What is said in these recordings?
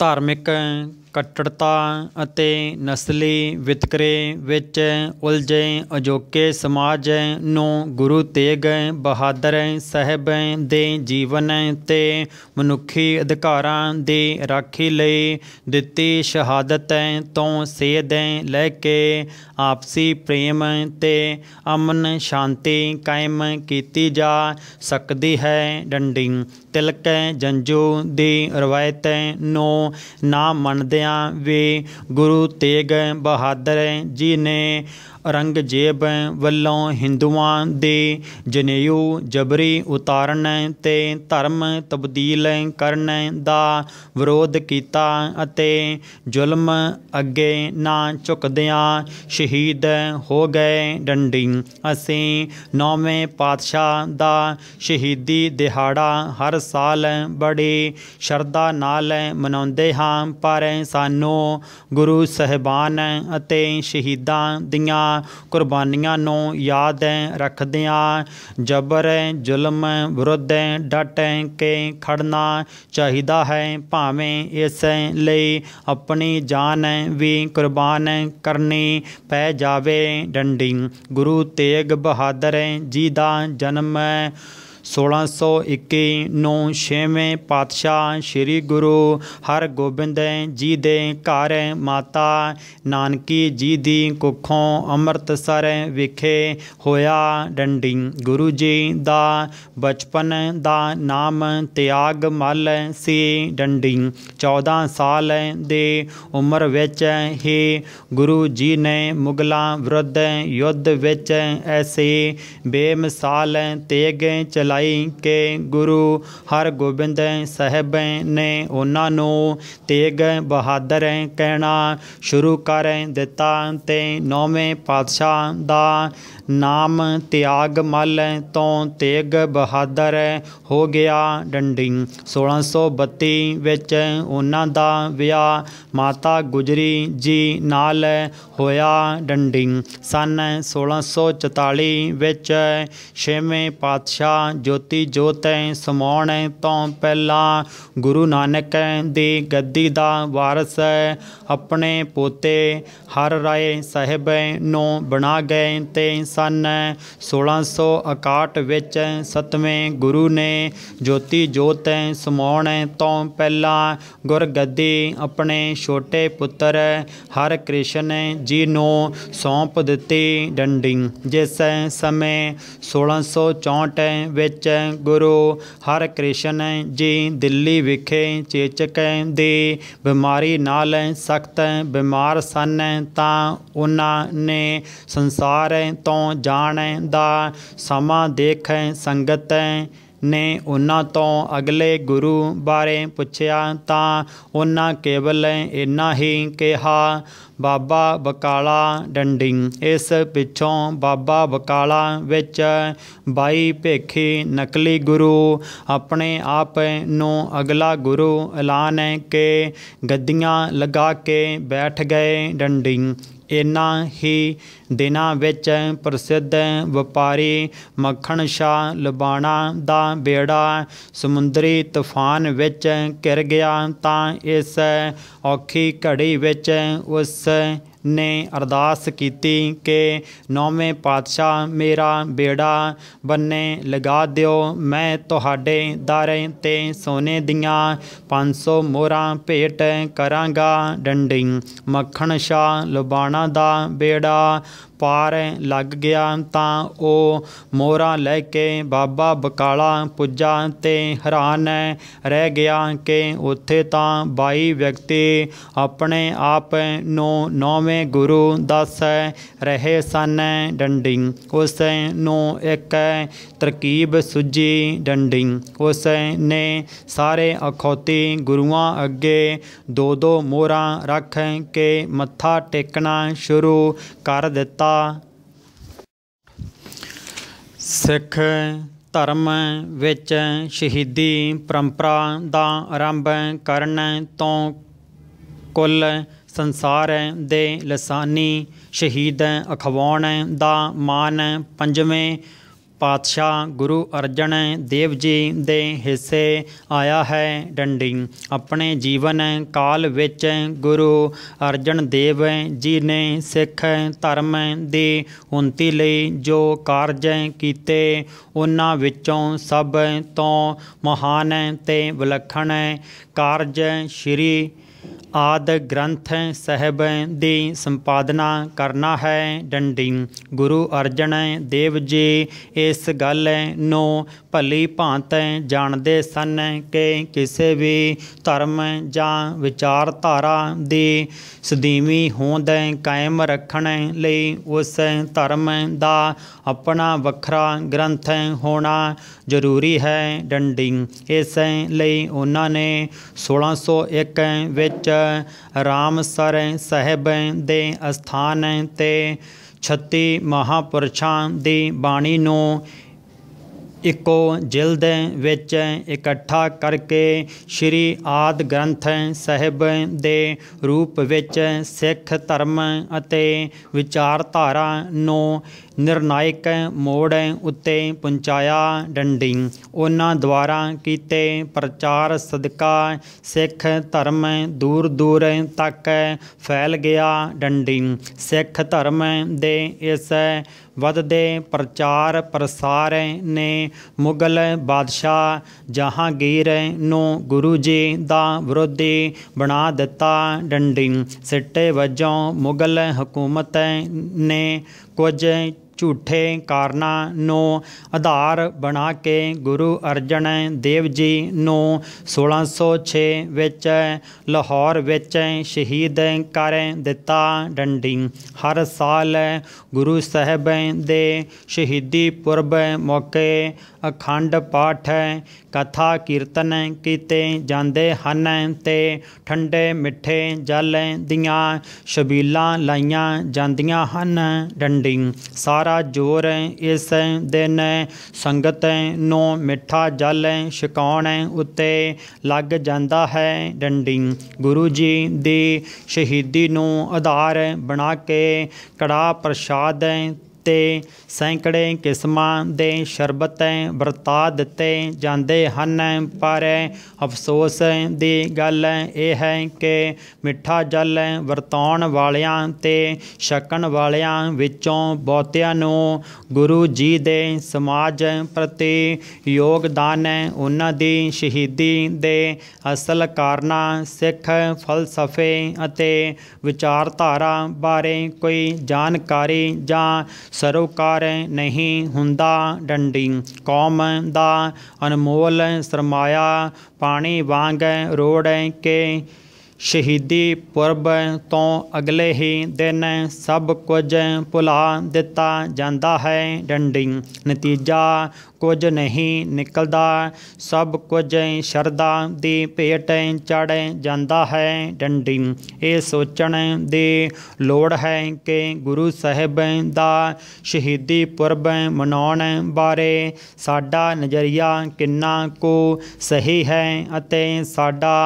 ਧਾਰਮਿਕ ਕੱਟੜਤਾ ਅਤੇ ਨਸਲੀ ਵਿਤਕਰੇ ਵਿੱਚ ਉਲਝੇ ਅਜੋਕੇ ਸਮਾਜ ਨੂੰ ਗੁਰੂ ਤੇਗ ਬਹਾਦਰ ਸਾਹਿਬ ਦੇ ਜੀਵਨ ਤੇ ਮਨੁੱਖੀ ਅਧਿਕਾਰਾਂ ਦੀ ਰਾਖੀ ਲਈ ਦਿੱਤੀ ਸ਼ਹਾਦਤ ਤੋਂ ਸੇਧ ਲੈ ਕੇ ਆਪਸੀ ਪ੍ਰੇਮ ਤੇ ਅਮਨ ਸ਼ਾਂਤੀ ਕਾਇਮ ਕੀਤੀ ਜਾ ਸਕਦੀ ਹੈ ਡੰਡਿੰਗ ਤਿਲਕ ਜੰਜੂ ਦੀ ਰਵਾਇਤ ਨੂੰ ਨਾ ਮੰਨਦੇ ਦੱਸਦਿਆਂ ਵੀ ਗੁਰੂ ਤੇਗ ਬਹਾਦਰ ਜੀ ਨੇ ਔਰੰਗਜ਼ੇਬ ਵੱਲੋਂ ਹਿੰਦੂਆਂ ਦੇ ਜਨੇਯੂ ਜਬਰੀ ਉਤਾਰਨ ਤੇ ਧਰਮ ਤਬਦੀਲ ਕਰਨ ਦਾ ਵਿਰੋਧ ਕੀਤਾ ਅਤੇ ਜ਼ੁਲਮ ਅੱਗੇ ਨਾ ਝੁਕਦਿਆਂ ਸ਼ਹੀਦ ਹੋ ਗਏ ਡੰਡੀ ਅਸੀਂ ਨੌਵੇਂ ਪਾਤਸ਼ਾਹ ਦਾ ਸ਼ਹੀਦੀ ਦਿਹਾੜਾ ਹਰ ਸਾਲ ਬੜੀ ਸ਼ਰਧਾ ਨਾਲ ਮਨਾਉਂਦੇ ਹਾਂ ਪਰ ਸਾਨੂੰ ਗੁਰੂ ਸਹਿਬਾਨ ਅਤੇ ਸ਼ਹੀਦਾਂ ਦੀਆਂ ਕੁਰਬਾਨੀਆਂ ਨੂੰ ਯਾਦ ਰੱਖਦੇ ਆ ਜਬਰ ਜ਼ੁਲਮ ਵਿਰੁੱਧ ਡਟ ਕੇ ਖੜਨਾ ਚਾਹੀਦਾ ਹੈ ਭਾਵੇਂ ਇਸ ਲਈ ਆਪਣੀ ਜਾਨ ਵੀ ਕੁਰਬਾਨ ਕਰਨੀ ਪੈ ਜਾਵੇ ਡੰਡੀ ਗੁਰੂ ਤੇਗ ਬਹਾਦਰ ਜੀ ਦਾ ਜਨਮ 1621 ਨੂੰ ਛੇਵੇਂ ਪਾਤਸ਼ਾਹ ਸ੍ਰੀ ਗੁਰੂ ਹਰਗੋਬਿੰਦ ਜੀ ਦੇ ਘਰ ਮਾਤਾ ਨਾਨਕੀ ਜੀ ਦੀ ਕੁੱਖੋਂ ਅੰਮ੍ਰਿਤਸਰ ਵਿਖੇ ਹੋਇਆ ਡੰਡੀ ਗੁਰੂ ਜੀ ਦਾ ਬਚਪਨ ਦਾ ਨਾਮ ਤਿਆਗ ਮੱਲ ਸੀ ਡੰਡੀ 14 ਸਾਲ ਦੇ ਉਮਰ ਵਿੱਚ ਹੀ ਗੁਰੂ ਜੀ ਨੇ ਮੁਗਲਾਂ ਵਿਰੁੱਧ ਯੁੱਧ ਵਿੱਚ ਐਸੇ ਬੇਮਿਸਾਲ ਤੇਗ ਚਲਾਏ ਭਾਈ ਕਿ ਗੁਰੂ ਹਰਗੋਬਿੰਦ ਸਾਹਿਬ ਨੇ ਉਹਨਾਂ ਨੂੰ ਤੇਗ ਬਹਾਦਰ ਕਹਿਣਾ ਸ਼ੁਰੂ ਕਰ ਦਿੱਤਾ ਤੇ ਨੌਵੇਂ ਪਾਤਸ਼ਾਹ ਦਾ ਨਾਮ ਤਿਆਗ ਮਲ ਤੋਂ ਤੇਗ ਬਹਾਦਰ ਹੋ ਗਿਆ ਡੰਡੀ 1632 ਵਿੱਚ ਉਹਨਾਂ ਦਾ ਵਿਆਹ ਮਾਤਾ ਗੁਜਰੀ ਜੀ ਨਾਲ ਹੋਇਆ ਡੰਡੀ ਸਨ 1644 ਵਿੱਚ ਛੇਵੇਂ ਪਾਤਸ਼ਾਹ ਜੋਤੀ ਜੋਤੈ ਸਮਾਉਣ ਤੋਂ ਪਹਿਲਾਂ ਗੁਰੂ ਨਾਨਕ ਦੇ ਗੱਦੀ ਦਾ ਵਾਰਸ ਆਪਣੇ ਪੋਤੇ ਹਰ ਰਾਏ ਸਾਹਿਬ ਨੂੰ ਬਣਾ ਗਏ ਤੇ ਸਨ 1661 ਵਿੱਚ ਸਤਵੇਂ ਗੁਰੂ ਨੇ ਜੋਤੀ ਜੋਤ ਸਮਾਉਣ ਤੋਂ ਪਹਿਲਾਂ ਗੁਰਗੱਦੀ ਆਪਣੇ ਛੋਟੇ ਪੁੱਤਰ ਹਰ ਕ੍ਰਿਸ਼ਨ ਜੀ ਨੂੰ ਸੌਂਪ ਦਿੱਤੀ ਡੰਡਿੰਗ ਜਿਸ ਸਮੇਂ 1664 ਵਿੱਚ ਗੁਰੂ ਹਰ ਕ੍ਰਿਸ਼ਨ ਜੀ ਦਿੱਲੀ ਵਿਖੇ ਚੇਚਕ ਦੇ ਬਿਮਾਰੀ ਨਾਲ ਸਖਤ ਬਿਮਾਰ ਸਨ ਤਾਂ ਉਹਨਾਂ ਨੇ ਸੰਸਾਰ ਤੋਂ ਜਾਣੈ ਦਾ ਸਮਾਂ ਦੇਖੈ ਸੰਗਤੈ ਨੇ ਉਹਨਾਂ ਤੋਂ ਅਗਲੇ ਗੁਰੂ ਬਾਰੇ ਪੁੱਛਿਆ ਤਾਂ ਉਹਨਾਂ ਕੇਵਲ ਇੰਨਾ ਹੀ ਕਿਹਾ ਬਾਬਾ ਬਕਾਲਾ ਡੰਡਿੰਗ ਇਸ ਪਿੱਛੋਂ ਬਾਬਾ ਬਕਾਲਾ ਵਿੱਚ ਬਾਈ ਭੇਖੀ ਨਕਲੀ ਗੁਰੂ ਆਪਣੇ ਆਪ ਨੂੰ ਅਗਲਾ ਗੁਰੂ ਐਲਾਨ ਕੇ ਗੱਦੀਆਂ ਲਗਾ ਕੇ ਬੈਠ ਗਏ ਡੰਡਿੰਗ ਇਨਾ ਹੀ ਦਿਨਾਂ ਵਿੱਚ ਪ੍ਰਸਿੱਧ ਵਪਾਰੀ ਮੱਖਣ ਸ਼ਾਹ ਲਬਾਣਾ ਦਾ ਬੇੜਾ ਸਮੁੰਦਰੀ ਤੂਫਾਨ ਵਿੱਚ ਘਿਰ ਗਿਆ ਤਾਂ ਇਸ ਔਖੀ ਘੜੀ ਵਿੱਚ ਉਸ ਨੇ ਅਰਦਾਸ ਕੀਤੀ ਕਿ ਨੌਵੇਂ ਪਾਤਸ਼ਾਹ ਮੇਰਾ ਬੇੜਾ ਬੰਨੇ ਲਗਾ ਦਿਓ ਮੈਂ ਤੁਹਾਡੇ ਦਾਰੇ ਤੇ ਸੋਨੇ ਦੀਆਂ 500 ਮੋਹਰਾਂ ਭੇਟ ਕਰਾਂਗਾ ਡੰਡੀ ਮੱਖਣ ਸ਼ਾ ਲੁਬਾਣਾ ਦਾ ਬੇੜਾ ਪਾਰ ਲੱਗ ਗਿਆ ਤਾਂ ਉਹ ਮੋਰਾ ਲੈ ਕੇ ਬਾਬਾ ਬਕਾਲਾ ਪੁੱਜਾ ਤੇ ਹੈਰਾਨ ਰਹਿ ਗਿਆ ਕਿ ਉੱਥੇ ਤਾਂ 22 ਵਿਅਕਤੀ ਆਪਣੇ ਆਪ ਨੂੰ ਨੌਵੇਂ ਗੁਰੂ ਦੱਸ ਰਹੇ ਸਨ ਡੰਡਿੰਗ ਉਸ ਨੂੰ ਇੱਕ ਤਰਕੀਬ ਸੁਝੀ ਡੰਡਿੰਗ ਉਸ ਨੇ ਸਾਰੇ ਅਖੌਤੀ ਗੁਰੂਆਂ ਅੱਗੇ ਦੋ ਦੋ ਮੋਰਾ ਰੱਖ ਕੇ ਮੱਥਾ ਟੇਕਣਾ ਸ਼ੁਰੂ ਕਰ ਦਿੱਤਾ ਸਿੱਖ ਧਰਮ ਵਿੱਚ ਸ਼ਹੀਦੀ ਪਰੰਪਰਾ ਦਾ ਆਰੰਭ ਕਰਨ ਤੋਂ ਕੁੱਲ ਸੰਸਾਰ ਦੇ ਲਸਾਨੀ ਸ਼ਹੀਦ ਅਖਵਾਉਣ ਦਾ ਮਾਨ ਪੰਜਵੇਂ ਪਾਤਸ਼ਾਹ ਗੁਰੂ ਅਰਜਨ ਦੇਵ ਜੀ ਦੇ ਹਿੱਸੇ ਆਇਆ ਹੈ ਡੰਡੀ ਆਪਣੇ ਜੀਵਨ ਕਾਲ ਵਿੱਚ ਗੁਰੂ ਅਰਜਨ ਦੇਵ ਜੀ ਨੇ ਸਿੱਖ ਧਰਮ ਦੀ ਉਨਤੀ ਲਈ ਜੋ ਕਾਰਜ ਕੀਤੇ ਉਹਨਾਂ ਵਿੱਚੋਂ ਸਭ ਤੋਂ ਮਹਾਨ ਤੇ ਵਿਲੱਖਣ ਕਾਰਜ ਸ਼੍ਰੀ ਆਦ ਗ੍ਰੰਥ ਸਹਿਬ ਦੇ ਸੰਪਾਦਨਾ ਕਰਨਾ ਹੈ ਡੰਡੀ ਗੁਰੂ ਅਰਜਨ ਦੇਵ ਜੀ ਇਸ ਗੱਲ ਨੂੰ ਭਲੀ ਭਾਂਤ ਜਾਣਦੇ ਸਨ ਕਿ ਕਿਸੇ ਵੀ ਧਰਮ ਜਾਂ ਵਿਚਾਰਧਾਰਾ ਦੀ ਸਦੀਵੀ ਹੋਂਦ ਕਾਇਮ ਰੱਖਣ ਲਈ ਉਸ ਧਰਮ ਦਾ ਆਪਣਾ ਵੱਖਰਾ ਗ੍ਰੰਥ ਹੋਣਾ ਜ਼ਰੂਰੀ ਹੈ ਡੰਡੀ ਇਸ ਲਈ ਉਹਨਾਂ ਨੇ 1601 ਵਿੱਚ ਰਾਮ ਸਰ ਸਹਿਬ ਦੇ ਅਸਥਾਨ ਤੇ 36 ਮਹਾਪੁਰਸ਼ਾਂ ਦੀ ਬਾਣੀ ਨੂੰ ਇਕੋ ਜਿਲਦ ਵਿੱਚ ਇਕੱਠਾ ਕਰਕੇ ਸ੍ਰੀ ਆਦ ਗ੍ਰੰਥ ਸਾਹਿਬ ਦੇ ਰੂਪ ਵਿੱਚ ਸਿੱਖ ਧਰਮ ਅਤੇ ਵਿਚਾਰਧਾਰਾ ਨੂੰ ਨਿਰਣਾਇਕ ਮੋੜ ਉੱਤੇ ਪਹੁੰਚਾਇਆ ਡੰਡੀ ਉਹਨਾਂ ਦੁਆਰਾ ਕੀਤੇ ਪ੍ਰਚਾਰ ਸਦਕਾ ਸਿੱਖ ਧਰਮ ਦੂਰ ਦੂਰ ਤੱਕ ਫੈਲ ਗਿਆ ਡੰਡੀ ਸਿੱਖ ਧਰਮ ਦੇ ਇਸ ਵੱਧਦੇ ਪ੍ਰਚਾਰ ਪ੍ਰਸਾਰ ਨੇ ਮੁਗਲ ਬਾਦਸ਼ਾਹ ਜਹਾਂਗੀਰ ਨੂੰ ਗੁਰੂ ਜੀ ਦਾ ਵਿਰੋਧੀ ਬਣਾ ਦਿੱਤਾ ਡੰਡੀ ਸਿੱਟੇ ਵਜੋਂ ਮੁਗਲ ਹਕੂਮਤ ਨੇ ਕੁਝ ਝੂਠੇ ਕਾਰਨਾ ਨੂੰ ਆਧਾਰ ਬਣਾ ਕੇ ਗੁਰੂ ਅਰਜਨ ਦੇਵ ਜੀ ਨੂੰ 1606 ਵਿੱਚ ਲਾਹੌਰ ਵਿੱਚ ਸ਼ਹੀਦ ਕਰ ਦਿੱਤਾ ਡੰਡੀ ਹਰ ਸਾਲ ਗੁਰੂ ਸਾਹਿਬ ਦੇ ਸ਼ਹੀਦੀ ਪੁਰਬ ਮੌਕੇ ਅਖੰਡ ਪਾਠ ਕਥਾ ਕੀਰਤਨ ਕੀਤੇ ਜਾਂਦੇ ਹਨ ਤੇ ਠੰਡੇ ਮਿੱਠੇ ਜਲ ਦੀਆਂ ਸ਼ਬੀਲਾਂ ਲਾਈਆਂ ਜਾਂਦੀਆਂ ਹਨ ਡੰਡੀ ਸਾਰਾ ਜੋਰ ਇਸ ਦਿਨ ਸੰਗਤ ਨੂੰ ਮਿੱਠਾ ਜਲ ਛਕਾਉਣ ਉੱਤੇ ਲੱਗ ਜਾਂਦਾ ਹੈ ਡੰਡੀ ਗੁਰੂ ਜੀ ਦੀ ਸ਼ਹੀਦੀ ਨੂੰ ਆਧਾਰ ਬਣਾ ਕੇ ਕੜਾ ਪ੍ਰਸ਼ਾਦ ਤੇ ਸੈਂਕੜੇ ਕਿਸਮਾਂ ਦੇ ਸ਼ਰਬਤ ਵਰਤਾ ਦਿੱਤੇ ਜਾਂਦੇ ਹਨ ਪਰ ਅਫਸੋਸ ਦੀ ਗੱਲ ਇਹ ਹੈ ਕਿ ਮਿੱਠਾ ਜਲ ਵਰਤਾਉਣ ਵਾਲਿਆਂ ਤੇ ਛਕਣ ਵਾਲਿਆਂ ਵਿੱਚੋਂ ਬਹੁਤਿਆਂ ਨੂੰ ਗੁਰੂ ਜੀ ਦੇ ਸਮਾਜ ਪ੍ਰਤੀ ਯੋਗਦਾਨ ਉਹਨਾਂ ਦੀ ਸ਼ਹੀਦੀ ਦੇ ਅਸਲ ਕਾਰਨਾ ਸਿੱਖ ਫਲਸਫੇ ਅਤੇ ਵਿਚਾਰਧਾਰਾ ਬਾਰੇ ਕੋਈ ਜਾਣਕਾਰੀ ਜਾਂ ਸਰਵਕਾਰ ਨਹੀਂ ਹੁੰਦਾ ਡੰਡੀ ਕੌਮ ਦਾ ਅਨਮੋਲ ਸਰਮਾਇਆ ਪਾਣੀ ਵਾਂਗ ਰੋੜ ਕੇ ਸ਼ਹੀਦੀ ਪੁਰਬ ਤੋਂ ਅਗਲੇ ਹੀ ਦਿਨ ਸਭ ਕੁਝ ਭੁਲਾ ਦਿੱਤਾ ਜਾਂਦਾ ਹੈ ਡੰਡੀ ਨਤੀਜਾ ਕੁਝ ਨਹੀਂ ਨਿਕਲਦਾ ਸਭ ਕੁਝ ਸ਼ਰਦਾ ਦੀ ਭੇਟ ਚੜ ਜਾਂਦਾ ਹੈ ਡੰਡੀ ਇਹ ਸੋਚਣ ਦੀ ਲੋੜ ਹੈ ਕਿ ਗੁਰੂ ਸਾਹਿਬ ਦਾ ਸ਼ਹੀਦੀ ਪੁਰਬ ਮਨਾਉਣ ਬਾਰੇ ਸਾਡਾ ਨਜ਼ਰੀਆ ਕਿੰਨਾ ਕੋ ਸਹੀ ਹੈ ਅਤੇ ਸਾਡਾ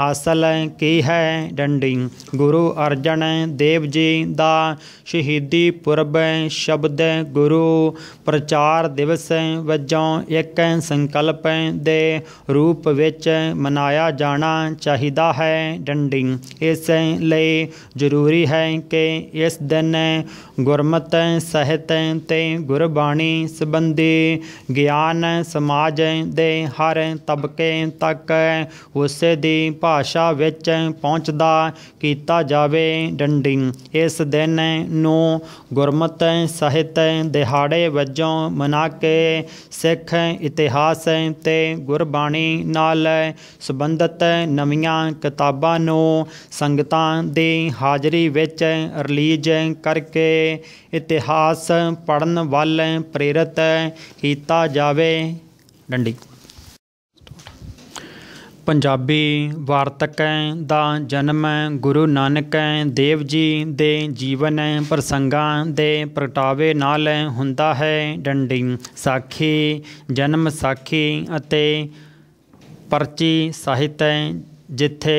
ਹਾਸਲ ਕੀ ਲਈ ਹੈ ਡੰਡੀ ਗੁਰੂ ਅਰਜਨ ਦੇਵ ਜੀ ਦਾ ਸ਼ਹੀਦੀ ਪੁਰਬ ਸ਼ਬਦ ਗੁਰੂ ਪ੍ਰਚਾਰ ਦਿਵਸ ਵਜੋਂ ਇੱਕ ਸੰਕਲਪ ਦੇ ਰੂਪ ਵਿੱਚ ਮਨਾਇਆ ਜਾਣਾ ਚਾਹੀਦਾ ਹੈ ਡੰਡੀ ਇਸ ਲਈ ਜ਼ਰੂਰੀ ਹੈ ਕਿ ਇਸ ਦਿਨ ਗੁਰਮਤ ਸਹਿਤ ਤੇ ਗੁਰਬਾਣੀ ਸੰਬੰਧੀ ਗਿਆਨ ਸਮਾਜ ਦੇ ਹਰ ਤਬਕੇ ਤੱਕ ਉਸੇ ਦੀ ਭਾਸ਼ਾ ਵਿੱਚ ਪਹੁੰਚਦਾ ਕੀਤਾ ਜਾਵੇ ਡੰਡੀ ਇਸ ਦਿਨ ਨੂੰ ਗੁਰਮਤ ਸਹਿਤ ਦਿਹਾੜੇ ਵਜੋਂ ਮਨਾ ਕੇ ਸਿੱਖ ਇਤਿਹਾਸ ਤੇ ਗੁਰਬਾਣੀ ਨਾਲ ਸੰਬੰਧਤ ਨਵੀਆਂ ਕਿਤਾਬਾਂ ਨੂੰ ਸੰਗਤਾਂ ਦੀ ਹਾਜ਼ਰੀ ਵਿੱਚ ਰਿਲੀਜ਼ ਕਰਕੇ ਇਤਿਹਾਸ ਪੜਨ ਵਾਲੇ ਪ੍ਰੇਰਿਤ ਕੀਤਾ ਜਾਵੇ ਡੰਡੀ ਪੰਜਾਬੀ ਵਾਰਤਕ ਦਾ ਜਨਮ ਗੁਰੂ ਨਾਨਕ ਦੇਵ ਜੀ ਦੇ ਜੀਵਨ ਪ੍ਰਸੰਗਾਂ ਦੇ ਪ੍ਰਟਾਵੇ ਨਾਲ ਹੁੰਦਾ ਹੈ ਡੰਡੀ ਸਾਖੀ ਜਨਮ ਸਾਖੀ ਅਤੇ ਪਰਚੀ ਸਾਹਿਤ ਜਿੱਥੇ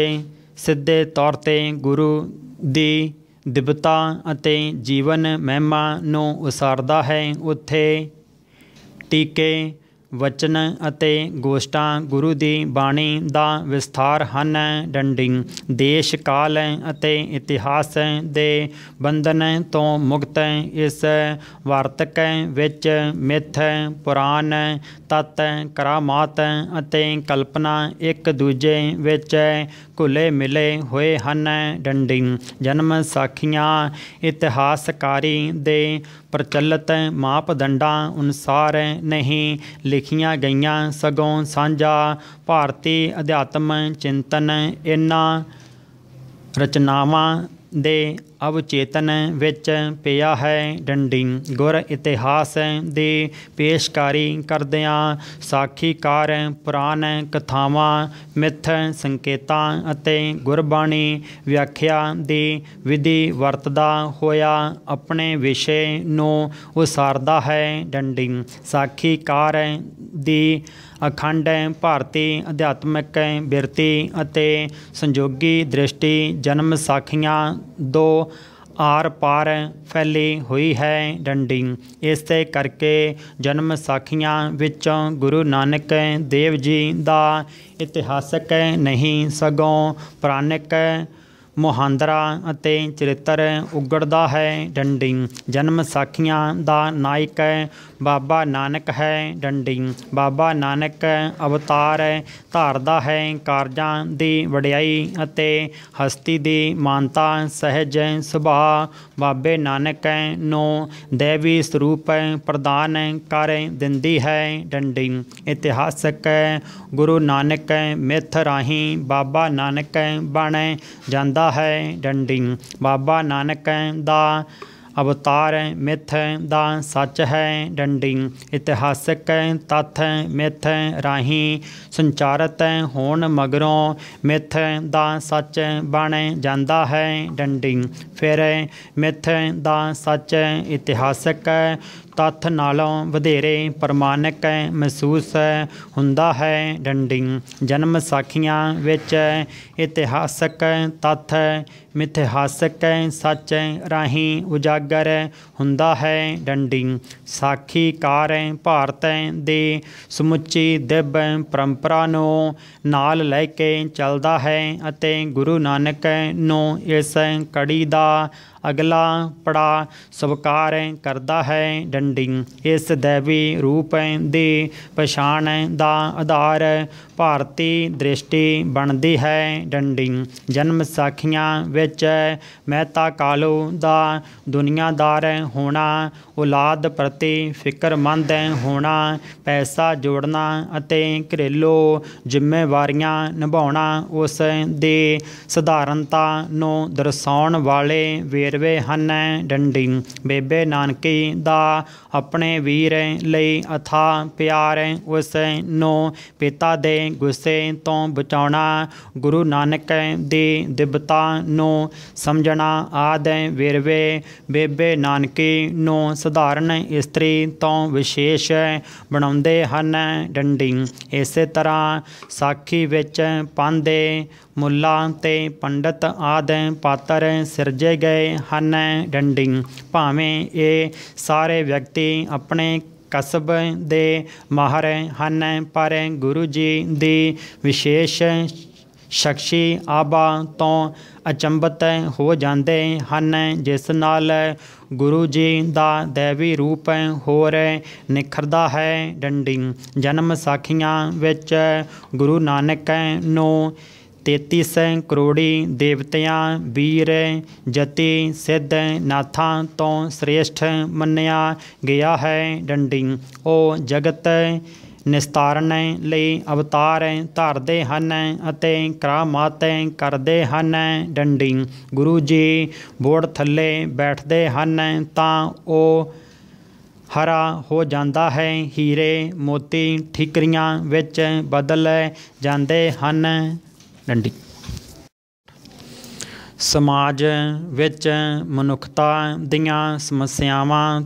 ਸਿੱਧੇ ਤੌਰ ਤੇ ਗੁਰੂ ਦੀ ਦਿਵਤਾ ਅਤੇ ਜੀਵਨ ਮਹਿਮਾ ਨੂੰ ਉਸਾਰਦਾ ਹੈ ਉੱਥੇ ਟੀਕੇ ਵਚਨ ਅਤੇ ਗੋਸ਼ਟਾਂ ਗੁਰੂ ਦੀ ਬਾਣੀ ਦਾ ਵਿਸਥਾਰ ਹਨ ਡੰਡਿੰਗ ਦੇਸ਼ ਕਾਲ ਅਤੇ ਇਤਿਹਾਸ ਦੇ ਬੰਧਨ ਤੋਂ ਮੁਕਤ ਇਸ ਵਾਰਤਕ ਵਿੱਚ ਮਿੱਥ ਪੁਰਾਣ ਤਤ ਕਰਾਮਾਤ ਅਤੇ ਕਲਪਨਾ ਇੱਕ ਦੂਜੇ ਵਿੱਚ ਘੁਲੇ ਮਿਲੇ ਹੋਏ ਹਨ ਡੰਡੀ ਜਨਮ ਸਾਖੀਆਂ ਇਤਿਹਾਸਕਾਰੀ ਦੇ ਪ੍ਰਚਲਿਤ ਮਾਪਦੰਡਾਂ ਅਨੁਸਾਰ ਨਹੀਂ ਲਿਖੀਆਂ ਗਈਆਂ ਸਗੋਂ ਸਾਂਝਾ ਭਾਰਤੀ ਅਧਿਆਤਮ ਚਿੰਤਨ ਇਹਨਾਂ ਰਚਨਾਵਾਂ ਦੇ ਅਵਚੇਤਨ ਵਿੱਚ ਪਿਆ ਹੈ ਡੰਡੀ ਗੁਰ ਇਤਿਹਾਸ ਦੇ ਪੇਸ਼ਕਾਰੀ ਕਰਦਿਆਂ ਸਾਖੀਕਾਰ ਪੁਰਾਣ ਕਥਾਵਾਂ ਮਿੱਥ ਸੰਕੇਤਾਂ ਅਤੇ ਗੁਰਬਾਣੀ ਵਿਆਖਿਆ ਦੀ ਵਿਧੀ ਵਰਤਦਾ ਹੋਇਆ ਆਪਣੇ ਵਿਸ਼ੇ ਨੂੰ ਉਸਾਰਦਾ ਹੈ ਡੰਡੀ ਸਾਖੀਕਾਰ ਦੀ ਅਖੰਡ ਭਾਰਤੀ ਅਧਿਆਤਮਿਕ ਬਿਰਤੀ ਅਤੇ ਸੰਜੋਗੀ ਦ੍ਰਿਸ਼ਟੀ ਜਨਮ ਸਾਖੀਆਂ ਦੋ ਆਰ ਪਾਰ ਫੈਲੀ ਹੋਈ ਹੈ ਡੰਡੀ ਇਸੇ ਕਰਕੇ ਜਨਮ ਸਾਖੀਆਂ ਵਿੱਚੋਂ ਗੁਰੂ ਨਾਨਕ ਦੇਵ ਜੀ ਦਾ ਇਤਿਹਾਸਕ ਨਹੀਂ ਸਗੋਂ ਪ੍ਰਾਨਿਕ ਮੁਹਾਂਦਰਾ ਅਤੇ ਚਰਿੱਤਰ ਉਗੜਦਾ ਹੈ ਡੰਡੀ ਜਨਮ ਸਾਖੀਆਂ ਦਾ ਨਾਇਕ ਬਾਬਾ ਨਾਨਕ ਹੈ ਡੰਡੀ ਬਾਬਾ ਨਾਨਕ ਅਵਤਾਰ ਹੈ ਧਾਰਦਾ ਹੈ ਕਾਰਜਾਂ ਦੀ ਵਡਿਆਈ ਅਤੇ ਹਸਤੀ ਦੀ ਮਾਨਤਾ ਸਹਿਜ ਸੁਭਾ ਬਾਬੇ ਨਾਨਕ ਨੂੰ ਦੇਵੀ ਸਰੂਪ ਪ੍ਰਦਾਨ ਕਰ ਦਿੰਦੀ ਹੈ ਡੰਡੀ ਇਤਿਹਾਸਕ ਗੁਰੂ ਨਾਨਕ ਮਿੱਥ ਰਾਹੀ ਬਾਬਾ ਨਾਨਕ ਬਣ ਜਾਂਦਾ ਹੈ ਡੰਡੀ ਬਾਬਾ ਨਾਨਕ ਦਾ ਅਵਤਾਰ ਹੈ ਮਿੱਥ ਹੈ ਦਾ ਸੱਚ ਹੈ ਡੰਡੀ ਇਤਿਹਾਸਕ ਹੈ ਤਥ ਹੈ ਮਿੱਥ ਹੈ ਰਾਹੀ ਸੰਚਾਰਤ ਹੈ ਹੋਣ ਮਗਰੋਂ ਮਿੱਥ ਹੈ ਦਾ ਸੱਚ ਬਣ ਜਾਂਦਾ ਹੈ ਡੰਡੀ ਫਿਰ ਮਿੱਥ ਹੈ ਦਾ ਸੱਚ ਹੈ ਇਤਿਹਾਸਕ ਹੈ ਤੱਥ ਨਾਲੋਂ ਵਧੇਰੇ ਪ੍ਰਮਾਣਿਕ ਮਹਿਸੂਸ ਹੁੰਦਾ ਹੈ ਡੰਡਿੰਗ ਜਨਮ ਸਾਖੀਆਂ ਵਿੱਚ ਇਤਿਹਾਸਕ ਤੱਥ ਮਿਥਿਹਾਸਕ ਸੱਚ ਰਾਹੀ ਉਜਾਗਰ ਹੁੰਦਾ ਹੈ ਡੰਡੀ ਸਾਖੀਕਾਰ ਭਾਰਤ ਦੇ ਸਮੁੱਚੀ ਦਿਵ ਪਰੰਪਰਾ ਨੂੰ ਨਾਲ ਲੈ ਕੇ ਚੱਲਦਾ ਹੈ ਅਤੇ ਗੁਰੂ ਨਾਨਕ ਨੂੰ ਇਸ ਕੜੀ ਦਾ ਅਗਲਾ ਪੜਾ ਸਵਕਾਰ ਕਰਦਾ ਹੈ ਡੰਡੀ ਇਸ ਦੇਵੀ ਰੂਪ ਦੇ ਪਛਾਣ ਦਾ ਆਧਾਰ ਭਾਰਤੀ ਦ੍ਰਿਸ਼ਟੀ ਬਣਦੀ ਹੈ ਡੰਡੀ ਜਨਮ ਸਾਖੀਆਂ ਵਿੱਚ ਮਹਿਤਾ ਕਾਲੋ ਦਾ ਦੁਨੀਆਦਾਰ ਹੋਣਾ ਔਲਾਦ ਪ੍ਰਤੀ ਫਿਕਰਮੰਦ ਹੋਣਾ ਪੈਸਾ ਜੋੜਨਾ ਅਤੇ ਘਰੇਲੂ ਜ਼ਿੰਮੇਵਾਰੀਆਂ ਨਿਭਾਉਣਾ ਉਸ ਦੇ ਸਧਾਰਨਤਾ ਨੂੰ ਦਰਸਾਉਣ ਵਾਲੇ ਵੇਰ ਵੇਰਵੇ ਹਨ ਡੰਡੀ ਬੇਬੇ ਨਾਨਕੀ ਦਾ ਆਪਣੇ ਵੀਰ ਲਈ ਅਥਾ ਪਿਆਰ ਉਸ ਨੂੰ ਪਿਤਾ ਦੇ ਗੁੱਸੇ ਤੋਂ ਬਚਾਉਣਾ ਗੁਰੂ ਨਾਨਕ ਦੇ ਦਿਵਤਾ ਨੂੰ ਸਮਝਣਾ ਆਦ ਵੇਰਵੇ ਬੇਬੇ ਨਾਨਕੀ ਨੂੰ ਸਧਾਰਨ ਇਸਤਰੀ ਤੋਂ ਵਿਸ਼ੇਸ਼ ਬਣਾਉਂਦੇ ਹਨ ਡੰਡੀ ਇਸੇ ਤਰ੍ਹਾਂ ਸਾਖੀ ਵਿੱਚ ਪਾਂਦੇ ਮੁੱਲਾ ਤੇ ਪੰਡਤ ਆਦਿ ਪਾਤਰ ਸਿਰਜੇ ਗਏ ਹਨ ਡੰਡੀ ਭਾਵੇਂ ਇਹ ਸਾਰੇ ਵਿਅਕਤੀ ਆਪਣੇ ਕਸਬ ਦੇ ਮਾਹਰ ਹਨ ਪਰ ਗੁਰੂ ਜੀ ਦੀ ਵਿਸ਼ੇਸ਼ ਸ਼ਕਸ਼ੀ ਆਬਾ ਤੋਂ ਅਚੰਬਤ ਹੋ ਜਾਂਦੇ ਹਨ ਜਿਸ ਨਾਲ ਗੁਰੂ ਜੀ ਦਾ ਦੇਵੀ ਰੂਪ ਹੋ ਰਹਿ ਨਿਖਰਦਾ ਹੈ ਡੰਡੀ ਜਨਮ ਸਾਖੀਆਂ ਵਿੱਚ ਗੁਰੂ ਨਾਨਕ ਨੂੰ ਤੇਤੀਸੈ ਕਰੋੜੀ ਦੇਵਤਿਆਂ ਵੀਰ ਜਤੀ ਸਿੱਧ ਨਾਥਾਂ ਤੋਂ ਸ੍ਰੇਸ਼ਟ ਮੰਨਿਆ ਗਿਆ ਹੈ ਡੰਡੀ ਉਹ ਜਗਤ ਨਿਸਤਾਰਨ ਲਈ ਅਵਤਾਰ ਧਾਰਦੇ ਹਨ ਅਤੇ ਕਰਾਮਾਤ ਕਰਦੇ ਹਨ ਡੰਡੀ ਗੁਰੂ ਜੀ ਬੋੜ ਥੱਲੇ ਬੈਠਦੇ ਹਨ ਤਾਂ ਉਹ ਹਰਾ ਹੋ ਜਾਂਦਾ ਹੈ ਹੀਰੇ ਮੋਤੀ ਠਿਕਰੀਆਂ ਵਿੱਚ ਬਦਲ ਜਾਂਦੇ ਹਨ ਡੰਡੀ ਸਮਾਜ ਵਿੱਚ ਮਨੁੱਖਤਾ ਦੀਆਂ ਸਮੱਸਿਆਵਾਂ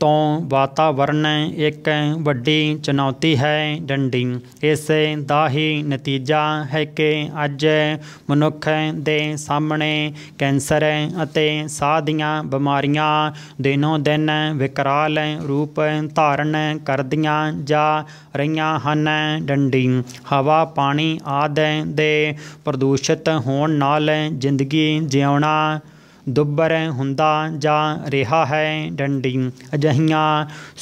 ਤੋਂ ਵਾਤਾਵਰਣ ਇੱਕ ਵੱਡੀ ਚੁਣੌਤੀ ਹੈ ਡੰਡੀ ਇਸ ਦਾ ਹੀ ਨਤੀਜਾ ਹੈ ਕਿ ਅੱਜ ਮਨੁੱਖ ਦੇ ਸਾਹਮਣੇ ਕੈਂਸਰ ਅਤੇ ਸਾਹ ਦੀਆਂ ਬਿਮਾਰੀਆਂ ਦਿਨੋਂ ਦਿਨ ਵਿਕਰਾਲ ਰੂਪ ਧਾਰਨ ਕਰਦੀਆਂ ਜਾ ਰਹੀਆਂ ਹਨ ਡੰਡੀ ਹਵਾ ਪਾਣੀ ਆਦਿ ਦੇ ਪ੍ਰਦੂਸ਼ਿਤ ਹੋਣ ਨਾਲ ਜ਼ਿੰਦਗੀ ਜਿਉਣਾ ਦੁੱਬਰ ਹੁੰਦਾ ਜਾ ਰਿਹਾ ਹੈ ਡੰਡੀ ਅਜਹੀਆਂ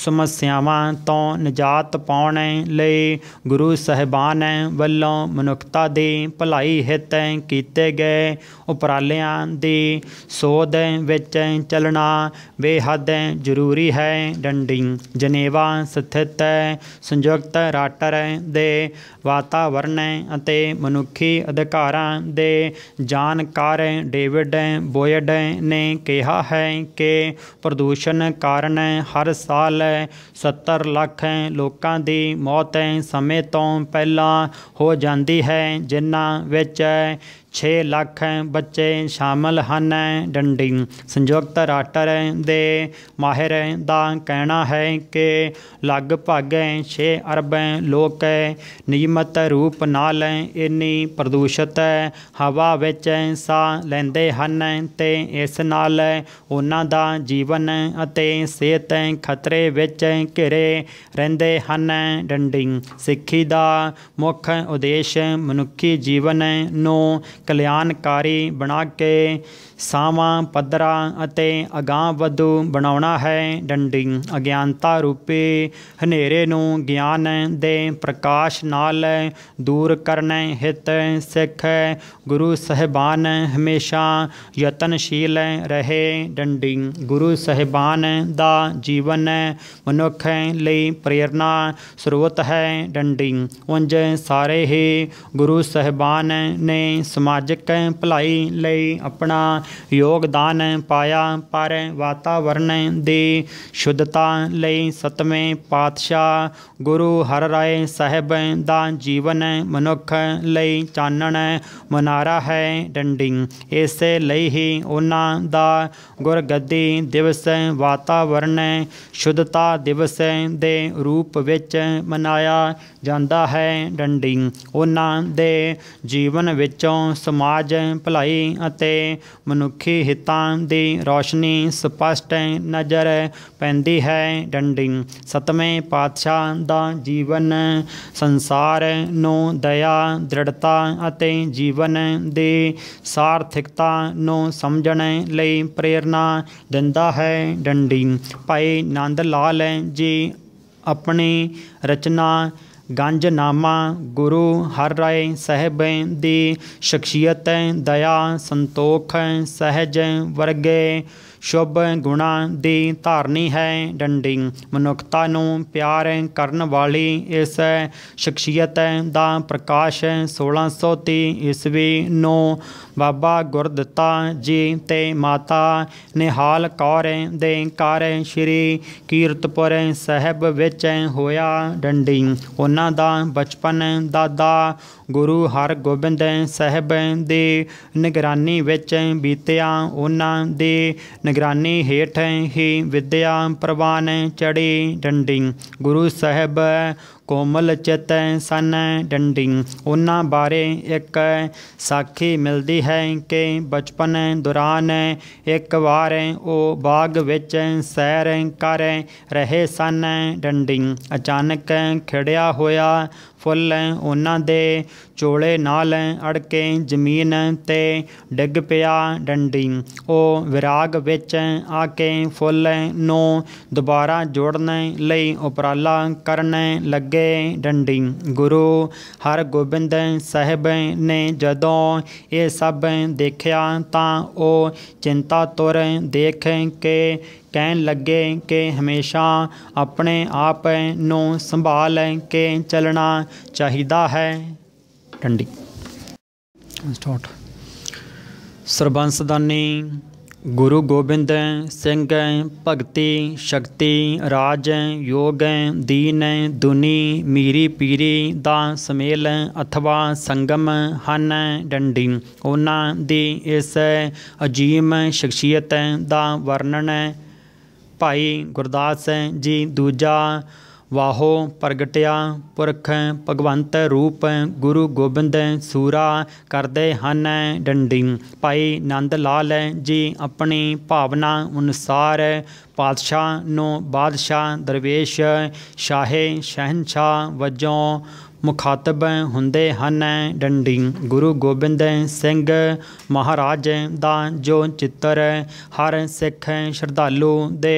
ਸਮੱਸਿਆਵਾਂ ਤੋਂ ਨਜਾਤ ਪਾਉਣ ਲਈ ਗੁਰੂ ਸਹਿਬਾਨ ਵੱਲੋਂ ਮਨੁੱਖਤਾ ਦੇ ਭਲਾਈ ਹਿੱਤ ਕੀਤੇ ਗਏ ਉਪਰਾਲਿਆਂ ਦੀ ਸੋਧ ਵਿੱਚ ਚੱਲਣਾ ਬੇਹੱਦ ਜ਼ਰੂਰੀ ਹੈ ਡੰਡੀ ਜਨੇਵਾ ਸਥਿਤ ਸੰਯੁਕਤ ਰਾਟਰ ਦੇ ਵਾਤਾਵਰਣ ਅਤੇ ਮਨੁੱਖੀ ਅਧਿਕਾਰਾਂ ਦੇ ਜਾਣਕਾਰ ਡੇਵਿਡ ਬੋਇਡ ਬੋਰਡ ਨੇ ਕਿਹਾ ਹੈ ਕਿ ਪ੍ਰਦੂਸ਼ਣ ਕਾਰਨ ਹਰ ਸਾਲ 70 ਲੱਖ ਲੋਕਾਂ ਦੀ ਮੌਤ ਸਮੇਂ ਤੋਂ ਪਹਿਲਾਂ ਹੋ ਜਾਂਦੀ ਹੈ ਜਿਨ੍ਹਾਂ ਵਿੱਚ 6 ਲੱਖ ਬੱਚੇ ਸ਼ਾਮਲ ਹਨ ਡੰਡੀ ਸੰਯੁਕਤ ਰਾਸ਼ਟਰ ਦੇ ਮਾਹਿਰ ਦਾ ਕਹਿਣਾ ਹੈ ਕਿ ਲਗਭਗ 6 ਅਰਬ ਲੋਕ ਨਿਯਮਤ ਰੂਪ ਨਾਲ ਇੰਨੀ ਪ੍ਰਦੂਸ਼ਿਤ ਹਵਾ ਵਿੱਚ ਸਾਹ ਲੈਂਦੇ ਹਨ ਤੇ ਇਸ ਨਾਲ ਉਹਨਾਂ ਦਾ ਜੀਵਨ ਅਤੇ ਸਿਹਤ ਖਤਰੇ ਵਿੱਚ ਘਿਰੇ ਰਹਿੰਦੇ ਹਨ ਡੰਡੀ ਸਿੱਖੀ ਦਾ ਮੁੱਖ ਉਦੇਸ਼ ਮਨੁੱਖੀ ਜੀਵਨ ਨੂੰ ਕਲਿਆਣਕਾਰੀ ਬਣਾ ਕੇ ਸਾਵਾਂ ਪਦਰਾ ਅਤੇ ਅਗਾਹ ਵਧੂ ਬਣਾਉਣਾ ਹੈ ਡੰਡੀ ਅਗਿਆਨਤਾ ਰੂਪੇ ਹਨੇਰੇ ਨੂੰ ਗਿਆਨ ਦੇ ਪ੍ਰਕਾਸ਼ ਨਾਲ ਦੂਰ ਕਰਨ ਹਿਤ ਸਿੱਖ ਗੁਰੂ ਸਹਿਬਾਨ ਹਮੇਸ਼ਾ ਯਤਨਸ਼ੀਲ ਰਹੇ ਡੰਡੀ ਗੁਰੂ ਸਹਿਬਾਨ ਦਾ ਜੀਵਨ ਮਨੁੱਖ ਲਈ ਪ੍ਰੇਰਣਾ ਸਰੋਤ ਹੈ ਡੰਡੀ ਉੰਜ ਸਾਰੇ ਹੀ ਗੁਰੂ ਸਹਿਬਾਨ ਨੇ ਸਮਾਜਿਕ ਭਲਾਈ ਲਈ ਆਪਣਾ ਯੋਗਦਾਨ ਪਾਇਆ ਪਰ ਵਾਤਾਵਰਣ ਦੇ ਸ਼ੁੱਧਤਾ ਲਈ ਸਤਵੇਂ ਪਾਤਸ਼ਾਹ ਗੁਰੂ ਹਰ ਰਾਏ ਸਾਹਿਬ ਦਾ ਜੀਵਨ ਮਨੁੱਖ ਲਈ ਚਾਨਣ ਮਨਾਰਾ ਹੈ ਡੰਡਿੰਗ ਇਸੇ ਲਈ ਹੀ ਉਹਨਾਂ ਦਾ ਗੁਰਗੱਦੀ ਦਿਵਸ ਵਾਤਾਵਰਣ ਸ਼ੁੱਧਤਾ ਦਿਵਸ ਦੇ ਰੂਪ ਵਿੱਚ ਮਨਾਇਆ ਜਾਂਦਾ ਹੈ ਡੰਡਿੰਗ ਉਹਨਾਂ ਦੇ ਜੀਵਨ ਵਿੱਚੋਂ ਸਮਾਜ ਭਲਾਈ ਅਤੇ ਮਨੁੱਖੀ ਹਿਤਾਂ ਦੀ ਰੋਸ਼ਨੀ ਸਪਸ਼ਟ ਨਜ਼ਰ ਪੈਂਦੀ ਹੈ ਡੰਡੀ ਸਤਵੇਂ ਪਾਤਸ਼ਾਹ ਦਾ ਜੀਵਨ ਸੰਸਾਰ ਨੂੰ ਦਇਆ ਦ੍ਰਿੜਤਾ ਅਤੇ ਜੀਵਨ ਦੇ ਸਾਰਥਿਕਤਾ ਨੂੰ ਸਮਝਣ ਲਈ ਪ੍ਰੇਰਣਾ ਦਿੰਦਾ ਹੈ ਡੰਡੀ ਭਾਈ ਨੰਦ ਲਾਲ ਜੀ ਆਪਣੀ ਰਚਨਾ ਗੰਜਨਾਮਾ ਗੁਰੂ ਹਰ ਰਾਏ ਸਾਹਿਬ ਦੀ ਸ਼ਖਸੀਅਤ ਦਇਆ ਸੰਤੋਖ ਸਹਿਜ ਵਰਗੇ ਸ਼ੁਭ ਗੁਣਾ ਦੀ ਧਾਰਨੀ ਹੈ ਡੰਡੀ ਮਨੁੱਖਤਾ ਨੂੰ ਪਿਆਰ ਕਰਨ ਵਾਲੀ ਇਸ ਸ਼ਖਸੀਅਤ ਦਾ ਪ੍ਰਕਾਸ਼ 1630 ਈਸਵੀ ਨੂੰ ਬਾਬਾ ਗੁਰਦਤਾ ਜੀ ਤੇ ਮਾਤਾ ਨਿਹਾਲ ਕੌਰ ਦੇ ਘਰ ਸ਼੍ਰੀ ਕੀਰਤਪੁਰ ਸਾਹਿਬ ਵਿੱਚ ਹੋਇਆ ਡੰਡੀ ਉਹਨਾਂ ਦਾ ਬਚਪਨ ਦਾਦਾ ਗੁਰੂ ਹਰਗੋਬਿੰਦ ਸਾਹਿਬ ਦੇ ਨਿਗਰਾਨੀ ਵਿੱਚ ਬੀਤਿਆ ਉਹਨਾਂ ਦੇ ਨਿਗਰਾਨੀ ਹੇਠ ਹੀ ਵਿਦਿਆ ਪ੍ਰਵਾਨ ਚੜੀ ਡੰਡੀ ਗੁਰੂ ਸਾਹਿਬ ਕੋਮਲ ਚਿਤ ਸਨ ਡੰਡੀ ਉਹਨਾਂ ਬਾਰੇ ਇੱਕ ਸਾਖੀ ਮਿਲਦੀ ਹੈ ਕਿ ਬਚਪਨ ਦੌਰਾਨ ਇੱਕ ਵਾਰ ਉਹ ਬਾਗ ਵਿੱਚ ਸੈਰ ਕਰ ਰਹੇ ਸਨ ਡੰਡੀ ਅਚਾਨਕ ਖੜਿਆ ਹੋਇਆ ਫੁੱਲ ਉਹਨਾਂ ਦੇ ਚੋਲੇ ਨਾਲ ਅੜਕੇ ਜ਼ਮੀਨ ਤੇ ਡਿੱਗ ਪਿਆ ਡੰਡੀ ਉਹ ਵਿਰਾਗ ਵਿੱਚ ਆ ਕੇ ਫੁੱਲ ਨੂੰ ਦੁਬਾਰਾ ਜੋੜਨ ਲਈ ਉਪਰਾਲਾ ਕਰਨ ਲੱਗੇ ਡੰਡੀ ਗੁਰੂ ਹਰਗੋਬਿੰਦ ਸਾਹਿਬ ਨੇ ਜਦੋਂ ਇਹ ਸਭ ਦੇਖਿਆ ਤਾਂ ਉਹ ਚਿੰਤਾ ਤੁਰ ਦੇਖ ਕੇ ਕਹਿਣ ਲੱਗੇ ਕਿ ਹਮੇਸ਼ਾ ਆਪਣੇ ਆਪ ਨੂੰ ਸੰਭਾਲ ਕੇ ਚੱਲਣਾ ਚਾਹੀਦਾ ਹੈ ਟੰਡੀ ਸਟਾਰਟ ਸਰਬੰਸਦਾਨੀ ਗੁਰੂ ਗੋਬਿੰਦ ਸਿੰਘ ਭਗਤੀ ਸ਼ਕਤੀ ਰਾਜ ਯੋਗ ਦੀਨ ਦੁਨੀ ਮੀਰੀ ਪੀਰੀ ਦਾ ਸਮੇਲ ਅਥਵਾ ਸੰਗਮ ਹਨ ਡੰਡੀ ਉਹਨਾਂ ਦੀ ਇਸ ਅਜੀਮ ਸ਼ਖਸੀਅਤ ਦਾ ਵਰਣਨ ਭਾਈ ਗੁਰਦਾਸ ਜੀ ਦੂਜਾ ਵਾਹੋ ਪ੍ਰਗਟਿਆ ਪੁਰਖ ਭਗਵੰਤ ਰੂਪ ਗੁਰੂ ਗੋਬਿੰਦ ਸੂਰਾ ਕਰਦੇ ਹਨ ਡੰਡੀ ਭਾਈ ਨੰਦ ਲਾਲ ਜੀ ਆਪਣੀ ਭਾਵਨਾ ਅਨੁਸਾਰ ਪਾਤਸ਼ਾਹ ਨੂੰ ਬਾਦਸ਼ਾਹ ਦਰਵੇਸ਼ ਸ਼ਾਹੇ ਸ਼ਹਿਨशाह ਵਜੋਂ ਮੁਖਾਤਬ ਹੁੰਦੇ ਹਨ ਡੰਡੀ ਗੁਰੂ ਗੋਬਿੰਦ ਸਿੰਘ ਮਹਾਰਾਜ ਦਾ ਜੋ ਚਿੱਤਰ ਹਰ ਸਿੱਖ ਸ਼ਰਧਾਲੂ ਦੇ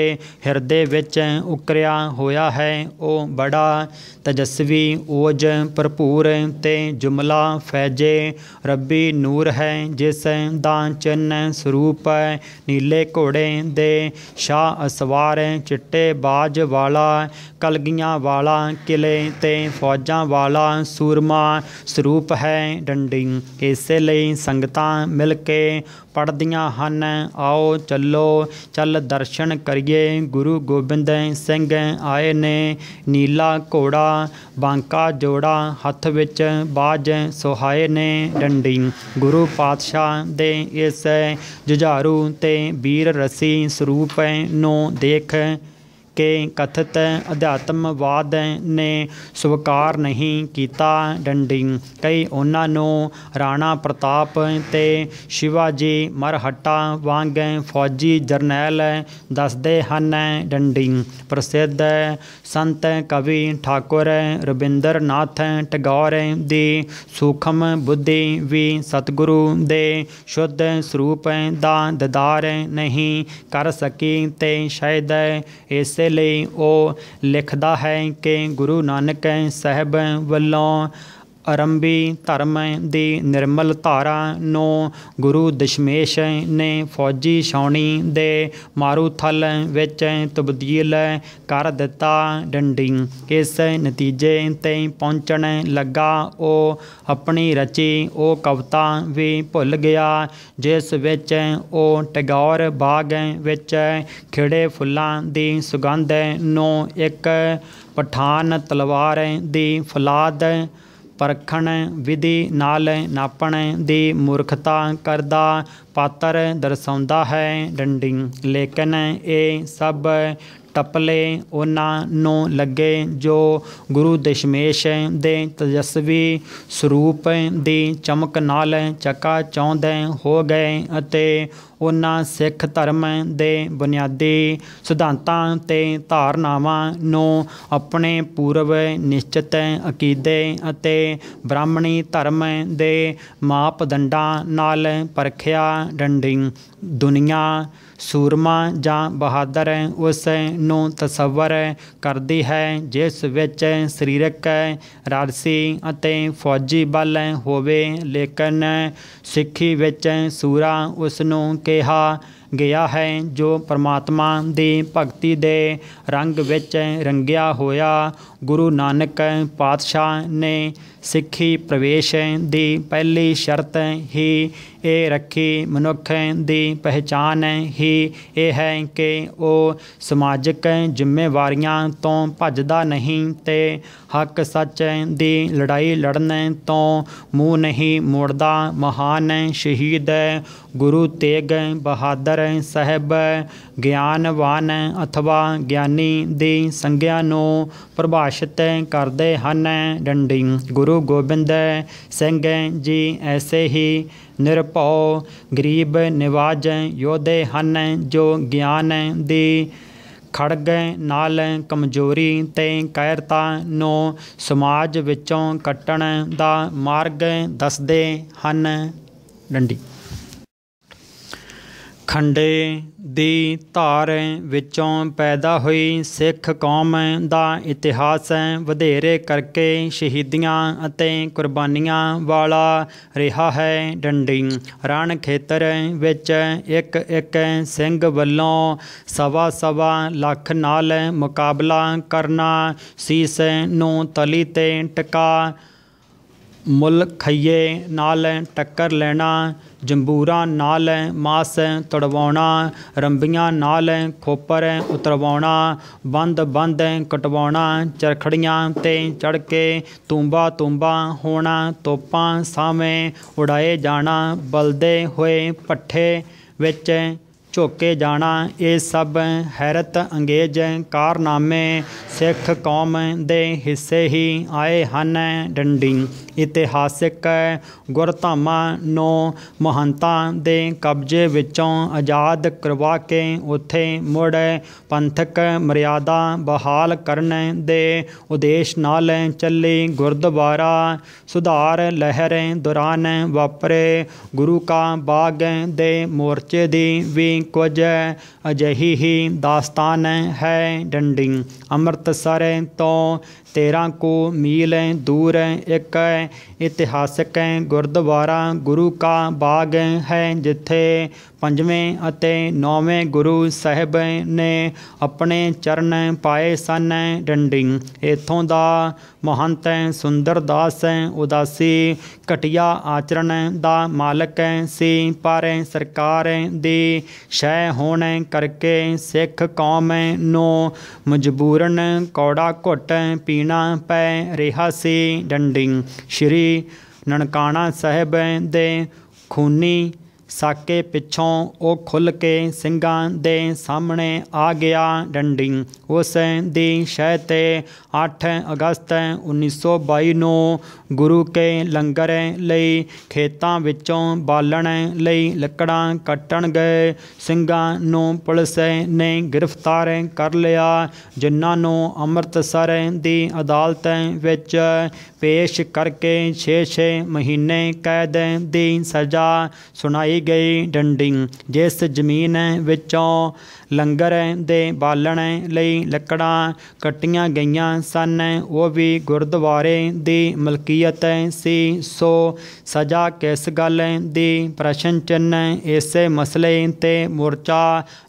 ਹਿਰਦੇ ਵਿੱਚ ਉਕਰਿਆ ਹੋਇਆ ਹੈ ਉਹ ਬੜਾ ਤਜਸਵੀ ਓਜ ਭਰਪੂਰ ਤੇ ਜੁਮਲਾ ਫੈਜੇ ਰੱਬੀ ਨੂਰ ਹੈ ਜਿਸ ਦਾ ਚਿੰਨ ਸਰੂਪ ਨੀਲੇ ਘੋੜੇ ਦੇ ਸ਼ਾਹ ਅਸਵਾਰ ਚਿੱਟੇ ਬਾਜ ਵਾਲਾ ਕਲਗੀਆਂ ਵਾਲਾ ਕਿਲੇ ਤੇ ਫੌਜਾਂ ਵਾਲਾ ਵਾਲਾ ਸੂਰਮਾ ਸਰੂਪ ਹੈ ਡੰਡੀ ਇਸੇ ਲਈ ਸੰਗਤਾਂ ਮਿਲ ਕੇ ਪੜਦੀਆਂ ਹਨ ਆਓ ਚੱਲੋ ਚੱਲ ਦਰਸ਼ਨ ਕਰੀਏ ਗੁਰੂ ਗੋਬਿੰਦ ਸਿੰਘ ਆਏ ਨੇ ਨੀਲਾ ਘੋੜਾ ਬਾਂਕਾ ਜੋੜਾ ਹੱਥ ਵਿੱਚ ਬਾਜ ਸੁਹਾਏ ਨੇ ਡੰਡੀ ਗੁਰੂ ਪਾਤਸ਼ਾਹ ਦੇ ਇਸ ਜੁਝਾਰੂ ਤੇ ਵੀਰ ਰਸੀ ਸਰੂਪ ਨੂੰ ਦੇਖ ਕੇ ਕਥਿਤ ਅਧਿਆਤਮਵਾਦ ਨੇ ਸਵੀਕਾਰ ਨਹੀਂ ਕੀਤਾ ਡੰਡਿੰਗ ਕਈ ਉਹਨਾਂ ਨੂੰ ਰਾਣਾ ਪ੍ਰਤਾਪ ਤੇ ਸ਼ਿਵਾਜੀ ਮਰਹੱਟਾ ਵਾਂਗ ਫੌਜੀ ਜਰਨੈਲ ਦੱਸਦੇ ਹਨ ਡੰਡਿੰਗ ਪ੍ਰਸਿੱਧ ਸੰਤ ਕਵੀ ਠਾਕੁਰ ਰਵਿੰਦਰਨਾਥ ਟਗੋਰ ਦੀ ਸੂਖਮ ਬੁੱਧੀ ਵੀ ਸਤਿਗੁਰੂ ਦੇ ਸ਼ੁੱਧ ਸਰੂਪ ਦਾ ਦਦਾਰ ਨਹੀਂ ਕਰ ਸਕੀ ਤੇ ਸ਼ਾਇਦ ਇਸ ਇਸੇ ਲਈ ਉਹ ਲਿਖਦਾ ਹੈ ਕਿ ਗੁਰੂ ਨਾਨਕ ਸਾਹਿਬ ਵੱਲੋਂ ਅਰੰਭੀ ਧਰਮ ਦੇ ਨਿਰਮਲ ਧਾਰਾ ਨੂੰ ਗੁਰੂ ਦਸ਼ਮੇਸ਼ ਨੇ ਫੌਜੀ ਛਾਉਣੀ ਦੇ ਮਾਰੂ ਥਲ ਵਿੱਚ ਤਬਦੀਲ ਕਰ ਦਿੱਤਾ ਡੰਡੀ ਇਸ ਨਤੀਜੇ ਤੇ ਪਹੁੰਚਣ ਲੱਗਾ ਉਹ ਆਪਣੀ ਰਚੀ ਉਹ ਕਵਤਾ ਵੀ ਭੁੱਲ ਗਿਆ ਜਿਸ ਵਿੱਚ ਉਹ ਟਗੌਰ ਬਾਗ ਵਿੱਚ ਖਿੜੇ ਫੁੱਲਾਂ ਦੀ ਸੁਗੰਧ ਨੂੰ ਇੱਕ ਪਠਾਨ ਤਲਵਾਰ ਦੀ ਫਲਾਦ ਪਰਖਣ ਵਿਧੀ ਨਾਲ ਨਾਪਣ ਦੇ ਮੂਰਖਤਾ ਕਰਦਾ ਪਾਤਰ ਦਰਸਾਉਂਦਾ ਹੈ ਡੰਡਿੰਗ ਲੇਕਿਨ ਇਹ ਸਭ ਤਪਲੇ ਉਹਨਾਂ ਨੂੰ ਲੱਗੇ ਜੋ ਗੁਰੂ ਦਸ਼ਮੇਸ਼ ਦੇ ਤਜਸਵੀ ਸਰੂਪ ਦੀ ਚਮਕ ਨਾਲ ਚੱਕਾ ਚੌਂਦੇ ਹੋ ਗਏ ਅਤੇ ਉਹਨਾਂ ਸਿੱਖ ਧਰਮ ਦੇ ਬੁਨਿਆਦੀ ਸਿਧਾਂਤਾਂ ਤੇ ਧਾਰਨਾਵਾਂ ਨੂੰ ਆਪਣੇ ਪੂਰਵ ਨਿਸ਼ਚਿਤ ਅਕੀਦੇ ਅਤੇ ਬ੍ਰਾਹਮਣੀ ਧਰਮ ਦੇ ਮਾਪਦੰਡਾਂ ਨਾਲ ਪਰਖਿਆ ਡੰਡਿੰਗ ਦੁਨੀਆ ਸੂਰਮਾ ਜਾਂ ਬਹਾਦਰ ਉਸ ਨੂੰ ਤਸੱਵਰ ਕਰਦੀ ਹੈ ਜਿਸ ਵਿੱਚ ਸਰੀਰਕ ਰਾਜਸੀ ਅਤੇ ਫੌਜੀ ਬਲ ਹੋਵੇ ਲੇਕਿਨ ਸਿੱਖੀ ਵਿੱਚ ਸੂਰਾ ਉਸ ਨੂੰ ਕਿਹਾ ਗਿਆ ਹੈ ਜੋ ਪਰਮਾਤਮਾ ਦੀ ਭਗਤੀ ਦੇ ਰੰਗ ਵਿੱਚ ਰੰਗਿਆ ਹੋਇਆ ਗੁਰੂ ਨਾਨਕ ਪਾਤਸ਼ਾਹ ਨੇ ਸਿੱਖੀ ਪ੍ਰਵੇਸ਼ ਦੀ ਪਹਿਲੀ ਸ਼ਰਤ ਹੀ ਇਹ ਰੱਖੀ ਮਨੁੱਖ ਦੀ ਪਹਿਚਾਨ ਹੈ ਹੀ ਇਹ ਹੈ ਕਿ ਉਹ ਸਮਾਜਿਕ ਜ਼ਿੰਮੇਵਾਰੀਆਂ ਤੋਂ ਭੱਜਦਾ ਨਹੀਂ ਤੇ ਹੱਕ ਸੱਚ ਦੀ ਲੜਾਈ ਲੜਨ ਤੋਂ ਮੂੰਹ ਨਹੀਂ ਮੋੜਦਾ ਮਹਾਨ ਸ਼ਹੀਦ ਹੈ ਗੁਰੂ ਤੇਗ ਬਹਾਦਰ ਸਾਹਿਬ ਗਿਆਨਵਾਨ ਅਥਵਾ ਗਿਆਨੀ ਦੀ ਸੰਗਿਆ ਨੂੰ ਪ੍ਰਭਾਸ਼ਿਤ ਕਰਦੇ ਹਨ ਡੰਡੀ ਗੁਰੂ ਗੁਰੂ ਗੋਬਿੰਦ ਸਿੰਘ ਜੀ ਐਸੇ ਹੀ ਨਿਰਭਉ ਗਰੀਬ ਨਿਵਾਜ ਯੋਧੇ ਹਨ ਜੋ ਗਿਆਨ ਦੀ ਖੜਗ ਨਾਲ ਕਮਜ਼ੋਰੀ ਤੇ ਕਾਇਰਤਾ ਨੂੰ ਸਮਾਜ ਵਿੱਚੋਂ ਕੱਟਣ ਦਾ ਮਾਰਗ ਦੱਸਦੇ ਹਨ ਡੰਡੀ ਖੰਡੇ ਦੀ ਧਾਰ ਵਿੱਚੋਂ ਪੈਦਾ ਹੋਈ ਸਿੱਖ ਕੌਮ ਦਾ ਇਤਿਹਾਸ ਵਧੇਰੇ ਕਰਕੇ ਸ਼ਹੀਦੀਆਂ ਅਤੇ ਕੁਰਬਾਨੀਆਂ ਵਾਲਾ ਰਿਹਾ ਹੈ ਡੰਡੀ ਰਣ ਖੇਤਰ ਵਿੱਚ ਇੱਕ ਇੱਕ ਸਿੰਘ ਵੱਲੋਂ ਸਵਾ ਸਵਾ ਲੱਖ ਨਾਲ ਮੁਕਾਬਲਾ ਕਰਨਾ ਸੀਸ ਨੂੰ ਤਲੀ ਤੇ ਟਿਕਾ ਮੁੱਲ ਖਈਏ ਨਾਲ ਟੱਕਰ ਲੈਣਾ ਜੰਬੂਰਾ ਨਾਲ ਮਾਸ ਤੜਵਾਉਣਾ ਰੰਬੀਆਂ ਨਾਲ ਖੋਪਰ ਉਤਰਵਾਉਣਾ ਬੰਦ ਬੰਦ ਕਟਵਾਉਣਾ ਚਰਖੜੀਆਂ ਤੇ ਚੜ ਕੇ ਤੂੰਬਾ ਤੂੰਬਾ ਹੋਣਾ ਤੋਪਾਂ ਸਾਵੇਂ ਉਡਾਏ ਜਾਣਾ ਬਲਦੇ ਹੋਏ ਪੱਠੇ ਵਿੱਚ ਝੋਕੇ ਜਾਣਾ ਇਹ ਸਭ ਹੈਰਤ ਅੰਗੇਜ ਕਾਰਨਾਮੇ ਸਿੱਖ ਕੌਮ ਦੇ ਹਿੱਸੇ ਹੀ ਆਏ ਹਨ ਡੰਡੀ ਇਤਿਹਾਸਿਕ ਗੁਰਧਾਮਾਂ ਨੂੰ ਮਹੰਤਾਂ ਦੇ ਕਬਜ਼ੇ ਵਿੱਚੋਂ ਆਜ਼ਾਦ ਕਰਵਾ ਕੇ ਉੱਥੇ ਮੁੜ ਪੰਥਕ ਮਰਿਆਦਾ ਬਹਾਲ ਕਰਨ ਦੇ ਉਦੇਸ਼ ਨਾਲ ਚੱਲੇ ਗੁਰਦੁਆਰਾ ਸੁਧਾਰ ਲਹਿਰ ਦੌਰਾਨ ਵਾਪਰੇ ਗੁਰੂ ਕਾ ਬਾਗ ਦੇ ਮੋਰਚੇ ਦੀ ਵੀ ਕੁਝ ਅਜਹੀ ਹੀ ਦਾਸਤਾਨ ਹੈ ਡੰਡਿੰਗ ਅੰਮ੍ਰਿਤਸਰ ਤੋਂ ਤੇਰਾ ਕੋ ਮੀਲ ਹੈ ਦੂਰ ਹੈ ਇੱਕ ਹੈ ਇਤਿਹਾਸਕ ਗੁਰਦੁਆਰਾ ਗੁਰੂ ਕਾ ਬਾਗ ਹੈ ਜਿੱਥੇ ਪੰਜਵੇਂ ਅਤੇ ਨੌਵੇਂ ਗੁਰੂ ਸਾਹਿਬ ਨੇ ਆਪਣੇ ਚਰਨ ਪਾਏ ਸਨ ਡੰਡੀ ਇਥੋਂ ਦਾ ਮਹੰਤ ਸੁੰਦਰਦਾਸ ਉਦਾਸੀ ਕਟਿਆ ਆਚਰਣ ਦਾ ਮਾਲਕ ਸੀ ਪਰ ਸਰਕਾਰ ਦੀ ਸ਼ੈ ਹੋਣ ਕਰਕੇ ਸਿੱਖ ਕੌਮ ਨੂੰ ਮਜਬੂਰਨ ਕੌੜਾ ਘੁੱਟ ਪੀਣਾ ਪੈ ਰਿਹਾ ਸੀ ਡੰਡੀ ਸ਼੍ਰੀ ਸ੍ਰੀ ਨਨਕਾਣਾ ਸਾਹਿਬ ਦੇ ਖੂਨੀ ਸਾਕੇ ਪਿੱਛੋਂ ਉਹ ਖੁੱਲ ਕੇ ਸਿੰਘਾਂ ਦੇ ਸਾਹਮਣੇ ਆ ਗਿਆ ਡੰਡੀ ਉਸ ਦੀ ਸ਼ਹਿਤੇ 8 ਅਗਸਤ 1922 ਨੂੰ ਗੁਰੂ ਕੇ ਲੰਗਰ ਲਈ ਖੇਤਾਂ ਵਿੱਚੋਂ ਬਾਲਣ ਲਈ ਲੱਕੜਾਂ ਕੱਟਣ ਗਏ ਸਿੰਘਾਂ ਨੂੰ ਪੁਲਿਸ ਨੇ ਗ੍ਰਿਫਤਾਰ ਕਰ ਲਿਆ ਜਿਨ੍ਹਾਂ ਨੂੰ ਅੰਮ੍ਰਿਤਸਰ ਦੀ ਅਦਾਲਤ ਵਿੱਚ ਪੇਸ਼ ਕਰਕੇ 6-6 ਮਹੀਨੇ ਕੈਦ ਦੀ ਸਜ਼ਾ ਸੁਣਾਈ ਗਈ ਡੰਡਿੰਗ ਜਿਸ ਜ਼ਮੀਨ ਵਿੱਚੋਂ ਲੰਗਰ ਦੇ ਬਾਲਣ ਲਈ ਲੱਕੜਾਂ ਕੱਟੀਆਂ ਗਈਆਂ ਸਨ ਉਹ ਵੀ ਗੁਰਦੁਆਰੇ ਦੀ ਮਲਕੀਅਤ ਸੀ ਸੋ ਸਜ਼ਾ ਕਿਸ ਗੱਲ ਦੀ ਪ੍ਰਸ਼ਨ ਚਿੰਨ ਇਸੇ ਮਸਲੇ ਤੇ ਮੋਰਚਾ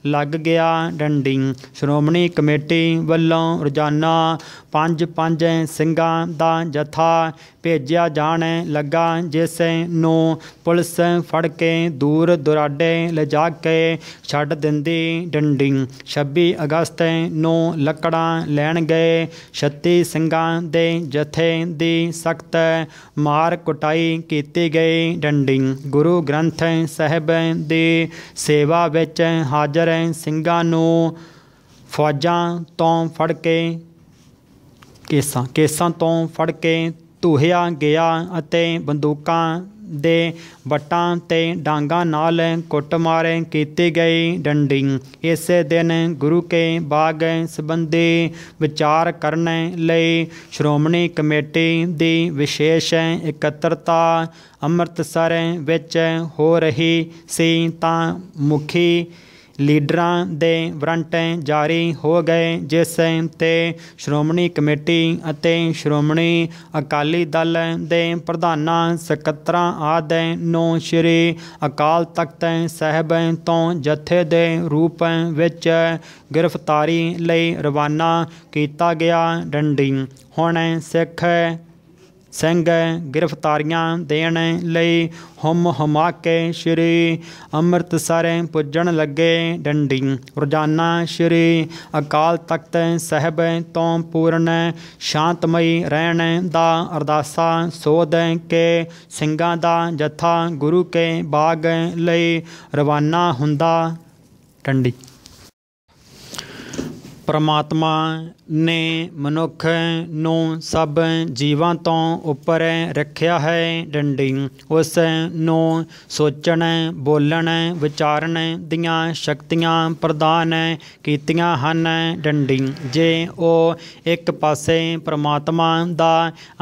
ਲੱਗ ਗਿਆ ਡੰਡੀ ਸ਼੍ਰੋਮਣੀ ਕਮੇਟੀ ਵੱਲੋਂ ਰੋਜ਼ਾਨਾ ਪੰਜ ਪੰਜ ਸਿੰਘਾਂ ਦਾ ਜਥਾ ਭੇਜਿਆ ਜਾਣ ਲੱਗਾ ਜਿਸ ਨੂੰ ਪੁਲਿਸ ਫੜ ਕੇ ਦੂਰ ਦੁਰਾਡੇ ਲਿਜਾ ਕੇ ਛੱਡ ਦਿੰਦੀ ਡੰਡੀ 26 ਅਗਸਤ ਨੂੰ ਤੋਂ ਲੱਕੜਾਂ ਲੈਣ ਗਏ ਛੱਤੀ ਸਿੰਘਾਂ ਦੇ ਜਥੇ ਦੀ ਸਖਤ ਮਾਰ ਕੁਟਾਈ ਕੀਤੀ ਗਈ ਡੰਡਿੰਗ ਗੁਰੂ ਗ੍ਰੰਥ ਸਾਹਿਬ ਦੀ ਸੇਵਾ ਵਿੱਚ ਹਾਜ਼ਰ ਸਿੰਘਾਂ ਨੂੰ ਫੌਜਾਂ ਤੋਂ ਫੜ ਕੇ ਕੇਸਾਂ ਕੇਸਾਂ ਤੋਂ ਫੜ ਕੇ ਧੂਹਿਆ ਗਿਆ ਅਤੇ ਬੰਦੂਕਾਂ ਦੇ ਵਟਾਂ ਤੇ ਡਾਂਗਾ ਨਾਲ ਕੁੱਟਮਾਰ ਕੀਤੀ ਗਈ ਡੰਡੀ ਇਸੇ ਦਿਨ ਗੁਰੂ ਕੇ ਬਾਗ ਸੰਬੰਧੀ ਵਿਚਾਰ ਕਰਨ ਲਈ ਸ਼੍ਰੋਮਣੀ ਕਮੇਟੀ ਦੀ ਵਿਸ਼ੇਸ਼ ਇਕੱਤਰਤਾ ਅੰਮ੍ਰਿਤਸਰ ਵਿੱਚ ਹੋ ਰਹੀ ਸੀ ਤਾਂ ਮੁਖੀ ਲੀਡਰਾਂ ਦੇ ਵਰੰਟ ਜਾਰੀ ਹੋ ਗਏ ਜਿਸ ਤੇ ਸ਼੍ਰੋਮਣੀ ਕਮੇਟੀ ਅਤੇ ਸ਼੍ਰੋਮਣੀ ਅਕਾਲੀ ਦਲ ਦੇ ਪ੍ਰਧਾਨਾਂ ਸਕੱਤਰਾਂ ਆਦਿ ਨੂੰ ਸ਼੍ਰੀ ਅਕਾਲ ਤਖਤ ਸਾਹਿਬ ਤੋਂ ਜਥੇ ਦੇ ਰੂਪ ਵਿੱਚ ਗ੍ਰਿਫਤਾਰੀ ਲਈ ਰਵਾਨਾ ਕੀਤਾ ਗਿਆ ਡੰਡੀ ਹੁਣ ਸਿੱਖ ਸਿੰਘ ਗ੍ਰਿਫਤਾਰੀਆਂ ਦੇਣ ਲਈ ਹਮ ਹਮਾਕੇ ਸ਼੍ਰੀ ਅੰਮ੍ਰਿਤਸਰ ਪੁੱਜਣ ਲੱਗੇ ਡੰਡੀ ਰੋਜ਼ਾਨਾ ਸ਼੍ਰੀ ਅਕਾਲ ਤਖਤ ਸਾਹਿਬ ਤੋਂ ਪੂਰਨ ਸ਼ਾਂਤਮਈ ਰਹਿਣ ਦਾ ਅਰਦਾਸਾ ਸੋਧ ਕੇ ਸਿੰਘਾਂ ਦਾ ਜਥਾ ਗੁਰੂ ਕੇ ਬਾਗ ਲਈ ਰਵਾਨਾ ਹੁੰਦਾ ਡੰਡੀ ਪਰਮਾਤਮਾ ਨੇ ਮਨੁੱਖ ਨੂੰ ਸਭ ਜੀਵਾਂ ਤੋਂ ਉੱਪਰ ਰੱਖਿਆ ਹੈ ਡੰਡੀ ਉਸ ਨੂੰ ਸੋਚਣ ਬੋਲਣ ਵਿਚਾਰਨ ਦੀਆਂ ਸ਼ਕਤੀਆਂ ਪ੍ਰਦਾਨ ਕੀਤੀਆਂ ਹਨ ਡੰਡੀ ਜੇ ਉਹ ਇੱਕ ਪਾਸੇ ਪਰਮਾਤਮਾ ਦਾ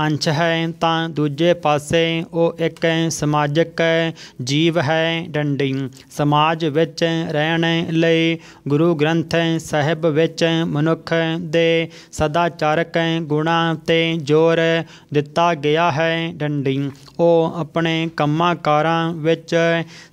ਅੰਸ਼ ਹੈ ਤਾਂ ਦੂਜੇ ਪਾਸੇ ਉਹ ਇੱਕ ਸਮਾਜਿਕ ਜੀਵ ਹੈ ਡੰਡੀ ਸਮਾਜ ਵਿੱਚ ਰਹਿਣ ਲਈ ਗੁਰੂ ਗ੍ਰੰਥ ਸਾਹਿਬ ਵਿੱਚ ਮਨੁੱਖ ਦੇ ਸਦਾਚਾਰਕ ਗੁਣਾਂ ਤੇ ਜ਼ੋਰ ਦਿੱਤਾ ਗਿਆ ਹੈ ਡੰਡੀ ਉਹ ਆਪਣੇ ਕੰਮਾਂ ਵਿੱਚ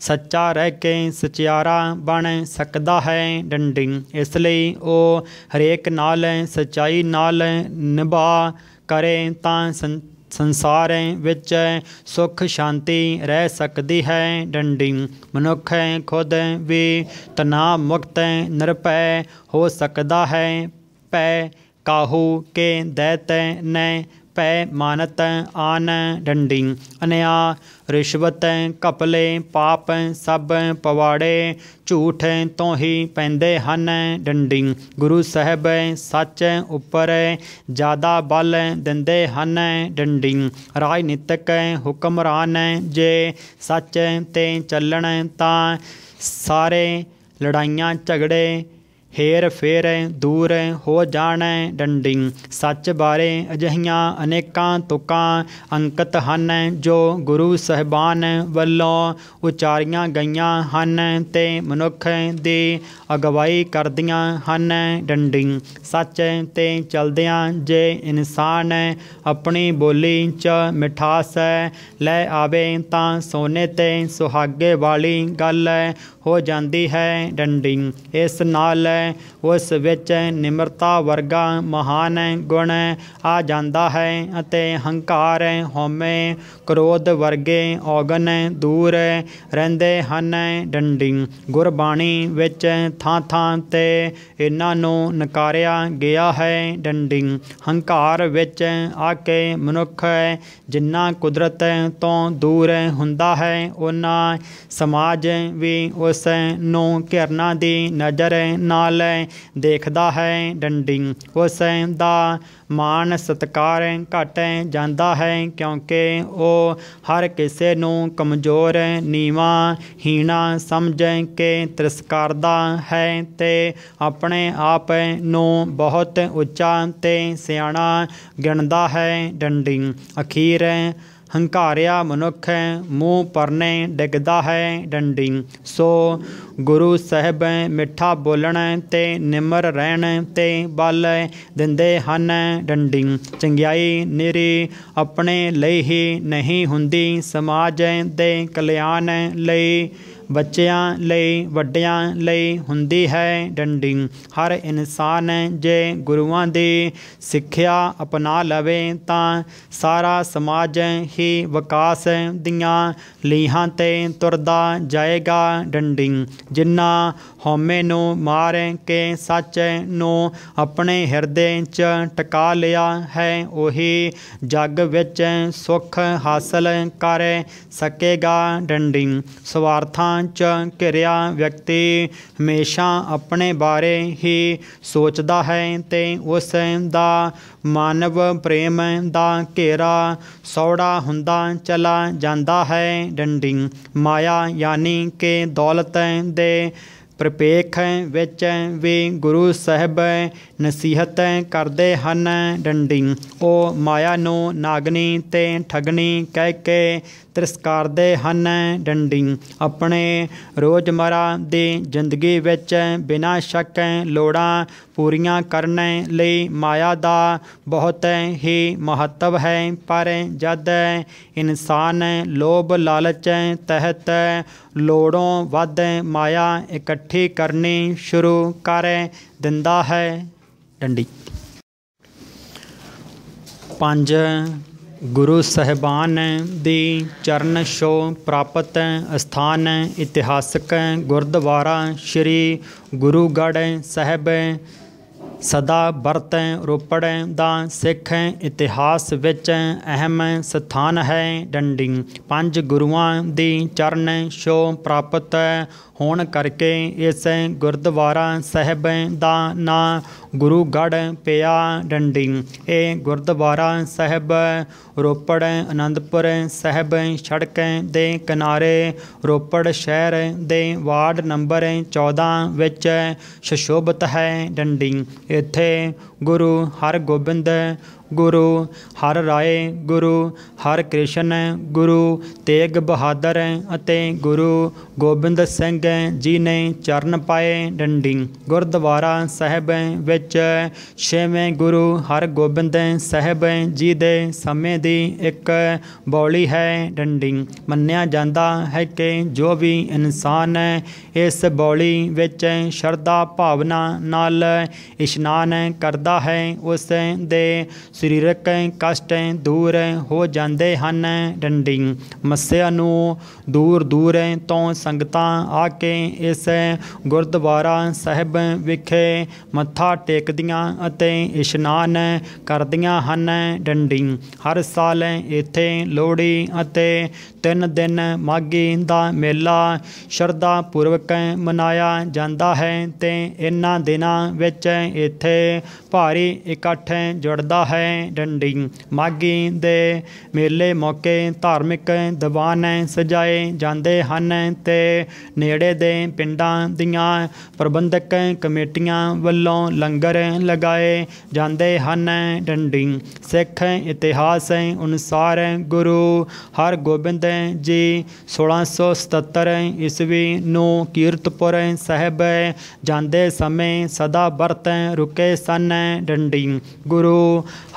ਸੱਚਾ ਰਹਿ ਕੇ ਸਚਿਆਰਾ ਬਣ ਸਕਦਾ ਹੈ ਡੰਡੀ ਇਸ ਲਈ ਉਹ ਹਰੇਕ ਨਾਲ ਸਚਾਈ ਨਾਲ ਨਿਭਾ ਕਰੇ ਤਾਂ ਸੰਤ ਸੰਸਾਰ ਵਿੱਚ ਸੁਖ ਸ਼ਾਂਤੀ ਰਹਿ ਸਕਦੀ ਹੈ ਡੰਡੀ ਮਨੁੱਖ ਖੁਦ ਵੀ ਤਨਾਅ ਮੁਕਤ ਨਿਰਭੈ ਹੋ ਸਕਦਾ ਹੈ ਪੈ ਕਾਹੂ ਕੇ ਦੈਤ ਨੈ ਪੈ ਮਾਨਤੈ ਆਨ ਡੰਡੀ ਅਨਿਆ ਰਿਸ਼ਵਤ ਕਪਲੇ ਪਾਪ ਸਭ ਪਵਾੜੇ ਝੂਠ ਤੋਂ ਹੀ ਪੈਂਦੇ ਹਨ ਡੰਡੀ ਗੁਰੂ ਸਾਹਿਬ ਸੱਚ ਉੱਪਰ ਜ਼ਿਆਦਾ ਬਲ ਦਿੰਦੇ ਹਨ ਡੰਡੀ ਰਾਜਨੀਤਿਕ ਹੁਕਮਰਾਨ ਜੇ ਸੱਚ ਤੇ ਚੱਲਣ ਤਾਂ ਸਾਰੇ ਲੜਾਈਆਂ ਝਗੜੇ ਹੇਰ ਫੇਰੇ ਦੂਰ ਹੋ ਜਾਣੈ ਡੰਡਿੰ ਸੱਚ ਬਾਰੇ ਅਜਹੀਆਂ ਅਨੇਕਾਂ ਤੁਕਾਂ ਅੰਕਤ ਹਨ ਜੋ ਗੁਰੂ ਸਹਿਬਾਨ ਵੱਲੋਂ ਉਚਾਰੀਆਂ ਗਈਆਂ ਹਨ ਤੇ ਮਨੁੱਖ ਦੀ ਅਗਵਾਈ ਕਰਦੀਆਂ ਹਨ ਡੰਡਿੰ ਸੱਚ ਤੇ ਚਲਦਿਆਂ ਜੇ ਇਨਸਾਨ ਆਪਣੀ ਬੋਲੀ 'ਚ ਮਿਠਾਸ ਲੈ ਆਵੇ ਤਾਂ ਸੋਨੇ ਤੇ ਸੁਹਾਗੇ ਵਾਲੀ ਗੱਲ ਹੋ ਜਾਂਦੀ ਹੈ ਡੰਡਿੰ ਇਸ ਨਾਲ ਉਸ ਵਿੱਚ ਨਿਮਰਤਾ ਵਰਗਾ ਮਹਾਨ ਗੁਣ ਆ ਜਾਂਦਾ ਹੈ ਅਤੇ ਹੰਕਾਰ ਹਉਮੈ ਕ੍ਰੋਧ ਵਰਗੇ ਔਗਨ ਦੂਰ ਰਹਿੰਦੇ ਹਨ ਡੰਡਿੰਗ ਗੁਰਬਾਣੀ ਵਿੱਚ ਥਾਂ ਥਾਂ ਤੇ ਇਹਨਾਂ ਨੂੰ ਨਕਾਰਿਆ ਗਿਆ ਹੈ ਡੰਡਿੰਗ ਹੰਕਾਰ ਵਿੱਚ ਆ ਕੇ ਮਨੁੱਖ ਜਿੰਨਾ ਕੁਦਰਤ ਤੋਂ ਦੂਰ ਹੁੰਦਾ ਹੈ ਉਹਨਾਂ ਸਮਾਜ ਵੀ ਉਸ ਨੂੰ ਘਿਰਨਾ ਦੀ ਨਜ਼ਰ ਨਾਲ ਲੈ ਦੇਖਦਾ ਹੈ ਡੰਡੀ ਉਸ ਦਾ ਮਾਨ ਸਤਕਾਰ ਘਟ ਜਾਂਦਾ ਹੈ ਕਿਉਂਕਿ ਉਹ ਹਰ ਕਿਸੇ ਨੂੰ ਕਮਜ਼ੋਰ ਨੀਵਾ ਹੀਣਾ ਸਮਝੇ ਕੇ ਤਿਰਸਕਾਰਦਾ ਹੈ ਤੇ ਆਪਣੇ ਆਪ ਨੂੰ ਬਹੁਤ ਉੱਚਾ ਤੇ ਸਿਆਣਾ ਗਿਣਦਾ ਹੈ ਡੰਡੀ ਅਖੀਰ ਹੰਕਾਰਿਆ ਮਨੁੱਖ ਮੂੰਹ ਪਰਨੇ ਡਿੱਗਦਾ ਹੈ ਡੰਡੀ ਸੋ ਗੁਰੂ ਸਾਹਿਬ ਮਿੱਠਾ ਬੋਲਣ ਤੇ ਨਿਮਰ ਰਹਿਣ ਤੇ ਬਲ ਦਿੰਦੇ ਹਨ ਡੰਡੀ ਚੰਗਿਆਈ ਨਿਰੀ ਆਪਣੇ ਲਈ ਹੀ ਨਹੀਂ ਹੁੰਦੀ ਸਮਾਜ ਦੇ ਕਲਿਆਣ ਲਈ ਬੱਚਿਆਂ ਲਈ ਵੱਡਿਆਂ ਲਈ ਹੁੰਦੀ ਹੈ ਡੰਡਿੰਗ ਹਰ ਇਨਸਾਨ ਜੇ ਗੁਰੂਆਂ ਦੀ ਸਿੱਖਿਆ ਅਪਣਾ ਲਵੇ ਤਾਂ ਸਾਰਾ ਸਮਾਜ ਹੀ ਵਿਕਾਸ ਦੀਆਂ ਲੀਹਾਂ ਤੇ ਤੁਰਦਾ ਜਾਏਗਾ ਡੰਡਿੰਗ ਜਿੰਨਾ ਹਉਮੈ ਨੂੰ ਮਾਰ ਕੇ ਸੱਚ ਨੂੰ ਆਪਣੇ ਹਿਰਦੇ 'ਚ ਟਿਕਾ ਲਿਆ ਹੈ ਉਹੀ ਜੱਗ ਵਿੱਚ ਸੁਖ ਹਾਸਲ ਕਰ ਸਕੇਗਾ ਡੰਡਿੰਗ ਸਵਾਰਥਾਂ ਚ ਕਿਰਿਆ ਵਿਅਕਤੀ ਹਮੇਸ਼ਾ ਆਪਣੇ ਬਾਰੇ ਹੀ ਸੋਚਦਾ ਹੈ ਤੇ ਉਸ ਦਾ ਮਾਨਵ ਪ੍ਰੇਮ ਦਾ ਘੇਰਾ ਸੌੜਾ ਹੁੰਦਾ ਚਲਾ ਜਾਂਦਾ ਹੈ ਡੰਡਿੰਗ ਮਾਇਆ ਯਾਨੀ ਕਿ ਦੌਲਤ ਦੇ ਪ੍ਰਪੇਖ ਵਿੱਚ ਵੀ ਗੁਰੂ ਸਾਹਿਬ ਨਸੀਹਤ ਕਰਦੇ ਹਨ ਡੰਡੀ ਉਹ ਮਾਇਆ ਨੂੰ ਨਾਗਨੀ ਤੇ ਠਗਣੀ ਕਹਿ ਕੇ ਤਿਰਸਕਾਰਦੇ ਹਨ ਡੰਡੀ ਆਪਣੇ ਰੋਜ਼ਮਰਾ ਦੇ ਜ਼ਿੰਦਗੀ ਵਿੱਚ ਬਿਨਾਂ ਸ਼ੱਕ ਲੋੜਾਂ ਪੂਰੀਆਂ ਕਰਨ ਲਈ ਮਾਇਆ ਦਾ ਬਹੁਤ ਹੀ ਮਹੱਤਵ ਹੈ ਪਰ ਜਦ ਇਨਸਾਨ ਲੋਭ ਲਾਲਚ ਤਹਿਤ ਲੋੜੋਂ ਵੱਧ ਮਾਇਆ ਇਕੱਠੀ ਕਰਨੀ ਸ਼ੁਰੂ ਕਰ ਦਿੰਦਾ ਹੈ ਡੰਡੀ ਪੰਜ ਗੁਰੂ ਸਹਿਬਾਨ ਦੀ ਚਰਨ ਛੋ ਪ੍ਰਾਪਤ ਸਥਾਨ ਇਤਿਹਾਸਕ ਗੁਰਦੁਆਰਾ ਸ੍ਰੀ ਗੁਰੂਗੜ੍ਹ ਸਾਹਿਬ ਸਦਾ ਵਰਤ ਰੋਪੜ ਦਾ ਸਿੱਖ ਇਤਿਹਾਸ ਵਿੱਚ ਅਹਿਮ ਸਥਾਨ ਹੈ ਡੰਡੀ ਪੰਜ ਗੁਰੂਆਂ ਦੀ ਚਰਨ ਛੋ ਪ੍ਰਾਪਤ ਹੋਣ ਕਰਕੇ ਇਸ ਗੁਰਦੁਆਰਾ ਸਾਹਿਬ ਦਾ ਨਾਂ ਗੁਰੂਗੜ ਪਿਆ ਡੰਡੀ ਇਹ ਗੁਰਦੁਆਰਾ ਸਾਹਿਬ ਰੋਪੜ ਅਨੰਦਪੁਰ ਸਾਹਿਬ ਸੜਕ ਦੇ ਕਿਨਾਰੇ ਰੋਪੜ ਸ਼ਹਿਰ ਦੇ ਵਾਰਡ ਨੰਬਰ 14 ਵਿੱਚ ਸ਼ਸ਼ੋਭਤ ਹੈ ਡੰਡੀ ਇੱਥੇ ਗੁਰੂ ਹਰਗੋਬਿੰਦ ਗੁਰੂ ਹਰ ਰਾਏ ਗੁਰੂ ਹਰ ਕ੍ਰਿਸ਼ਨ ਗੁਰੂ ਤੇਗ ਬਹਾਦਰ ਅਤੇ ਗੁਰੂ ਗੋਬਿੰਦ ਸਿੰਘ ਜੀ ਨੇ ਚਰਨ ਪਾਏ ਡੰਡੀ ਗੁਰਦੁਆਰਾ ਸਾਹਿਬ ਵਿੱਚ ਛੇਵੇਂ ਗੁਰੂ ਹਰਗੋਬਿੰਦ ਸਾਹਿਬ ਜੀ ਦੇ ਸਮੇਂ ਦੀ ਇੱਕ ਬੋਲੀ ਹੈ ਡੰਡੀ ਮੰਨਿਆ ਜਾਂਦਾ ਹੈ ਕਿ ਜੋ ਵੀ ਇਨਸਾਨ ਇਸ ਬੋਲੀ ਵਿੱਚ ਸ਼ਰਧਾ ਭਾਵਨਾ ਨਾਲ ਇਸ਼ਨਾਨ ਕਰਦਾ ਹੈ ਉਸ ਦੇ ਸਰੀਰਕ ਕਸ਼ਟੈ ਦੂਰ ਹੋ ਜਾਂਦੇ ਹਨ ਡੰਡੀ ਮੱਸਿਆ ਨੂੰ ਦੂਰ ਦੂਰ ਤੋਂ ਸੰਗਤਾਂ ਆ ਕੇ ਇਸ ਗੁਰਦੁਆਰਾ ਸਾਹਿਬ ਵਿਖੇ ਮੱਥਾ ਟੇਕਦੀਆਂ ਅਤੇ ਇਸ਼ਨਾਨ ਕਰਦੀਆਂ ਹਨ ਡੰਡੀ ਹਰ ਸਾਲ ਇੱਥੇ ਲੋਹੜੀ ਅਤੇ ਤਿੰਨ ਦਿਨ ਮਾਗੀ ਦਾ ਮੇਲਾ ਸ਼ਰਧਾ ਪੂਰਵਕ ਮਨਾਇਆ ਜਾਂਦਾ ਹੈ ਤੇ ਇਨ੍ਹਾਂ ਦਿਨਾਂ ਵਿੱਚ ਇੱਥੇ ਭਾਰੀ ਇਕੱਠ ਜੁੜਦਾ ਹੈ ਡੰਡੀ ਮਾਗੀ ਦੇ ਮੇਲੇ ਮੌਕੇ ਧਾਰਮਿਕ ਦੀਵਾਨ ਸਜਾਏ ਜਾਂਦੇ ਹਨ ਤੇ ਨੇੜੇ ਦੇ ਪਿੰਡਾਂ ਦੀਆਂ ਪ੍ਰਬੰਧਕ ਕਮੇਟੀਆਂ ਵੱਲੋਂ ਲੰਗਰ ਲਗਾਏ ਜਾਂਦੇ ਹਨ ਡੰਡੀ ਸਿੱਖ ਇਤਿਹਾਸ ਅਨੁਸਾਰ ਗੁਰੂ ਹਰਗੋਬਿੰਦ ਜੀ 1677 ਈਸਵੀ ਨੂੰ ਕੀਰਤਪੁਰ ਸਾਹਿਬ ਜਾਂਦੇ ਸਮੇਂ ਸਦਾ ਵਰਤ ਰੁਕੇ ਸਨ ਡੰਡੀ ਗੁਰੂ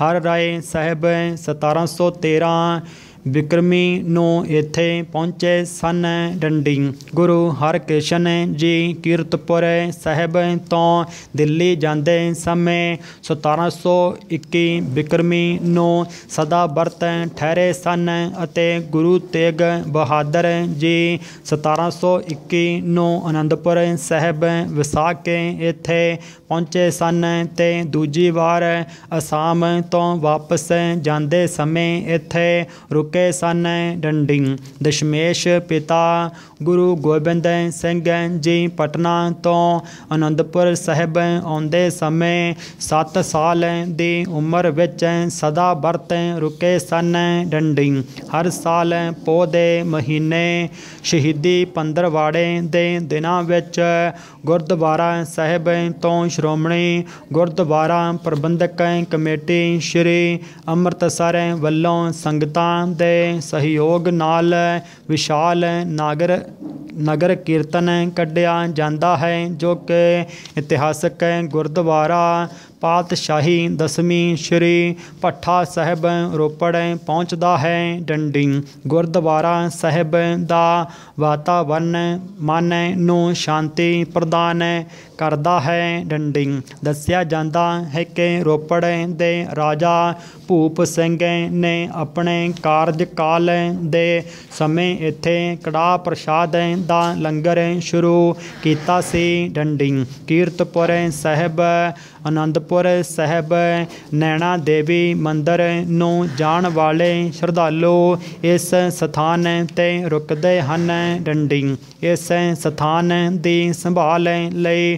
ਹਰ ਰਾਏ ਸਾਹਿਬ 1713 ਵਿਕਰਮੀ ਨੂੰ ਇੱਥੇ ਪਹੁੰਚੇ ਸਨ ਡੰਡੀ ਗੁਰੂ ਹਰਿਕ੍ਰਿਸ਼ਨ ਜੀ ਕੀਰਤਪੁਰ ਸਾਹਿਬ ਤੋਂ ਦਿੱਲੀ ਜਾਂਦੇ ਸਮੇਂ 1721 ਵਿਕਰਮੀ ਨੂੰ ਸਦਾ ਵਰਤ ਠਹਿਰੇ ਸਨ ਅਤੇ ਗੁਰੂ ਤੇਗ ਬਹਾਦਰ ਜੀ 1721 ਨੂੰ ਅਨੰਦਪੁਰ ਸਾਹਿਬ ਵਿਸਾ ਕੇ ਇੱਥੇ ਪਹੁੰਚੇ ਸਨ ਤੇ ਦੂਜੀ ਵਾਰ ਅਸਾਮ ਤੋਂ ਵਾਪਸ ਜਾਂਦੇ ਸਮੇਂ ਇੱਥੇ ਚੁੱਕੇ ਸਨ ਡੰਡਿੰ ਦਸ਼ਮੇਸ਼ ਪਿਤਾ ਗੁਰੂ ਗੋਬਿੰਦ ਸਿੰਘ ਜੀ ਪਟਨਾ ਤੋਂ ਅਨੰਦਪੁਰ ਸਾਹਿਬ ਆਉਂਦੇ ਸਮੇਂ 7 ਸਾਲ ਦੀ ਉਮਰ ਵਿੱਚ ਸਦਾ ਵਰਤ ਰੁਕੇ ਸਨ ਡੰਡੀ ਹਰ ਸਾਲ ਪੋ ਦੇ ਮਹੀਨੇ ਸ਼ਹੀਦੀ ਪੰਦਰਵਾੜੇ ਦੇ ਦਿਨਾਂ ਵਿੱਚ ਗੁਰਦੁਆਰਾ ਸਾਹਿਬ ਤੋਂ ਸ਼੍ਰੋਮਣੀ ਗੁਰਦੁਆਰਾ ਪ੍ਰਬੰਧਕ ਕਮੇਟੀ ਸ਼੍ਰੀ ਅੰਮ੍ਰਿਤਸਰ ਵੱਲੋਂ ਸੰਗਤਾਂ ਦੇ ਸਹਿਯੋਗ ਨਾਲ ਵਿਸ਼ਾਲ ਨਾਗਰ ਨਗਰ ਕੀਰਤਨ ਕੱਢਿਆ ਜਾਂਦਾ ਹੈ ਜੋ ਕਿ ਇਤਿਹਾਸਕ ਗੁਰਦੁਆਰਾ ਪਾਤਸ਼ਾਹੀ ਦਸਵੀਂ ਸ਼੍ਰੀ ਪੱਠਾ ਸਾਹਿਬ ਰੋਪੜ ਪਹੁੰਚਦਾ ਹੈ ਡੰਡਿੰਗ ਗੁਰਦੁਆਰਾ ਸਾਹਿਬ ਦਾ ਵਾਤਾਵਰਨ ਮਨ ਨੂੰ ਸ਼ਾਂਤੀ ਪ੍ਰਦਾਨ ਕਰਦਾ ਹੈ ਡੰਡਿੰਗ ਦੱਸਿਆ ਜਾਂਦਾ ਹੈ ਕਿ ਰੋਪੜ ਦੇ ਰਾਜਾ ਭੂਪ ਸਿੰਘ ਨੇ ਆਪਣੇ ਕਾਰਜਕਾਲ ਦੇ ਸਮੇਂ ਇੱਥੇ ਕੜਾ ਪ੍ਰਸ਼ਾਦ ਦਾ ਲੰਗਰ ਸ਼ੁਰੂ ਕੀਤਾ ਸੀ ਡੰਡਿੰਗ ਕੀਰਤਪੁਰ ਸਾਹਿਬ ਅਨੰਦਪੁਰ ਸਾਹਿਬ ਨੈਣਾ ਦੇਵੀ ਮੰਦਰ ਨੂੰ ਜਾਣ ਵਾਲੇ ਸ਼ਰਧਾਲੂ ਇਸ ਸਥਾਨ ਤੇ ਰੁਕਦੇ ਹਨ ਡੰਡਿੰਗ ਇਸ ਸਥਾਨ ਦੀ ਸੰਭਾਲ ਲਈ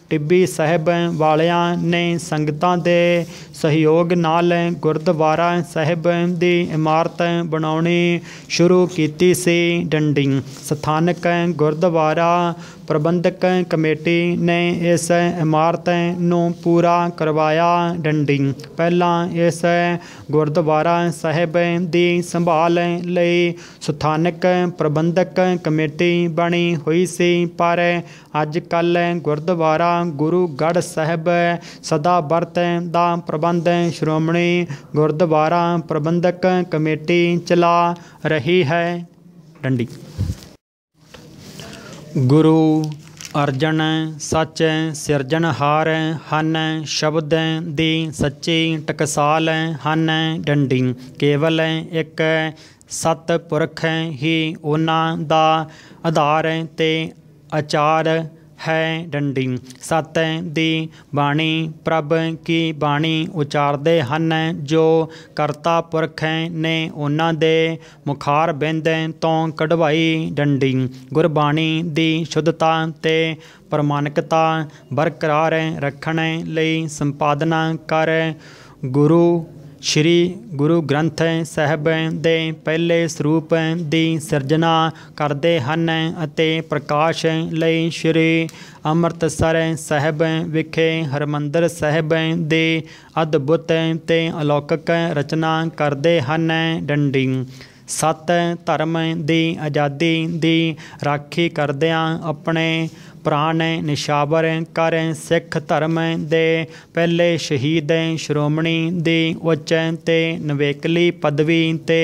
ਟਿੱਬੀ ਸਾਹਿਬ ਵਾਲਿਆਂ ਨੇ ਸੰਗਤਾਂ ਦੇ ਸਹਿਯੋਗ ਨਾਲ ਗੁਰਦੁਆਰਾ ਸਾਹਿਬ ਦੀ ਇਮਾਰਤ ਬਣਾਉਣੀ ਸ਼ੁਰੂ ਕੀਤੀ ਸੀ ਡੰਡਿੰਗ ਸਥਾਨਕ ਗੁਰਦੁਆਰਾ ਪ੍ਰਬੰਧਕ ਕਮੇਟੀ ਨੇ ਇਸ ਇਮਾਰਤ ਨੂੰ ਪੂਰਾ ਕਰਵਾਇਆ ਡੰਡਿੰਗ ਪਹਿਲਾਂ ਇਸ ਗੁਰਦੁਆਰਾ ਸਾਹਿਬ ਦੀ ਸੰਭਾਲ ਲਈ ਸਥਾਨਕ ਪ੍ਰਬੰਧਕ ਕਮੇਟੀ ਬਣੀ ਹੋਈ ਸੀ ਪਰ ਅੱਜ ਕੱਲ ਗੁਰਦੁਆਰਾ ਗੁਰੂ ਗੜ ਸਾਹਿਬ ਸਦਾ ਵਰਤੈ ਦਾ ਪ੍ਰਬੰਧ ਸ਼੍ਰੋਮਣੀ ਗੁਰਦੁਆਰਾ ਪ੍ਰਬੰਧਕ ਕਮੇਟੀ ਚਲਾ ਰਹੀ ਹੈ ਡੰਡੀ ਗੁਰੂ ਅਰਜਨ ਸੱਚ ਸਿਰਜਣਹਾਰ ਹਨ ਸ਼ਬਦ ਦੀ ਸੱਚੀ ਟਕਸਾਲ ਹਨ ਡੰਡੀ ਕੇਵਲ ਇੱਕ ਸਤ ਪੁਰਖ ਹੀ ਉਹਨਾਂ ਦਾ ਆਧਾਰ ਤੇ ਆਚਾਰ ਹੈ ਡੰਡੀ ਸਤੈ ਦੀ ਬਾਣੀ ਪ੍ਰਭ ਕੀ ਬਾਣੀ ਉਚਾਰਦੇ ਹਨ ਜੋ ਕਰਤਾ ਪੁਰਖੈ ਨੇ ਉਹਨਾਂ ਦੇ ਮੁਖਾਰ ਬਿੰਦੈ ਤੋਂ ਕਢਵਾਈ ਡੰਡੀ ਗੁਰਬਾਣੀ ਦੀ ਸ਼ੁੱਧਤਾ ਤੇ ਪ੍ਰਮਾਣਿਕਤਾ ਬਰਕਰਾਰ ਰੱਖਣ ਲਈ ਸੰਪਾਦਨਾ ਕਰ ਗੁਰੂ ਸ਼੍ਰੀ ਗੁਰੂ ਗ੍ਰੰਥ ਸਾਹਿਬ ਦੇ ਪਹਿਲੇ ਸਰੂਪ ਦੀ ਸਿਰਜਣਾ ਕਰਦੇ ਹਨ ਅਤੇ ਪ੍ਰਕਾਸ਼ ਲਈ ਸ਼੍ਰੀ ਅੰਮ੍ਰਿਤਸਰ ਸਾਹਿਬ ਵਿਖੇ ਹਰਮੰਦਰ ਸਾਹਿਬ ਦੇ ਅਦਭੁਤ ਤੇ ਅਲੌਕਿਕ ਰਚਨਾ ਕਰਦੇ ਹਨ ਡੰਡੀ ਸਤ ਧਰਮ ਦੀ ਆਜ਼ਾਦੀ ਦੀ ਰਾਖੀ ਕਰਦਿਆਂ ਆਪਣੇ ਪ੍ਰਾਨ ਹੈ ਨਿਸ਼ਾਵਰ ਹੈ ਕਰ ਹੈ ਸਿੱਖ ਧਰਮ ਹੈ ਦੇ ਪਹਿਲੇ ਸ਼ਹੀਦ ਹੈ ਸ਼੍ਰੋਮਣੀ ਦੀ ਉੱਚ ਤੇ ਨਵੇਕਲੀ ਪਦਵੀ ਤੇ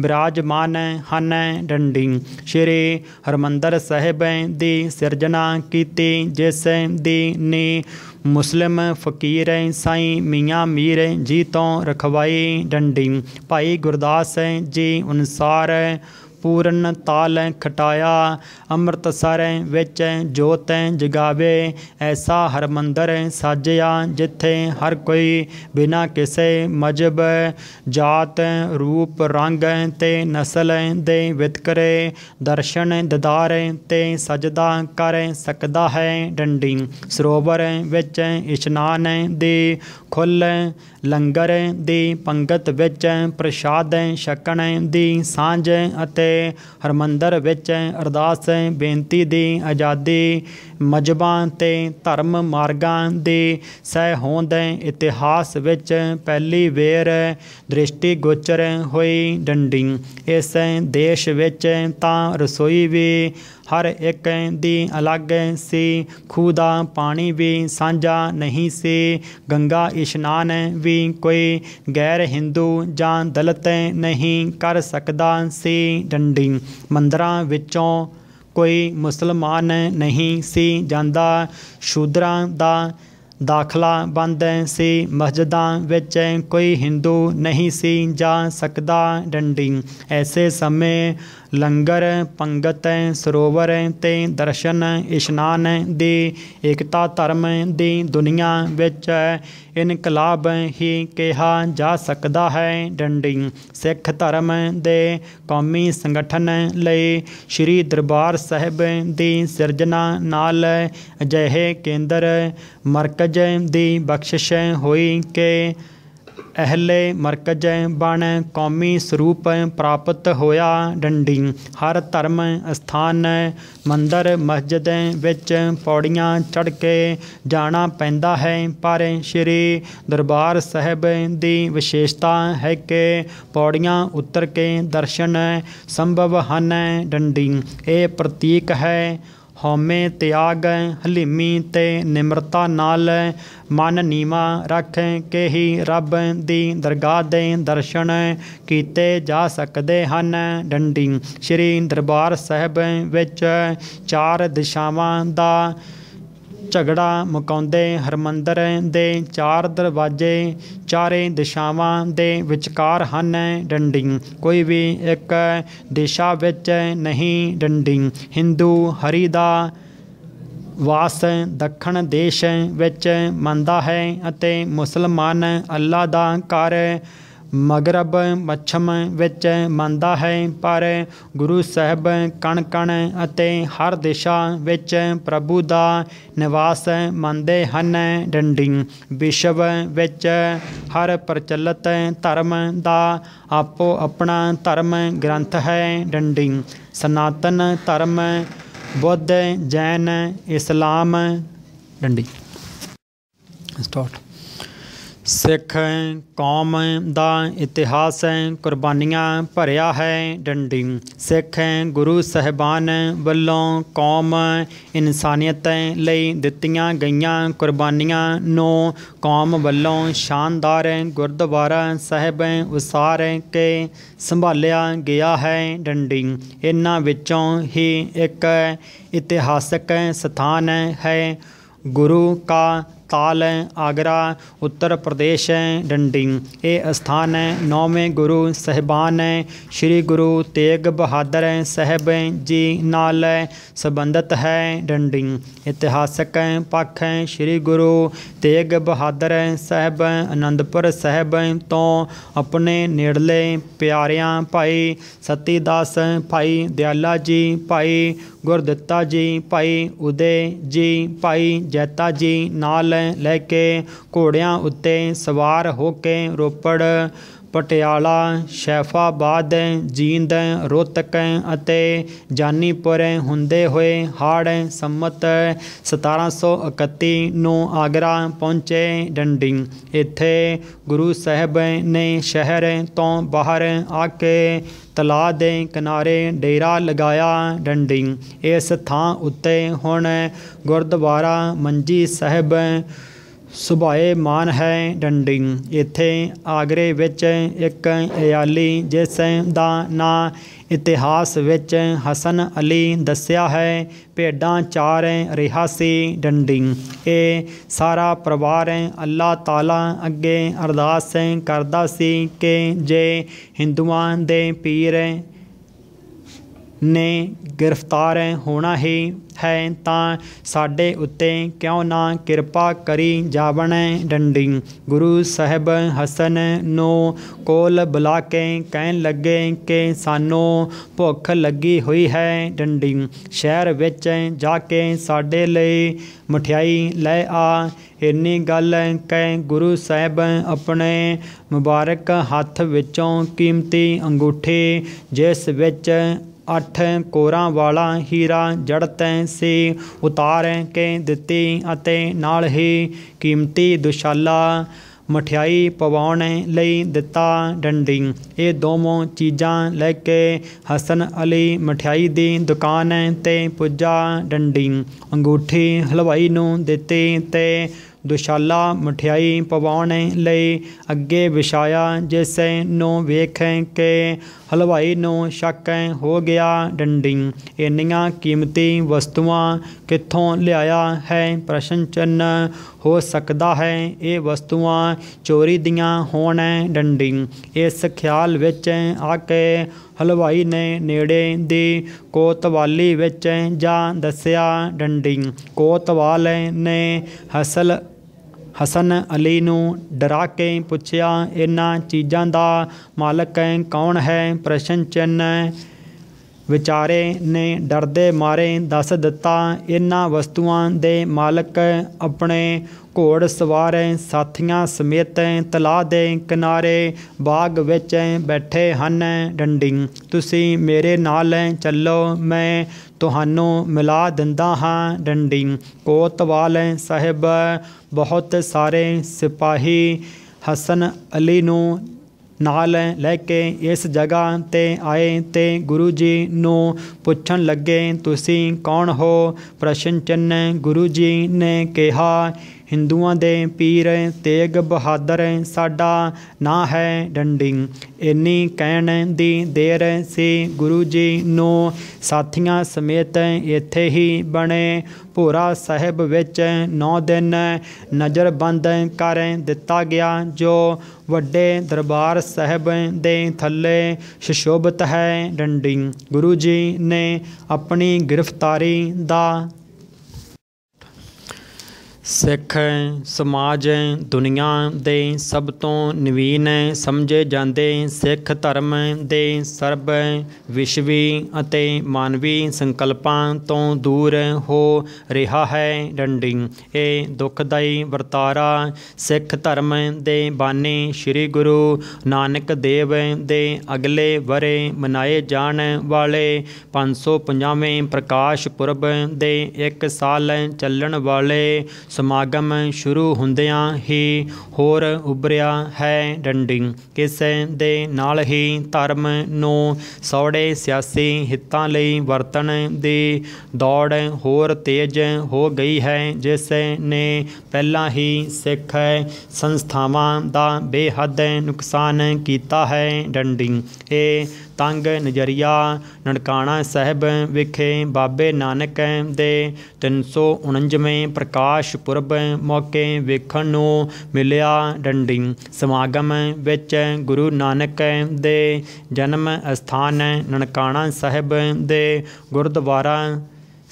ਬਿਰਾਜਮਾਨ ਹਨ ਡੰਡੀ ਸ਼੍ਰੀ ਹਰਮੰਦਰ ਸਾਹਿਬ ਦੀ ਸਿਰਜਣਾ ਕੀਤੀ ਜਿਸ ਦੀ ਨੀ ਮੁਸਲਮ ਫਕੀਰ ਹੈ ਸਾਈ ਮੀਆਂ ਮੀਰ ਜੀ ਤੋਂ ਰਖਵਾਈ ਡੰਡੀ ਭਾਈ ਗੁਰਦਾਸ ਜੀ ਅਨਸਾਰ ਪੂਰਨ ਤਾਲੈ ਖਟਾਇਆ ਅੰਮ੍ਰਿਤ ਸਰੈ ਵਿੱਚ ਜੋਤੈ ਜਗਾਵੇ ਐਸਾ ਹਰ ਮੰਦਰ ਸਾਜਿਆ ਜਿੱਥੇ ਹਰ ਕੋਈ ਬਿਨਾ ਕਿਸੇ ਮਜਬ ਜਾਤ ਰੂਪ ਰੰਗ ਤੇ ਨਸਲ ਦੇ ਵਿਤਕਰੇ ਦਰਸ਼ਨ ਦਿਦਾਰੇ ਤੇ ਸਜਦਾ ਕਰ ਸਕਦਾ ਹੈ ਡੰਡੀ ਸਰੋਵਰ ਵਿੱਚ ਇਸ਼ਨਾਨ ਦੇ ਖੁੱਲ ਲੰਗਰ ਦੀ ਪੰਗਤ ਵਿੱਚ ਪ੍ਰਸ਼ਾਦ ਛਕਣ ਦੀ ਸਾਂਝ ਅਤੇ ਹਰਮੰਦਰ ਵਿੱਚ ਅਰਦਾਸ ਬੇਨਤੀ ਦੀ ਆਜ਼ਾਦੀ ਮਜਬਾਂ ਤੇ ਧਰਮ ਮਾਰਗਾਂ ਦੇ ਸਹਿ ਹੋਂਦ ਇਤਿਹਾਸ ਵਿੱਚ ਪਹਿਲੀ ਵੇਰ ਦ੍ਰਿਸ਼ਟੀ ਗੋਚਰ ਹੋਈ ਡੰਡੀ ਇਸ ਦੇਸ਼ ਵਿੱਚ ਤਾਂ ਰਸੋਈ ਵੀ ਹਰ ਇੱਕ ਦੀ ਅਲੱਗ ਸੀ ਖੂਦਾ ਪਾਣੀ ਵੀ ਸਾਂਝਾ ਨਹੀਂ ਸੀ ਗੰਗਾ ਇਸ਼ਨਾਨ ਵੀ ਕੋਈ ਗੈਰ ਹਿੰਦੂ ਜਾਂ ਦਲਤ ਨਹੀਂ ਕਰ ਸਕਦਾ ਸੀ ਡੰਡੀ ਮੰਦਰਾਂ ਵਿੱਚੋਂ ਕੋਈ ਮੁਸਲਮਾਨ ਨਹੀਂ ਸੀ ਜਾਂਦਾ ਸ਼ੂਦਰਾਂ ਦਾ ਦਾਖਲਾ ਬੰਦ ਸੀ ਮਸਜਿਦਾਂ ਵਿੱਚ ਕੋਈ ਹਿੰਦੂ ਨਹੀਂ ਸੀ ਜਾ ਸਕਦਾ ਡੰਡੀ ਐਸੇ ਸਮੇਂ ਲੰਗਰ ਪੰਗਤ ਸਰੋਵਰ ਤੇ ਦਰਸ਼ਨ ਇਸ਼ਨਾਨ ਦੇ ਏਕਤਾ ਧਰਮ ਦੀ ਦੁਨੀਆ ਵਿੱਚ ਇਨਕਲਾਬ ਹੀ ਕਿਹਾ ਜਾ ਸਕਦਾ ਹੈ ਡੰਡੀ ਸਿੱਖ ਧਰਮ ਦੇ ਕੌਮੀ ਸੰਗਠਨ ਲਈ ਸ੍ਰੀ ਦਰਬਾਰ ਸਾਹਿਬ ਦੀ ਸਿਰਜਣਾ ਨਾਲ ਅਜਿਹੇ ਕੇਂਦਰ ਮਰਕਜ਼ ਦੀ ਬਖਸ਼ਿਸ਼ ਹੋਈ ਕਿ ਅਹਲੇ ਮਰਕਜੈ ਬਣ ਕੌਮੀ ਸਰੂਪ ਪ੍ਰਾਪਤ ਹੋਇਆ ਡੰਡੀ ਹਰ ਧਰਮ ਸਥਾਨ ਮੰਦਰ ਮਸਜਿਦ ਵਿੱਚ ਪੌੜੀਆਂ ਚੜ ਕੇ ਜਾਣਾ ਪੈਂਦਾ ਹੈ ਪਰ ਸ਼੍ਰੀ ਦਰਬਾਰ ਸਾਹਿਬ ਦੀ ਵਿਸ਼ੇਸ਼ਤਾ ਹੈ ਕਿ ਪੌੜੀਆਂ ਉਤਰ ਕੇ ਦਰਸ਼ਨ ਸੰਭਵ ਹਨ ਡੰਡੀ ਇਹ ਪ੍ਰਤੀਕ ਹੈ ਹਉਮੈ ਤਿਆਗੈ ਹਲੀਮੀ ਤੇ ਨਿਮਰਤਾ ਨਾਲ ਮਨ ਨੀਵਾ ਰੱਖੈ ਕੇਹੀ ਰੱਬ ਦੀ ਦਰਗਾਹ ਦੇ ਦਰਸ਼ਨ ਕੀਤੇ ਜਾ ਸਕਦੇ ਹਨ ਡੰਡੀ ਸ਼੍ਰੀ ਦਰਬਾਰ ਸਾਹਿਬ ਵਿੱਚ ਚਾਰ ਦਿਸ਼ਾਵਾਂ ਦਾ ਝਗੜਾ ਮੁਕਾਉਂਦੇ ਹਰਮੰਦਰ ਦੇ ਚਾਰ ਦਰਵਾਜ਼ੇ ਚਾਰੇ ਦਿਸ਼ਾਵਾਂ ਦੇ ਵਿਚਕਾਰ ਹਨ ਡੰਡਿੰਗ ਕੋਈ ਵੀ ਇੱਕ ਦਿਸ਼ਾ ਵਿੱਚ ਨਹੀਂ ਡੰਡਿੰਗ ਹਿੰਦੂ ਹਰੀ ਦਾ ਵਾਸ ਦੱਖਣ ਦੇਸ਼ ਵਿੱਚ ਮੰਨਦਾ ਹੈ ਅਤੇ ਮੁਸਲਮਾਨ ਅੱਲਾ ਦਾ ਘਰ ਮਗਰਬ ਮੱਛਮ ਵਿੱਚ ਮੰਨਦਾ ਹੈ ਪਰ ਗੁਰੂ ਸਾਹਿਬ ਕਣ ਕਣ ਅਤੇ ਹਰ ਦਿਸ਼ਾ ਵਿੱਚ ਪ੍ਰਭੂ ਦਾ ਨਿਵਾਸ ਮੰਨਦੇ ਹਨ ਡੰਡੀ ਵਿਸ਼ਵ ਵਿੱਚ ਹਰ ਪ੍ਰਚਲਿਤ ਧਰਮ ਦਾ ਆਪੋ ਆਪਣਾ ਧਰਮ ਗ੍ਰੰਥ ਹੈ ਡੰਡੀ ਸਨਾਤਨ ਧਰਮ ਬੁੱਧ ਜੈਨ ਇਸਲਾਮ ਡੰਡੀ ਸਟਾਰਟ ਸਿੱਖ ਕੌਮ ਦਾ ਇਤਿਹਾਸ ਕੁਰਬਾਨੀਆਂ ਭਰਿਆ ਹੈ ਡੰਡੀ ਸਿੱਖ ਗੁਰੂ ਸਹਿਬਾਨ ਵੱਲੋਂ ਕੌਮ ਇਨਸਾਨੀਅਤ ਲਈ ਦਿੱਤੀਆਂ ਗਈਆਂ ਕੁਰਬਾਨੀਆਂ ਨੂੰ ਕੌਮ ਵੱਲੋਂ ਸ਼ਾਨਦਾਰ ਗੁਰਦੁਆਰਾ ਸਾਹਿਬ ਉਸਾਰ ਕੇ ਸੰਭਾਲਿਆ ਗਿਆ ਹੈ ਡੰਡੀ ਇਹਨਾਂ ਵਿੱਚੋਂ ਹੀ ਇੱਕ ਇਤਿਹਾਸਕ ਸਥਾਨ ਹੈ ਗੁਰੂ ਕਾ ਤਾਲ ਹੈ ਆਗਰਾ ਉੱਤਰ ਪ੍ਰਦੇਸ਼ ਹੈ ਡੰਡੀ ਇਹ ਸਥਾਨ ਹੈ ਨੌਵੇਂ ਗੁਰੂ साहबान ਸ੍ਰੀ ਗੁਰੂ ਤੇਗ ਬਹਾਦਰ बहादुर साहब ਜੀ ਨਾਲ ਸੰਬੰਧਤ ਹੈ ਡੰਡੀ ਇਤਿਹਾਸਕ ਪੱਖ ਹੈ ਸ੍ਰੀ ਗੁਰੂ ਤੇਗ ਬਹਾਦਰ ਸਾਹਿਬ ਅਨੰਦਪੁਰ ਸਾਹਿਬ ਤੋਂ ਆਪਣੇ ਨੇੜਲੇ ਪਿਆਰਿਆਂ ਭਾਈ ਸਤੀਦਾਸ ਭਾਈ ਦਿਆਲਾ ਜੀ ਭਾਈ ਗੁਰਦਿੱਤਾ ਜੀ ਭਾਈ ਉਦੇ ਜੀ ਭਾਈ ਜੈਤਾ ਜੀ ਨਾਲ ਲੈ ਕੇ ਘੋੜਿਆਂ ਉੱਤੇ ਸਵਾਰ ਹੋ ਕੇ ਰੋਪੜ ਪਟਿਆਲਾ ਸ਼ੈਫਾਬਾਦ ਜੀਂਦ ਰੋਤਕ ਅਤੇ ਜਾਨੀਪੁਰ ਹੁੰਦੇ ਹੋਏ ਹਾੜ ਸੰਮਤ 1731 ਨੂੰ ਆਗਰਾ ਪਹੁੰਚੇ ਡੰਡੀ ਇੱਥੇ ਗੁਰੂ ਸਾਹਿਬ ਨੇ ਸ਼ਹਿਰ ਤੋਂ ਬਾਹਰ ਆ ਕੇ ਤਲਾ ਦੇ ਕਿਨਾਰੇ ਡੇਰਾ ਲਗਾਇਆ ਡੰਡੀ ਇਸ ਥਾਂ ਉੱਤੇ ਹੁਣ ਗੁਰਦੁਆਰਾ ਮੰਜੀ ਸਾਹਿਬ ਸੁਭਾਏ ਮਾਨ ਹੈ ਡੰਡੀ ਇੱਥੇ ਆਗਰੇ ਵਿੱਚ ਇੱਕ ਇਯਾਲੀ ਜਿਸ ਦਾ ਨਾਂ ਇਤਿਹਾਸ ਵਿੱਚ ਹਸਨ ਅਲੀ ਦੱਸਿਆ ਹੈ ਭੇਡਾਂ ਚਾਰ ਰਿਹਾ ਸੀ ਡੰਡੀ ਇਹ ਸਾਰਾ ਪਰਿਵਾਰ ਅੱਲਾਹ ਤਾਲਾ ਅੱਗੇ ਅਰਦਾਸ ਕਰਦਾ ਸੀ ਕਿ ਜੇ ਹਿੰਦੂਆਂ ਦੇ ਪੀਰ ਨੇ ਗ੍ਰਿਫਤਾਰ ਹੋਣਾ ਹੀ ਹੈ ਤਾਂ ਸਾਡੇ ਉੱਤੇ ਕਿਉਂ ਨਾ ਕਿਰਪਾ ਕਰੀ ਜਾਵਣ ਡੰਡੀ ਗੁਰੂ ਸਾਹਿਬ ਹਸਨ ਨੂੰ ਕੋਲ ਬੁਲਾ ਕੇ ਕਹਿਣ ਲੱਗੇ ਕਿ ਸਾਨੂੰ ਭੁੱਖ ਲੱਗੀ ਹੋਈ ਹੈ ਡੰਡੀ ਸ਼ਹਿਰ ਵਿੱਚ ਜਾ ਕੇ ਸਾਡੇ ਲਈ ਮਠਿਆਈ ਲੈ ਆ ਇੰਨੀ ਗੱਲ ਕਹਿ ਗੁਰੂ ਸਾਹਿਬ ਆਪਣੇ ਮੁਬਾਰਕ ਹੱਥ ਵਿੱਚੋਂ ਕੀਮਤੀ ਅੰਗੂਠੇ ਜਿਸ ਵਿੱਚ ਅੱਠ ਕੋਰਾਂ ਵਾਲਾ ਹੀਰਾ ਜੜਤੈ ਸੇ ਉਤਾਰੈ ਕੇ ਦਿੱਤੀ ਅਤੇ ਨਾਲ ਹੀ ਕੀਮਤੀ ਦੁਸ਼ਾਲਾ ਮਠਿਆਈ ਪਵਾਉਣ ਲਈ ਦਿੱਤਾ ਡੰਡੀ ਇਹ ਦੋਵੇਂ ਚੀਜ਼ਾਂ ਲੈ ਕੇ ਹਸਨ ਅਲੀ ਮਠਿਆਈ ਦੀ ਦੁਕਾਨ ਤੇ ਪੁੱਜਾ ਡੰਡੀ ਅੰਗੂਠੀ ਹਲਵਾਈ ਨੂੰ ਦਿੱਤੀ ਤੇ ਦੁਸ਼ਾਲਾ ਮਠਿਆਈ ਪਵਾਉਣ ਲਈ ਅੱਗੇ ਵਿਛਾਇਆ ਜਿਸੈ ਨੂੰ ਵੇਖੈ ਕਿ ਹਲਵਾਈ ਨੂੰ ਸ਼ੱਕ ਹੋ ਗਿਆ ਡੰਡੀ ਇੰਨੀਆਂ ਕੀਮਤੀ ਵਸਤੂਆਂ ਕਿੱਥੋਂ ਲਿਆਇਆ ਹੈ ਪ੍ਰਸ਼ਨ ਚਿੰਨ ਹੋ ਸਕਦਾ ਹੈ ਇਹ ਵਸਤੂਆਂ ਚੋਰੀ ਦੀਆਂ ਹੋਣ ਡੰਡੀ ਇਸ ਖਿਆਲ ਵਿੱਚ ਆ ਕੇ ਹਲਵਾਈ ਨੇ ਨੇੜੇ ਦੀ ਕੋਤਵਾਲੀ ਵਿੱਚ ਜਾ ਦੱਸਿਆ ਡੰਡੀ ਕੋਤਵਾਲ ਨੇ ਹਸਲ ਹਸਨ ਅਲੀ ਨੂੰ ਡਰਾ ਕੇ ਪੁੱਛਿਆ ਇਹਨਾਂ ਚੀਜ਼ਾਂ ਦਾ ਮਾਲਕ ਕੌਣ ਹੈ ਪ੍ਰਸ਼ਨ ਚਿੰਨ ਵਿਚਾਰੇ ਨੇ ਡਰਦੇ ਮਾਰੇ ਦੱਸ ਦਿੱਤਾ ਇਹਨਾਂ ਵਸਤੂਆਂ ਦੇ ਮਾਲਕ ਆਪਣੇ ਘੋੜ ਸਵਾਰ ਸਾਥੀਆਂ ਸਮੇਤ ਤਲਾ ਦੇ ਕਿਨਾਰੇ ਬਾਗ ਵਿੱਚ ਬੈਠੇ ਹਨ ਡੰਡੀ ਤੁਸੀਂ ਮੇਰੇ ਨਾਲ ਚੱਲੋ ਮੈਂ ਤੁਹਾਨੂੰ ਮਿਲਾ ਦਿੰਦਾ ਹਾਂ ਡੰਡੀ ਕੋਤਵਾਲ ਸਾਹਿਬ ਬਹੁਤ ਸਾਰੇ ਸਿਪਾਹੀ ਹਸਨ ਅਲੀ ਨੂੰ ਨਾਲ ਲੈ ਕੇ ਇਸ ਜਗ੍ਹਾ ਤੇ ਆਏ ਤੇ ਗੁਰੂ ਜੀ ਨੂੰ ਪੁੱਛਣ ਲੱਗੇ ਤੁਸੀਂ ਕੌਣ ਹੋ ਪ੍ਰਸ਼ਨ ਚਿੰਨ ਗੁਰੂ ਜੀ ਨੇ ਕਿਹਾ ਹਿੰਦੂਆਂ ਦੇ ਪੀਰ ਤੇਗ ਬਹਾਦਰ ਸਾਡਾ ਨਾਂ ਹੈ ਡੰਡੀ ਇੰਨੀ ਕਹਿਣ ਦੀ ਦੇਰ ਸੀ ਗੁਰੂ ਜੀ ਨੂੰ ਸਾਥੀਆਂ ਸਮੇਤ ਇੱਥੇ ਹੀ ਬਣੇ ਭੋਰਾ ਸਾਹਿਬ ਵਿੱਚ 9 ਦਿਨ ਬੰਦ ਕਰ ਦਿੱਤਾ ਗਿਆ ਜੋ ਵੱਡੇ ਦਰਬਾਰ ਸਾਹਿਬ ਦੇ ਥੱਲੇ ਸ਼ਸ਼ੋਭਤ ਹੈ ਡੰਡੀ ਗੁਰੂ ਜੀ ਨੇ ਆਪਣੀ ਗ੍ਰਿਫਤਾਰੀ ਦਾ ਸਿੱਖ ਸਮਾਜ ਦੁਨੀਆ ਦੇ ਸਭ ਤੋਂ ਨਵੀਨ ਸਮਝੇ ਜਾਂਦੇ ਸਿੱਖ ਧਰਮ ਦੇ ਸਰਬ ਵਿਸ਼ਵੀ ਅਤੇ ਮਾਨਵੀ ਸੰਕਲਪਾਂ ਤੋਂ ਦੂਰ ਹੋ ਰਿਹਾ ਹੈ ਡੰਡਿੰਗ ਇਹ ਦੁਖਦਾਈ ਵਰਤਾਰਾ ਸਿੱਖ ਧਰਮ ਦੇ ਬਾਨੀ ਸ੍ਰੀ ਗੁਰੂ ਨਾਨਕ ਦੇਵ ਦੇ ਅਗਲੇ ਬਰੇ ਮਨਾਏ ਜਾਣ ਵਾਲੇ 550ਵੇਂ ਪ੍ਰਕਾਸ਼ ਪੁਰਬ ਦੇ ਇੱਕ ਸਾਲ ਚੱਲਣ ਵਾਲੇ ਸਮਾਗਮ ਸ਼ੁਰੂ ਹੁੰਦਿਆਂ ਹੀ ਹੋਰ ਉਭਰਿਆ ਹੈ ਡੰਡੀ ਕਿਸੇ ਦੇ ਨਾਲ ਹੀ ਧਰਮ ਨੂੰ ਸੌੜੇ ਸਿਆਸੀ ਹਿੱਤਾਂ ਲਈ ਵਰਤਣ ਦੀ ਦੌੜ ਹੋਰ ਤੇਜ਼ ਹੋ ਗਈ ਹੈ ਜਿਸ ਨੇ ਪਹਿਲਾਂ ਹੀ ਸਿੱਖ ਸੰਸਥਾਵਾਂ ਦਾ ਬੇਹੱਦ ਨੁਕਸਾਨ ਕੀਤਾ ਹੈ ਡੰਡੀ ਇਹ ਤੰਗ ਨਜ਼ਰੀਆ ਨਨਕਾਣਾ ਸਾਹਿਬ ਵਿਖੇ ਬਾਬੇ ਨਾਨਕ ਦੇ 349ਵੇਂ ਪ੍ਰਕਾਸ਼ ਪੁਰਬ ਮੌਕੇ ਵੇਖਣ ਨੂੰ ਮਿਲਿਆ ਡੰਡੀ ਸਮਾਗਮ ਵਿੱਚ ਗੁਰੂ ਨਾਨਕ ਦੇ ਜਨਮ ਸਥਾਨ ਨਨਕਾਣਾ ਸਾਹਿਬ ਦੇ ਗੁਰਦੁਆਰਾ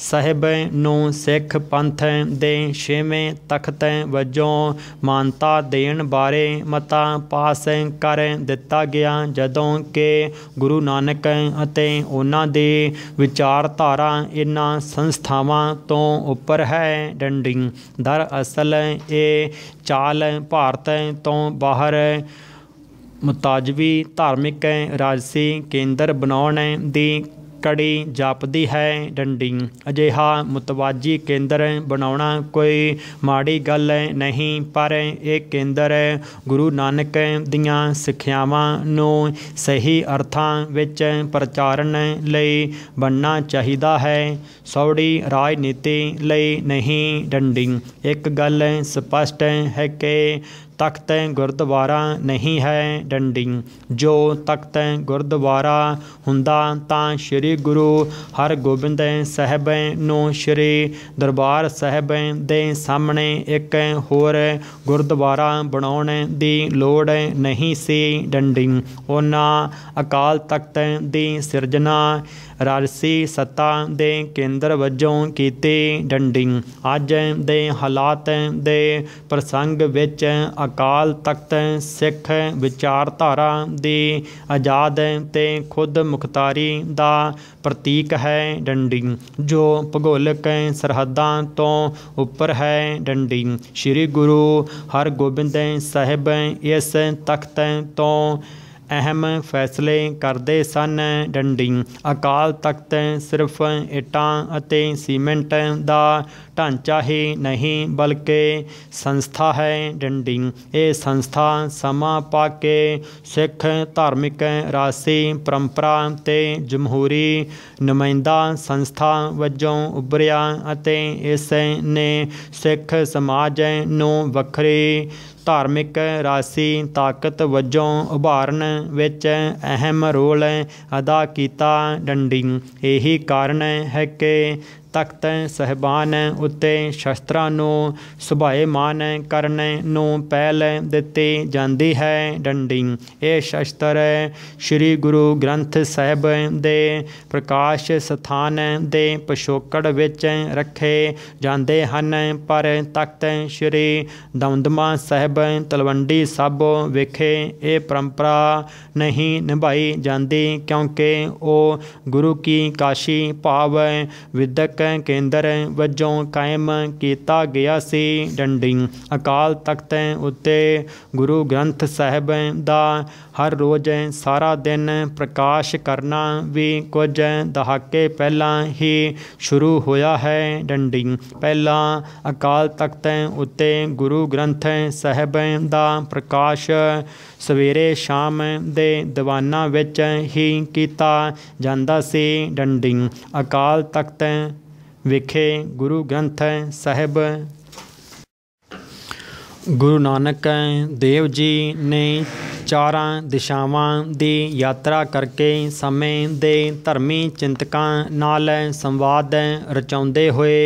ਸਾਹਿਬ ਨੂੰ ਸਿੱਖ ਪੰਥ ਦੇ ਛੇਵੇਂ ਤਖਤ ਵਜੋਂ ਮਾਨਤਾ ਦੇਣ ਬਾਰੇ ਮਤਾ ਪਾਸ ਕਰ ਦਿੱਤਾ ਗਿਆ ਜਦੋਂ ਕਿ ਗੁਰੂ ਨਾਨਕ ਅਤੇ ਉਹਨਾਂ ਦੇ ਵਿਚਾਰਧਾਰਾ ਇਹਨਾਂ ਸੰਸਥਾਵਾਂ ਤੋਂ ਉੱਪਰ ਹੈ ਡੰਡਿੰਗ ਦਰ ਅਸਲ ਇਹ ਚਾਲ ਭਾਰਤ ਤੋਂ ਬਾਹਰ ਮੁਤਾਜਵੀ ਧਾਰਮਿਕ ਰਾਜਸੀ ਕੇਂਦਰ ਬਣਾਉਣ ਦੀ ਕੜੀ ਜਾਪਦੀ ਹੈ ਡੰਡੀ ਅਜਿਹਾ ਮਤਵਾਜੀ ਕੇਂਦਰ ਬਣਾਉਣਾ ਕੋਈ ਮਾੜੀ ਗੱਲ ਨਹੀਂ ਪਰ ਇਹ ਕੇਂਦਰ ਗੁਰੂ ਨਾਨਕ ਦੀਆਂ ਸਿੱਖਿਆਵਾਂ ਨੂੰ ਸਹੀ ਅਰਥਾਂ ਵਿੱਚ ਪ੍ਰਚਾਰਨ ਲਈ ਬਣਨਾ ਚਾਹੀਦਾ ਹੈ ਸੌੜੀ ਰਾਜਨੀਤੀ ਲਈ ਨਹੀਂ ਡੰਡੀ ਇੱਕ ਗੱਲ ਸਪਸ਼ਟ ਹੈ ਕਿ ਤਖਤ ਗੁਰਦੁਆਰਾ ਨਹੀਂ ਹੈ ਡੰਡੀ ਜੋ ਤਖਤ ਗੁਰਦੁਆਰਾ ਹੁੰਦਾ ਤਾਂ ਸ੍ਰੀ ਗੁਰੂ ਹਰਗੋਬਿੰਦ ਸਾਹਿਬ ਨੂੰ ਸ੍ਰੀ ਦਰਬਾਰ ਸਾਹਿਬ ਦੇ ਸਾਹਮਣੇ ਇੱਕ ਹੋਰ ਗੁਰਦੁਆਰਾ ਬਣਾਉਣ ਦੀ ਲੋੜ ਨਹੀਂ ਸੀ ਡੰਡੀ ਉਹਨਾਂ ਅਕਾਲ ਤਖਤ ਦੀ ਸਿਰਜਣਾ ਰਾਜਸੀ ਸੱਤਾ ਦੇ ਕੇਂਦਰ ਵਜੋਂ ਕੀਤੀ ਡੰਡਿੰਗ ਅੱਜ ਦੇ ਹਾਲਾਤ ਦੇ ਪ੍ਰਸੰਗ ਵਿੱਚ ਅਕਾਲ ਤਖਤ ਸਿੱਖ ਵਿਚਾਰਧਾਰਾ ਦੀ ਆਜ਼ਾਦ ਤੇ ਖੁਦ ਮੁਖਤਾਰੀ ਦਾ ਪ੍ਰਤੀਕ ਹੈ ਡੰਡਿੰਗ ਜੋ ਭਗੋਲਕ ਸਰਹੱਦਾਂ ਤੋਂ ਉੱਪਰ ਹੈ ਡੰਡਿੰਗ ਸ੍ਰੀ ਗੁਰੂ ਹਰਗੋਬਿੰਦ ਸਾਹਿਬ ਇਸ ਤਖਤ ਤੋਂ ਅਹਿਮ ਫੈਸਲੇ ਕਰਦੇ ਸਨ ਡੰਡੀ ਅਕਾਲ ਤਖਤ ਸਿਰਫ ਇਟਾਂ ਅਤੇ ਸੀਮੈਂਟ ਦਾ ਢਾਂਚਾ ਹੀ ਨਹੀਂ ਬਲਕਿ ਸੰਸਥਾ ਹੈ ਡੰਡੀ ਇਹ ਸੰਸਥਾ ਸਮਾਂ ਪਾ ਕੇ ਸਿੱਖ ਧਾਰਮਿਕ ਰਾਸੀ ਪਰੰਪਰਾ ਤੇ ਜਮਹੂਰੀ ਨੁਮਾਇੰਦਾ ਸੰਸਥਾ ਵਜੋਂ ਉੱਭਰਿਆ ਅਤੇ ਇਸ ਨੇ ਸਿੱਖ ਸਮਾਜ ਨੂੰ ਵੱਖਰੇ ਧਾਰਮਿਕ ਰਾਸੀ ਤਾਕਤ ਵਜੋਂ ਉਭਾਰਨ ਵਿੱਚ ਅਹਿਮ ਰੋਲ ਅਦਾ ਕੀਤਾ ਡੰਡੀ ਇਹੀ ਕਾਰਨ ਹੈ ਕਿ ਤਖਤ ਸਹਿਬਾਨ ਉਤੇ ਸ਼ਸਤਰਾਂ ਨੂੰ ਮਾਨ ਕਰਨ ਨੂੰ ਪਹਿਲ ਦਿੱਤੀ ਜਾਂਦੀ ਹੈ ਡੰਡੀ ਇਹ ਸ਼ਸਤਰ ਸ੍ਰੀ ਗੁਰੂ ਗ੍ਰੰਥ ਸਾਹਿਬ ਦੇ ਪ੍ਰਕਾਸ਼ ਸਥਾਨ ਦੇ ਪਸ਼ੋਕੜ ਵਿੱਚ ਰੱਖੇ ਜਾਂਦੇ ਹਨ ਪਰ ਤਖਤ ਸ੍ਰੀ ਦਮਦਮਾ ਸਾਹਿਬ ਤਲਵੰਡੀ ਸਾਬੋ ਵਿਖੇ ਇਹ ਪਰੰਪਰਾ ਨਹੀਂ ਨਿਭਾਈ ਜਾਂਦੀ ਕਿਉਂਕਿ ਉਹ ਗੁਰੂ ਕੀ ਕਾਸ਼ੀ ਭਾਵ ਵਿਦਕ ਕੇਂਦਰ ਵਜੋਂ ਕਾਇਮ ਕੀਤਾ ਗਿਆ ਸੀ ਡੰਡੀ ਅਕਾਲ ਤਖਤ ਉੱਤੇ ਗੁਰੂ ਗ੍ਰੰਥ ਸਾਹਿਬ ਦਾ ਹਰ ਰੋਜ਼ ਸਾਰਾ ਦਿਨ ਪ੍ਰਕਾਸ਼ ਕਰਨਾ ਵੀ ਕੁਝ ਦਹਾਕੇ ਪਹਿਲਾਂ ਹੀ ਸ਼ੁਰੂ ਹੋਇਆ ਹੈ ਡੰਡੀ ਪਹਿਲਾਂ ਅਕਾਲ ਤਖਤ ਉੱਤੇ ਗੁਰੂ ਗ੍ਰੰਥ ਸਾਹਿਬ ਦਾ ਪ੍ਰਕਾਸ਼ ਸਵੇਰੇ ਸ਼ਾਮ ਦੇ ਦੀਵਾਨਾਂ ਵਿੱਚ ਹੀ ਕੀਤਾ ਜਾਂਦਾ ਸੀ ਡੰਡਿੰਗ ਅਕਾਲ ਤਖਤ ਵਿਖੇ ਗੁਰੂ ਗ੍ਰੰਥ ਸਾਹਿਬ ਗੁਰੂ ਨਾਨਕ ਦੇਵ ਜੀ ਨੇ ਚਾਰਾਂ ਦਿਸ਼ਾਵਾਂ ਦੀ ਯਾਤਰਾ ਕਰਕੇ ਸਮੇਂ ਦੇ ਧਰਮੀ ਚਿੰਤਕਾਂ ਨਾਲ ਸੰਵਾਦ ਰਚਾਉਂਦੇ ਹੋਏ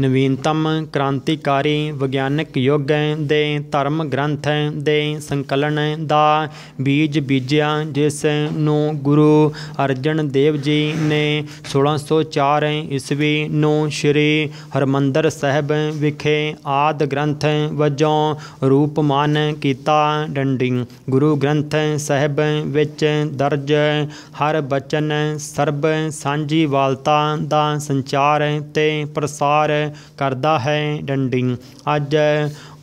ਨਵੀਨਤਮ ਕ੍ਰਾਂਤੀਕਾਰੀ ਵਿਗਿਆਨਕ ਯੁੱਗ ਦੇ ਧਰਮ ਗ੍ਰੰਥ ਦੇ ਸੰਕਲਨ ਦਾ ਬੀਜ ਬੀਜਿਆ ਜਿਸ ਨੂੰ ਗੁਰੂ ਅਰਜਨ ਦੇਵ ਜੀ ਨੇ 1604 ਈਸਵੀ ਨੂੰ ਸ੍ਰੀ ਹਰਮੰਦਰ ਸਾਹਿਬ ਵਿਖੇ ਆਦ ਗ੍ਰੰਥ ਵਜੋਂ ਰੂਪਮਾਨ ਕੀਤਾ ਡੰਡਿੰਗ ਗੁਰੂ ਗ੍ਰੰਥ ਸਾਹਿਬ ਵਿੱਚ ਦਰਜ ਹਰ ਬਚਨ ਸਰਬ ਸਾਂਝੀ ਵਾਲਤਾ ਦਾ ਸੰਚਾਰ ਤੇ ਪ੍ਰਸਾਰ ਕਰਦਾ ਹੈ ਡੰਡਿੰਗ ਅੱਜ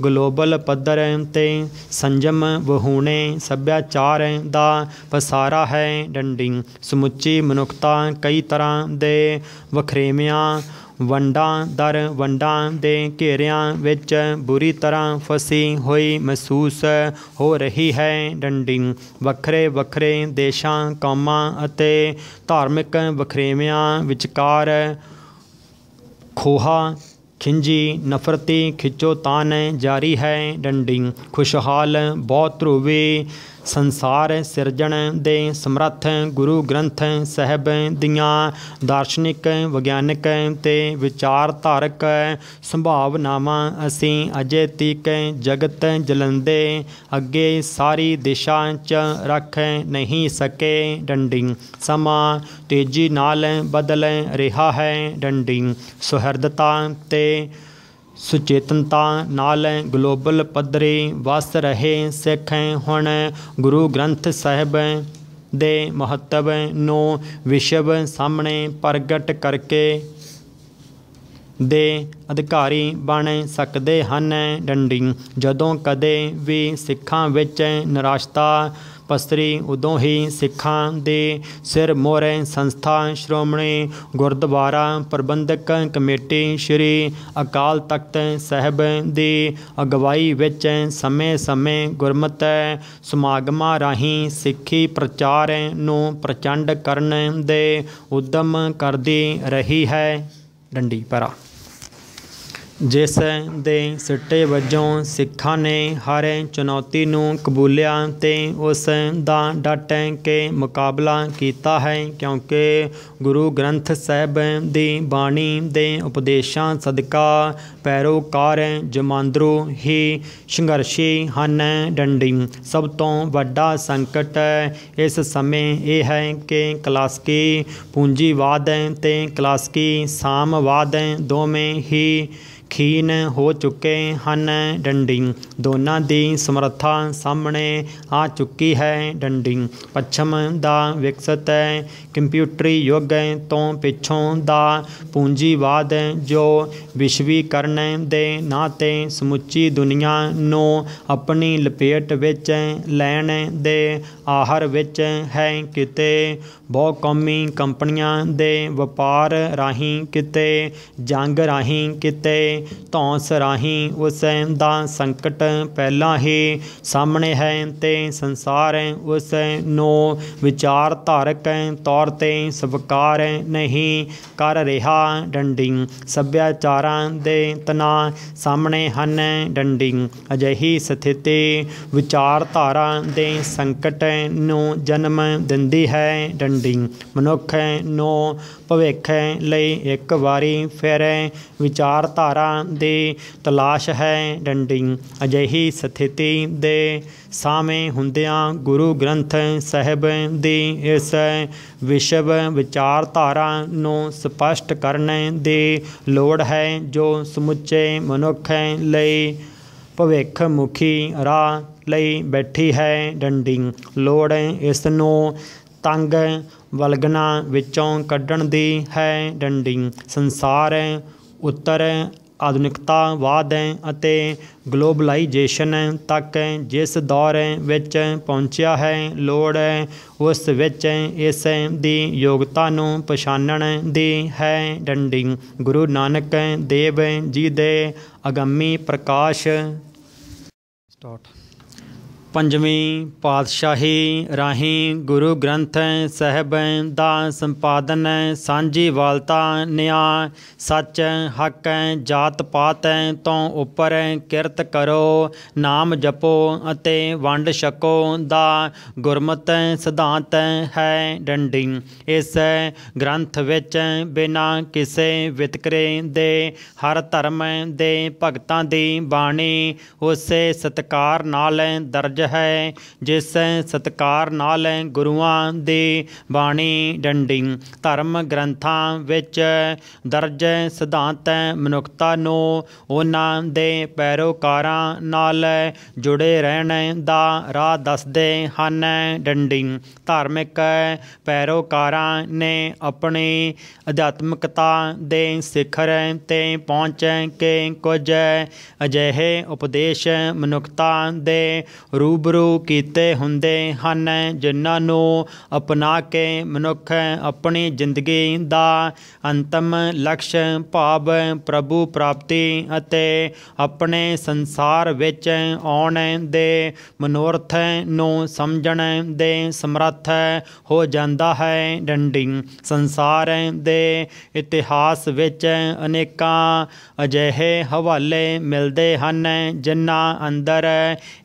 ਗਲੋਬਲ ਪੱਧਰ ਤੇ ਸੰਜਮ ਵਹੂਣੇ ਸੱਭਿਆਚਾਰ ਦਾ ਪਸਾਰਾ ਹੈ ਡੰਡਿੰਗ ਸਮੁੱਚੀ ਮਨੁੱਖਤਾ ਕਈ ਤਰ੍ਹਾਂ ਦੇ ਵਖਰੇਵਿਆਂ ਵੰਡਾਂ ਦਰ ਵੰਡਾਂ ਦੇ ਘੇਰਿਆਂ ਵਿੱਚ ਬੁਰੀ ਤਰ੍ਹਾਂ ਫਸੀ ਹੋਈ ਮਹਿਸੂਸ ਹੋ ਰਹੀ ਹੈ ਡੰਡਿੰਗ ਵੱਖਰੇ ਵੱਖਰੇ ਦੇਸ਼ਾਂ ਕੌਮਾਂ ਅਤੇ ਧਾਰਮਿਕ ਵਖਰੇਵਿਆਂ ਵਿਚਕਾਰ ਖੋਹਾ ਖਿੰਜੀ ਨਫ਼ਰਤੀ ਖਿੱਚੋ ਤਾਨ ਜਾਰੀ ਹੈ ਡੰਡਿੰਗ ਖੁਸ਼ਹਾਲ ਬਹੁਤ ਧਰੁਵੇ ਸੰਸਾਰ ਸਿਰਜਣ ਦੇ ਸਮਰੱਥ ਗੁਰੂ ਗ੍ਰੰਥ ਸਾਹਿਬ ਦੀਆਂ ਦਾਰਸ਼ਨਿਕ ਵਿਗਿਆਨਕ ਤੇ ਵਿਚਾਰਧਾਰਕ ਸੰਭਾਵਨਾਵਾਂ ਅਸੀਂ ਅਜੇ ਤੀਕ ਜਗਤ ਜਲੰਦੇ ਅੱਗੇ ਸਾਰੀ ਦਿਸ਼ਾ ਚ ਰੱਖ ਨਹੀਂ ਸਕੇ ਡੰਡੀ ਸਮਾਂ ਤੇਜ਼ੀ ਨਾਲ ਬਦਲ ਰਿਹਾ ਹੈ ਡੰਡੀ ਸੁਹਰਦਤਾ ਤੇ ਸੁਚੇਤਨਤਾ ਨਾਲ ਗਲੋਬਲ ਪੱਧਰੇ ਵਸ ਰਹੇ ਸਿੱਖ ਹੁਣ ਗੁਰੂ ਗ੍ਰੰਥ ਸਾਹਿਬ ਦੇ ਮਹੱਤਵ ਨੂੰ ਵਿਸ਼ਵ ਸਾਹਮਣੇ ਪ੍ਰਗਟ ਕਰਕੇ ਦੇ ਅਧਿਕਾਰੀ ਬਣ ਸਕਦੇ ਹਨ ਡੰਡੀ ਜਦੋਂ ਕਦੇ ਵੀ ਸਿੱਖਾਂ ਵਿੱਚ ਨਿਰਾਸ਼ਤਾ ਪਸਰੀ ਉਦੋਂ ਹੀ ਸਿੱਖਾਂ ਦੇ ਸਿਰ ਮੋਰੇ ਸੰਸਥਾ ਸ਼੍ਰੋਮਣੀ ਗੁਰਦੁਆਰਾ ਪ੍ਰਬੰਧਕ ਕਮੇਟੀ ਸ੍ਰੀ ਅਕਾਲ ਤਖਤ ਸਾਹਿਬ ਦੀ ਅਗਵਾਈ ਵਿੱਚ ਸਮੇਂ-ਸਮੇਂ ਗੁਰਮਤਿ ਸਮਾਗਮਾਂ ਰਾਹੀਂ ਸਿੱਖੀ ਪ੍ਰਚਾਰ ਨੂੰ ਪ੍ਰਚੰਡ ਕਰਨ ਦੇ ਉਦਮ ਕਰਦੀ ਰਹੀ ਹੈ ਡੰਡੀ ਪਰਾ ਜਿਸ ਦੇ ਸਿੱਟੇ ਵਜੋਂ ਸਿੱਖਾਂ ਨੇ ਹਰ ਚੁਣੌਤੀ ਨੂੰ ਕਬੂਲਿਆ ਤੇ ਉਸ ਦਾ ਡਟ ਕੇ ਮੁਕਾਬਲਾ ਕੀਤਾ ਹੈ ਕਿਉਂਕਿ ਗੁਰੂ ਗ੍ਰੰਥ ਸਾਹਿਬ ਦੀ ਬਾਣੀ ਦੇ ਉਪਦੇਸ਼ਾਂ ਸਦਕਾ ਪੈਰੋਕਾਰ ਜਮਾਂਦਰੂ ਹੀ ਸੰਘਰਸ਼ੀ ਹਨ ਡੰਡੀ ਸਭ ਤੋਂ ਵੱਡਾ ਸੰਕਟ ਇਸ ਸਮੇਂ ਇਹ ਹੈ ਕਿ ਕਲਾਸਕੀ ਪੂੰਜੀਵਾਦ ਤੇ ਕਲਾਸਕੀ ਸਾਮਵਾਦ ਦੋਵੇਂ ਹੀ ਖੀਨ ਹੋ ਚੁੱਕੇ ਹਨ ਡੰਡਿੰਗ ਦੋਨਾਂ ਦੀ ਸਮਰੱਥਾ ਸਾਹਮਣੇ ਆ ਚੁੱਕੀ ਹੈ ਡੰਡਿੰਗ ਪੱਛਮ ਦਾ ਵਿਕਸਿਤ ਕੰਪਿਊਟਰੀ ਯੁੱਗ ਤੋਂ ਪਿੱਛੋਂ ਦਾ ਪੂੰਜੀਵਾਦ ਜੋ ਵਿਸ਼ਵੀਕਰਨ ਦੇ ਨਾਂ ਤੇ ਸਮੁੱਚੀ ਦੁਨੀਆ ਨੂੰ ਆਪਣੀ ਲਪੇਟ ਵਿੱਚ ਲੈਣ ਦੇ ਆਹਰ ਵਿੱਚ ਹੈ ਕਿਤੇ ਕੌਮੀ ਕੰਪਨੀਆਂ ਦੇ ਵਪਾਰ ਰਾਹੀਂ ਕਿਤੇ ਜੰਗ ਰਾਹੀਂ ਕਿਤੇ ਤੋਂ ਸਰਾਹੀ ਉਸੈ ਦਾ ਸੰਕਟ ਪਹਿਲਾਂ ਹੀ ਸਾਹਮਣੇ ਹੈ ਤੇ ਸੰਸਾਰ ਉਸੈ ਨੂੰ ਵਿਚਾਰ ਧਾਰਕ ਤੌਰ ਤੇ ਸਵਕਾਰ ਨਹੀਂ ਕਰ ਰਿਹਾ ਡੰਡਿੰਗ ਸੱਭਿਆਚਾਰਾਂ ਦੇ ਤਨਾ ਸਾਹਮਣੇ ਹਨ ਡੰਡਿੰਗ ਅਜਿਹੀ ਸਥਿਤੀ ਵਿਚਾਰ ਧਾਰਾਂ ਦੇ ਸੰਕਟ ਨੂੰ ਜਨਮ ਦਿੰਦੀ ਹੈ ਡੰਡਿੰਗ ਮਨੁੱਖ ਨੂੰ ਭਵਿੱਖ ਲਈ ਇੱਕ ਵਾਰੀ ਫਿਰ ਵਿਚਾਰਧਾਰਾ ਦੀ ਤਲਾਸ਼ ਹੈ ਡੰਡੀ ਅਜਿਹੀ ਸਥਿਤੀ ਦੇ ਸਾਵੇਂ ਹੁੰਦਿਆਂ ਗੁਰੂ ਗ੍ਰੰਥ ਸਾਹਿਬ ਦੀ ਇਸ ਵਿਸ਼ਵ ਵਿਚਾਰਧਾਰਾ ਨੂੰ ਸਪਸ਼ਟ ਕਰਨ ਦੀ ਲੋੜ ਹੈ ਜੋ ਸਮੁੱਚੇ ਮਨੁੱਖ ਲਈ ਭਵਿੱਖ ਮੁਖੀ ਰਾਹ ਲਈ ਬੈਠੀ ਹੈ ਡੰਡੀ ਲੋੜ ਇਸ ਨੂੰ ਤੰਗ ਵਲਗਣਾ ਵਿੱਚੋਂ ਕੱਢਣ ਦੀ ਹੈ ਡੰਡੀ ਸੰਸਾਰ ਉੱਤਰ ਆਧੁਨਿਕਤਾਵਾਦ ਅਤੇ ਗਲੋਬਲਾਈਜੇਸ਼ਨ ਤੱਕ ਜਿਸ ਦੌਰ ਵਿੱਚ ਪਹੁੰਚਿਆ ਹੈ ਲੋੜ ਉਸ ਵਿੱਚ ਇਸ ਦੀ ਯੋਗਤਾ ਨੂੰ ਪਛਾਣਨ ਦੀ ਹੈ ਡੰਡੀ ਗੁਰੂ ਨਾਨਕ ਦੇਵ ਜੀ ਦੇ ਅਗੰਮੀ ਪ੍ਰਕਾਸ਼ ਸਟਾਰਟ ਪੰਜਵੀਂ ਪਾਤਸ਼ਾਹੀ ਰਾਹੀਂ ਗੁਰੂ ਗ੍ਰੰਥ ਸਾਹਿਬ ਦਾ ਸੰਪਾਦਨ ਸਾਂਝੀ ਵਾਲਤਾ ਨਿਆ ਸੱਚ ਹੱਕ ਜਾਤ ਪਾਤ ਤੋਂ ਉੱਪਰ ਕਿਰਤ ਕਰੋ ਨਾਮ ਜਪੋ ਅਤੇ ਵੰਡ ਛਕੋ ਦਾ ਗੁਰਮਤ ਸਿਧਾਂਤ ਹੈ ਡੰਡੀ ਇਸ ਗ੍ਰੰਥ ਵਿੱਚ ਬਿਨਾਂ ਕਿਸੇ ਵਿਤਕਰੇ ਦੇ ਹਰ ਧਰਮ ਦੇ ਭਗਤਾਂ ਦੀ ਬਾਣੀ ਉਸੇ ਸਤਕਾਰ ਨਾਲ ਦਰਜ ਹੈ ਜਿਸ ਸਤਕਾਰ ਨਾਲ ਗੁਰੂਆਂ ਦੇ ਬਾਣੀ ਡੰਡੀ ਧਰਮ ਗ੍ਰੰਥਾਂ ਵਿੱਚ ਦਰਜ ਸਿਧਾਂਤ ਮਨੁੱਖਤਾ ਨੂੰ ਉਹਨਾਂ ਦੇ ਪੈਰੋਕਾਰਾਂ ਨਾਲ ਜੁੜੇ ਰਹਿਣ ਦਾ ਰਾਹ ਦੱਸਦੇ ਹਨ ਡੰਡੀ ਧਾਰਮਿਕ ਪੈਰੋਕਾਰਾਂ ਨੇ ਆਪਣੀ ਅਧਿਆਤਮਿਕਤਾ ਦੇ ਸਿਖਰ ਤੇ ਪਹੁੰਚ ਕੇ ਕੁਝ ਅਜਿਹੇ ਉਪਦੇਸ਼ ਮਨੁੱਖਤਾ ਦੇ ਰੂਪ ਰੂਬਰੂ ਕੀਤੇ ਹੁੰਦੇ ਹਨ ਜਿਨ੍ਹਾਂ ਨੂੰ ਅਪਣਾ ਕੇ ਮਨੁੱਖ ਆਪਣੀ ਜ਼ਿੰਦਗੀ ਦਾ ਅੰਤਮ ਲਕਸ਼ ਭਾਵ ਪ੍ਰਭੂ ਪ੍ਰਾਪਤੀ ਅਤੇ ਆਪਣੇ ਸੰਸਾਰ ਵਿੱਚ ਆਉਣ ਦੇ ਮਨੋਰਥ ਨੂੰ ਸਮਝਣ ਦੇ ਸਮਰੱਥ ਹੋ ਜਾਂਦਾ ਹੈ ਡੰਡੀ ਸੰਸਾਰ ਦੇ ਇਤਿਹਾਸ ਵਿੱਚ ਅਨੇਕਾਂ ਅਜਿਹੇ ਹਵਾਲੇ ਮਿਲਦੇ ਹਨ ਜਿਨ੍ਹਾਂ ਅੰਦਰ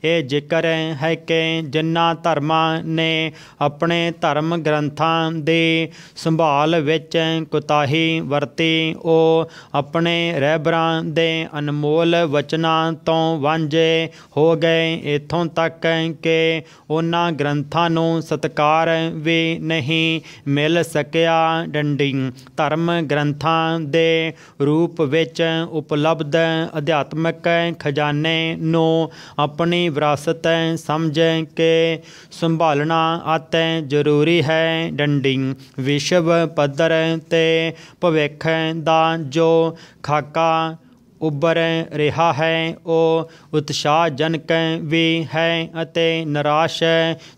ਇਹ ਜ਼ਿਕਰ ਹੈ ਕਿ ਜਿਨ੍ਹਾਂ ਧਰਮਾਂ ਨੇ ਆਪਣੇ ਧਰਮ ਗ੍ਰੰਥਾਂ ਦੇ ਸੰਭਾਲ ਵਿੱਚ ਕੁਤਾਹੀ ਵਰਤੀ ਉਹ ਆਪਣੇ ਰਹਿਬਰਾਂ ਦੇ ਅਨਮੋਲ ਵਚਨਾਂ ਤੋਂ ਵਾਂਝੇ ਹੋ ਗਏ ਇਥੋਂ ਤੱਕ ਕਿ ਉਹਨਾਂ ਗ੍ਰੰਥਾਂ ਨੂੰ ਸਤਕਾਰ ਵੀ ਨਹੀਂ ਮਿਲ ਸਕਿਆ ਡੰਡੀ ਧਰਮ ਗ੍ਰੰਥਾਂ ਦੇ ਰੂਪ ਵਿੱਚ ਉਪਲਬਧ ਅਧਿਆਤਮਕ ਖਜ਼ਾਨੇ ਨੂੰ ਆਪਣੀ ਵਿਰਾਸਤ ਸਮਝੈ ਕੇ ਸੰਭਾਲਣਾ ਆਤੈ ਜ਼ਰੂਰੀ ਹੈ ਡੰਡੀ ਵਿਸ਼ਵ ਪੱਧਰ ਤੇ ਭਵਿੱਖ ਦਾ ਜੋ ਖਾਕਾ ਉੱਭਰ ਰਿਹਾ ਹੈ ਉਹ ਉਤਸ਼ਾਹਜਨਕ ਵੀ ਹੈ ਅਤੇ ਨਿਰਾਸ਼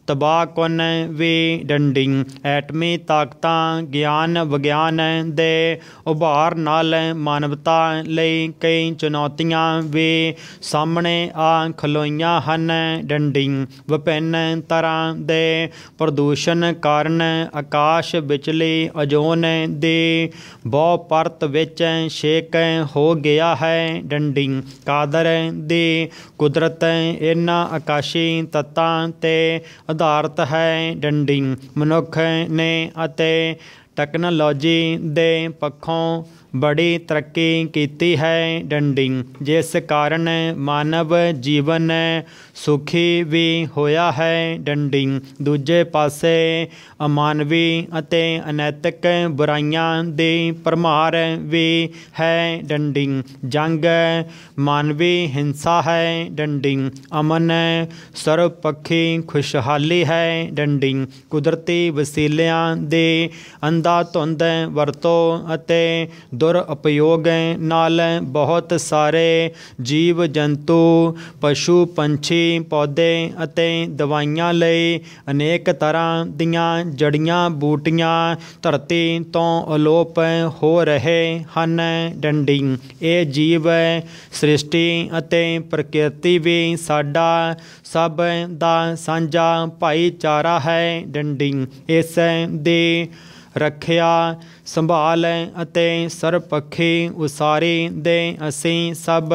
ਤਬਾਹਕੁਨ ਵੀ ਡੰਡਿੰਗ ਐਟਮੀ ਤਾਕਤਾਂ ਗਿਆਨ ਵਿਗਿਆਨ ਦੇ ਉਭਾਰ ਨਾਲ ਮਾਨਵਤਾ ਲਈ ਕਈ ਚੁਣੌਤੀਆਂ ਵੀ ਸਾਹਮਣੇ ਆ ਖਲੋਈਆਂ ਹਨ ਡੰਡਿੰਗ ਵਿਭਿੰਨ ਤਰ੍ਹਾਂ ਦੇ ਪ੍ਰਦੂਸ਼ਣ ਕਾਰਨ ਆਕਾਸ਼ ਵਿਚਲੇ ਅਜੋਨ ਦੇ ਬਹੁ ਪਰਤ ਵਿੱਚ ਛੇਕ ਹੋ ਗਿਆ ਹੈ ਹੈ ਡੰਡੀ ਕਾਦਰ ਦੇ ਕੁਦਰਤ ਇਨਾ ਆਕਾਸ਼ੀ ਤਤਾਂ ਤੇ ਆਧਾਰਤ ਹੈ ਡੰਡਿੰਗ ਮਨੁੱਖ ਨੇ ਅਤੇ ਟੈਕਨੋਲੋਜੀ ਦੇ ਪੱਖੋਂ ਬੜੀ ਤਰੱਕੀ ਕੀਤੀ ਹੈ ਡੰਡਿੰਗ ਜਿਸ ਕਾਰਨ ਮਾਨਵ ਜੀਵਨ ਸੁਖੀ ਵੀ ਹੋਇਆ ਹੈ ਡੰਡਿੰਗ ਦੂਜੇ ਪਾਸੇ ਅਮਾਨਵੀ ਅਤੇ ਅਨੈਤਿਕ ਬੁਰਾਈਆਂ ਦੇ ਪਰਮਾਰ ਵੀ ਹੈ ਡੰਡਿੰਗ ਜੰਗ ਮਾਨਵੀ ਹਿੰਸਾ ਹੈ ਡੰਡਿੰਗ ਅਮਨ ਪੱਖੀ ਖੁਸ਼ਹਾਲੀ ਹੈ ਡੰਡਿੰਗ ਕੁਦਰਤੀ ਵਸੀਲਿਆਂ ਦੇ ਅੰਦਾ ਧੁੰਦ ਵਰਤੋ ਅਤੇ ਦੁਰ ਉਪਯੋਗ ਨਾਲ ਬਹੁਤ ਸਾਰੇ ਜੀਵ ਜੰਤੂ ਪਸ਼ੂ ਪੰਛੀ ਪੌਦੇ ਅਤੇ ਦਵਾਈਆਂ ਲਈ ਅਨੇਕ ਤਰ੍ਹਾਂ ਦੀਆਂ ਜੜੀਆਂ ਬੂਟੀਆਂ ਧਰਤੀ ਤੋਂ ਅਲੋਪ ਹੋ ਰਹੇ ਹਨ ਡੰਡੀ ਇਹ ਜੀਵ ਸ੍ਰਿਸ਼ਟੀ ਅਤੇ ਪ੍ਰਕਿਰਤੀ ਵੀ ਸਾਡਾ ਸਭ ਦਾ ਸਾਂਝਾ ਭਾਈਚਾਰਾ ਹੈ ਡੰਡੀ ਇਸ ਦੇ ਰੱਖਿਆ ਸੰਭਾਲ ਅਤੇ ਸਰਪੱਖੀ ਉਸਾਰੀ ਦੇ ਅਸੀਂ ਸਭ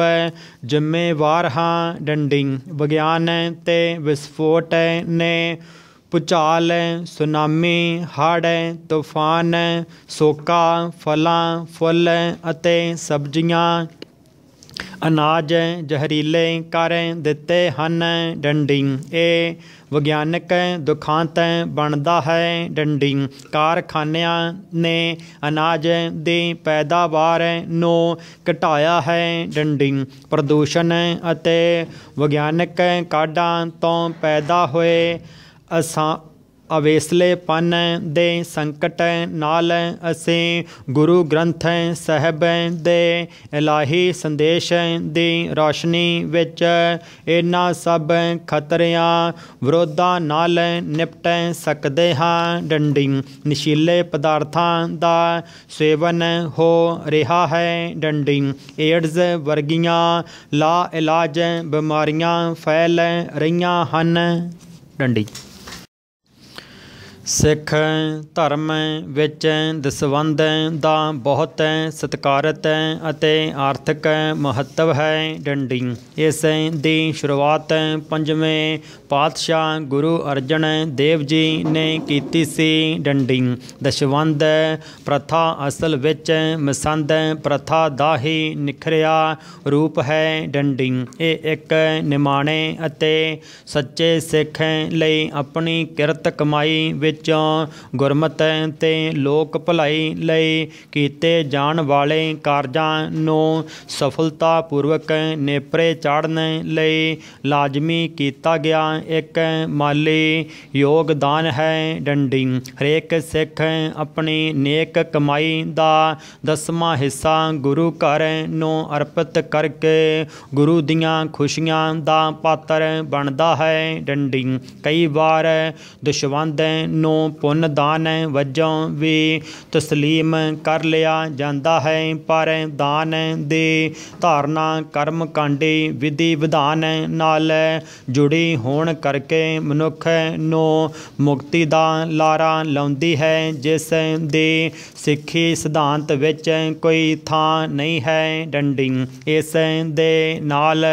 ਜ਼ਿੰਮੇਵਾਰ ਹਾਂ ਡੰਡਿੰਗ ਵਿਗਿਆਨ ਤੇ ਵਿਸਫੋਟ ਨੇ ਪੁਚਾਲ ਸੁਨਾਮੀ ਹੜ੍ਹ ਤੂਫਾਨ ਸੋਕਾ ਫਲਾਂ ਫੁੱਲ ਅਤੇ ਸਬਜ਼ੀਆਂ ਅਨਾਜ ਜ਼ਹਿਰੀਲੇ ਕਰ ਦਿੱਤੇ ਹਨ ਡੰਡਿੰਗ ਇਹ ਵਿਗਿਆਨਕ ਦੁਖਾਂਤ ਬਣਦਾ ਹੈ ਡੰਡੀ ਕਾਰਖਾਨਿਆਂ ਨੇ ਅਨਾਜ ਦੀ ਪੈਦਾਵਾਰ ਨੂੰ ਘਟਾਇਆ ਹੈ ਡੰਡੀ ਪ੍ਰਦੂਸ਼ਣ ਅਤੇ ਵਿਗਿਆਨਕ ਕਾਢਾਂ ਤੋਂ ਪੈਦਾ ਹੋਏ ਅਸਾਂ ਅਵੇਸਲੇਪਨ ਦੇ ਸੰਕਟ ਨਾਲ ਅਸੀਂ ਗੁਰੂ ਗ੍ਰੰਥ ਸਾਹਿਬ ਦੇ ਇਲਾਹੀ ਸੰਦੇਸ਼ ਦੀ ਰੋਸ਼ਨੀ ਵਿੱਚ ਇਹਨਾਂ ਸਭ ਖਤਰਿਆਂ ਵਿਰੋਧਾਂ ਨਾਲ ਨਿਪਟ ਸਕਦੇ ਹਾਂ ਡੰਡੀ ਨਸ਼ੀਲੇ ਪਦਾਰਥਾਂ ਦਾ ਸੇਵਨ ਹੋ ਰਿਹਾ ਹੈ ਡੰਡੀ ਏਡਜ਼ ਵਰਗੀਆਂ ਲਾ ਇਲਾਜ ਬਿਮਾਰੀਆਂ ਫੈਲ ਰਹੀਆਂ ਹਨ ਡੰਡੀ ਸਿੱਖ ਧਰਮ ਵਿੱਚ ਦਸਵੰਦ ਦਾ ਬਹੁਤ ਸਤਕਾਰਤ ਅਤੇ ਆਰਥਿਕ ਮਹੱਤਵ ਹੈ ਡੰਡੀ ਇਸ ਦੀ ਸ਼ੁਰੂਆਤ ਪੰਜਵੇਂ ਪਾਤਸ਼ਾਹ ਗੁਰੂ ਅਰਜਨ ਦੇਵ ਜੀ ਨੇ ਕੀਤੀ ਸੀ ਡੰਡੀ ਦਸਵੰਦ ਪ੍ਰਥਾ ਅਸਲ ਵਿੱਚ ਮਸੰਦ ਪ੍ਰਥਾ ਦਾ ਹੀ ਨਿਖਰਿਆ ਰੂਪ ਹੈ ਡੰਡੀ ਇਹ ਇੱਕ ਨਿਮਾਣੇ ਅਤੇ ਸੱਚੇ ਸਿੱਖ ਲਈ ਆਪਣੀ ਕਿਰਤ ਕਮਾਈ ਵਿੱਚ ਵਿੱਚੋਂ ਗੁਰਮਤਿ ਤੇ ਲੋਕ ਭਲਾਈ ਲਈ ਕੀਤੇ ਜਾਣ ਵਾਲੇ ਕਾਰਜਾਂ ਨੂੰ ਸਫਲਤਾ ਪੂਰਵਕ ਨੇਪਰੇ ਚਾੜਨ ਲਈ ਲਾਜ਼ਮੀ ਕੀਤਾ ਗਿਆ ਇੱਕ ਮਾਲੀ ਯੋਗਦਾਨ ਹੈ ਡੰਡੀ ਹਰੇਕ ਸਿੱਖ ਆਪਣੀ ਨੇਕ ਕਮਾਈ ਦਾ ਦਸਵਾਂ ਹਿੱਸਾ ਗੁਰੂ ਘਰ ਨੂੰ ਅਰਪਿਤ ਕਰਕੇ ਗੁਰੂ ਦੀਆਂ ਖੁਸ਼ੀਆਂ ਦਾ ਪਾਤਰ ਬਣਦਾ ਹੈ ਡੰਡੀ ਕਈ ਵਾਰ ਦੁਸ਼ਵੰਦ ਨੂੰ ਪੁੰਨ ਦਾਨ ਵਜੋਂ ਵੀ ਤਸਲੀਮ ਕਰ ਲਿਆ ਜਾਂਦਾ ਹੈ ਪਰ ਦਾਨ ਦੇ ਧਾਰਨਾ ਕਰਮ ਕਾਂਡੇ ਵਿਧੀ ਵਿਧਾਨ ਨਾਲ ਜੁੜੀ ਹੋਣ ਕਰਕੇ ਮਨੁੱਖ ਨੂੰ ਮੁਕਤੀ ਦਾ ਲਾਰਾ ਲਾਉਂਦੀ ਹੈ ਜਿਸ ਦੇ ਸਿੱਖੀ ਸਿਧਾਂਤ ਵਿੱਚ ਕੋਈ ਥਾਂ ਨਹੀਂ ਹੈ ਡੰਡਿੰਗ ਇਸ ਦੇ ਨਾਲ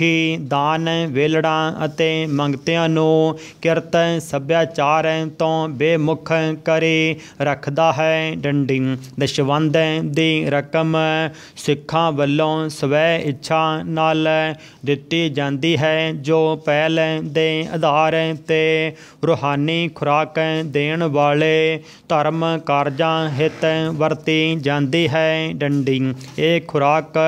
ਹੀ ਦਾਨ ਵੇਲੜਾ ਅਤੇ ਮੰਗਤਿਆਂ ਨੂੰ ਕਿਰਤ ਸੱਭਿਆਚਾਰ ਤੋਂ ਬੇਮੁਖ ਕਰੇ ਰੱਖਦਾ ਹੈ ਡੰਡੀ ਦਸ਼ਵੰਦ ਦੀ ਰਕਮ ਸਿੱਖਾਂ ਵੱਲੋਂ ਸਵੈ ਇੱਛਾ ਨਾਲ ਦਿੱਤੀ ਜਾਂਦੀ ਹੈ ਜੋ ਪਹਿਲ ਦੇ ਆਧਾਰ ਤੇ ਰੂਹਾਨੀ ਖੁਰਾਕ ਦੇਣ ਵਾਲੇ ਧਰਮ ਕਾਰਜਾਂ ਹਿਤ ਵਰਤੀ ਜਾਂਦੀ ਹੈ ਡੰਡੀ ਇਹ ਖੁਰਾਕ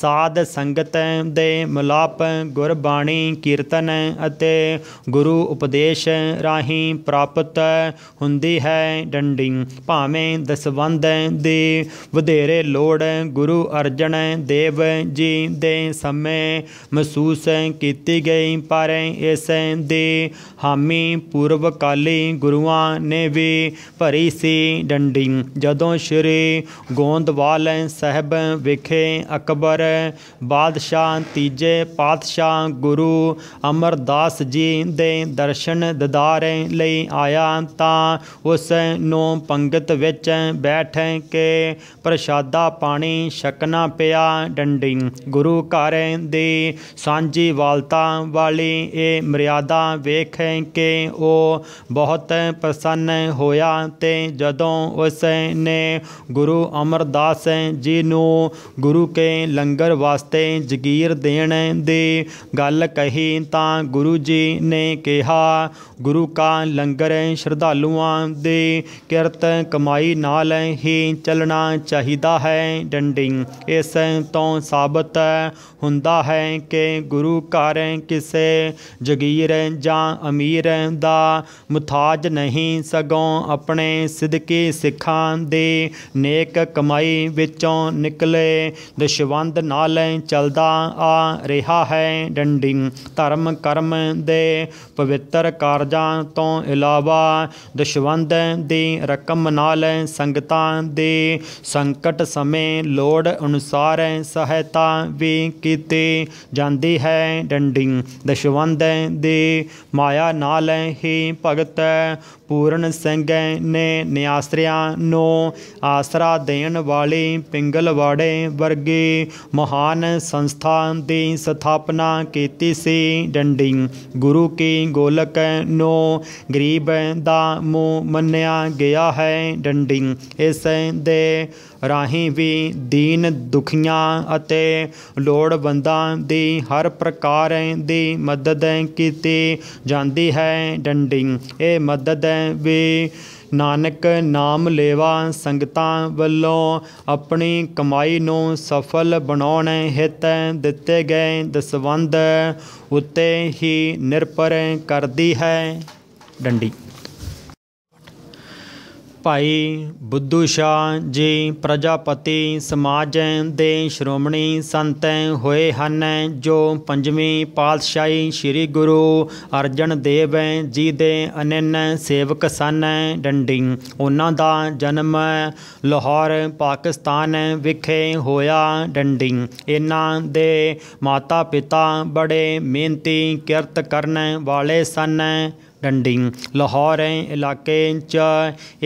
ਸਾਧ ਸੰਗਤ ਦੇ ਮੁਲਾ ਜਪ ਗੁਰਬਾਣੀ ਕੀਰਤਨ ਅਤੇ ਗੁਰੂ ਉਪਦੇਸ਼ ਰਾਹੀਂ ਪ੍ਰਾਪਤ ਹੁੰਦੀ ਹੈ ਡੰਡਿੰਗ ਭਾਵੇਂ ਦਸਵੰਦ ਦੀ ਵਧੇਰੇ ਲੋੜ ਗੁਰੂ ਅਰਜਨ ਦੇਵ ਜੀ ਦੇ ਸਮੇਂ ਮਹਿਸੂਸ ਕੀਤੀ ਗਈ ਪਰ ਇਸ ਦੀ ਹਾਮੀ ਪੂਰਵ ਕਾਲੀ ਗੁਰੂਆਂ ਨੇ ਵੀ ਭਰੀ ਸੀ ਡੰਡਿੰਗ ਜਦੋਂ ਸ਼੍ਰੀ ਗੋਂਦਵਾਲ ਸਾਹਿਬ ਵਿਖੇ ਅਕਬਰ ਬਾਦਸ਼ਾਹ ਤੀਜੇ ਪਾਤਸ਼ਾਹ ਗੁਰੂ ਅਮਰਦਾਸ ਜੀ ਦੇ ਦਰਸ਼ਨ ਦਿਦਾਰੇ ਲਈ ਆਇਆ ਤਾਂ ਉਸ ਨੂੰ ਪੰਗਤ ਵਿੱਚ ਬੈਠ ਕੇ ਪ੍ਰਸ਼ਾਦਾ ਪਾਣੀ ਛਕਣਾ ਪਿਆ ਡੰਡੀ ਗੁਰੂ ਘਰ ਦੀ ਸਾਂਝੀ ਵਾਲਤਾ ਵਾਲੀ ਇਹ ਮਰਿਆਦਾ ਵੇਖ ਕੇ ਉਹ ਬਹੁਤ ਪ੍ਰਸੰਨ ਹੋਇਆ ਤੇ ਜਦੋਂ ਉਸ ਨੇ ਗੁਰੂ ਅਮਰਦਾਸ ਜੀ ਨੂੰ ਗੁਰੂ ਕੇ ਲੰਗਰ ਵਾਸਤੇ ਜ਼ਗੀਰ ਦੇਣ ਦੇ ਗੱਲ ਕਹੀ ਤਾਂ ਗੁਰੂ ਜੀ ਨੇ ਕਿਹਾ ਗੁਰੂ ਕਾ ਲੰਗਰ ਸ਼ਰਧਾਲੂਆਂ ਦੇ ਕਿਰਤ ਕਮਾਈ ਨਾਲ ਹੀ ਚੱਲਣਾ ਚਾਹੀਦਾ ਹੈ ਡੰਡਿੰਗ ਇਸ ਤੋਂ ਸਾਬਤ ਹੁੰਦਾ ਹੈ ਕਿ ਗੁਰੂ ਘਰ ਕਿਸੇ ਜ਼ਗੀਰ ਜਾਂ ਅਮੀਰ ਦਾ ਮੁਤਾਜ ਨਹੀਂ ਸਗੋਂ ਆਪਣੇ ਸਿੱਧਕੇ ਸਿੱਖਾਂ ਦੇ ਨੇਕ ਕਮਾਈ ਵਿੱਚੋਂ ਨਿਕਲੇ ਦਸ਼ਵੰਦ ਨਾਲ ਚੱਲਦਾ ਆ ਰਿਹਾ ਹੈ ਡੰਡਿੰਗ ਧਰਮ ਕਰਮ ਦੇ ਪਵਿੱਤਰ ਕਾਰਜਾਂ ਤੋਂ ਇਲਾਵਾ ਦਸ਼ਵੰਦ ਦੀ ਰਕਮ ਨਾਲ ਸੰਗਤਾਂ ਦੇ ਸੰਕਟ ਸਮੇਂ ਲੋੜ ਅਨੁਸਾਰ ਸਹਾਇਤਾ ਵੀ ਕੀਤੀ ਜਾਂਦੀ ਹੈ ਡੰਡਿੰਗ ਦਸ਼ਵੰਦ ਦੇ ਮਾਇਆ ਨਾਲ ਹੀ ਭਗਤ ਪੂਰਨ ਸੰਗੈ ਨੇ ਨਿਆਸਰਿਆਂ ਨੂੰ ਆਸਰਾ ਦੇਣ ਵਾਲੇ ਪਿੰਗਲਵਾੜੇ ਵਰਗੇ ਮਹਾਨ ਸੰਸਥਾਨ ਦੀ ਸਥਾਪਨਾ ਕੀਤੀ ਸੀ ਡੰਡਿੰਗ ਗੁਰੂ ਕੀ ਗੋਲਕ ਨੂੰ ਗਰੀਬ ਦਾ ਮੂ ਮੰਨਿਆ ਗਿਆ ਹੈ ਡੰਡਿੰਗ ਇਸ ਦੇ ਰਾਹੀਂ ਵੀ ਦੀਨ ਦੁਖੀਆਂ ਅਤੇ ਲੋੜਵੰਦਾਂ ਦੀ ਹਰ ਪ੍ਰਕਾਰ ਦੀ ਮਦਦ ਕੀਤੀ ਜਾਂਦੀ ਹੈ ਡੰਡਿੰਗ ਇਹ ਮਦਦ ਵੀ ਨਾਨਕ ਨਾਮ ਲੇਵਾ ਸੰਗਤਾਂ ਵੱਲੋਂ ਆਪਣੀ ਕਮਾਈ ਨੂੰ ਸਫਲ ਬਣਾਉਣ ਹਿੱਤ ਦਿੱਤੇ ਗਏ ਦਸਵੰਦ ਉੱਤੇ ਹੀ ਨਿਰਪਰ ਕਰਦੀ ਹੈ ਡੰਡੀ ਭਾਈ ਬੁੱਧੂ ਸ਼ਾਹ ਜੀ ਪ੍ਰਜਾਪਤੀ ਸਮਾਜ ਦੇ ਸ਼੍ਰੋਮਣੀ ਸੰਤ ਹੋਏ ਹਨ ਜੋ ਪੰਜਵੀਂ ਪਾਤਸ਼ਾਹੀ ਸ੍ਰੀ ਗੁਰੂ ਅਰਜਨ ਦੇਵ ਜੀ ਦੇ ਅਨੰਨ ਸੇਵਕ ਸਨ ਡੰਡੀ ਉਹਨਾਂ ਦਾ ਜਨਮ ਲਾਹੌਰ ਪਾਕਿਸਤਾਨ ਵਿਖੇ ਹੋਇਆ ਡੰਡੀ ਇਹਨਾਂ ਦੇ ਮਾਤਾ ਪਿਤਾ ਬੜੇ ਮਿਹਨਤੀ ਕਿਰਤ ਕਰਨ ਵਾਲੇ ਸਨ ਡੰਡੀ ਲਾਹੌਰ ਇਲਾਕੇ 'ਚ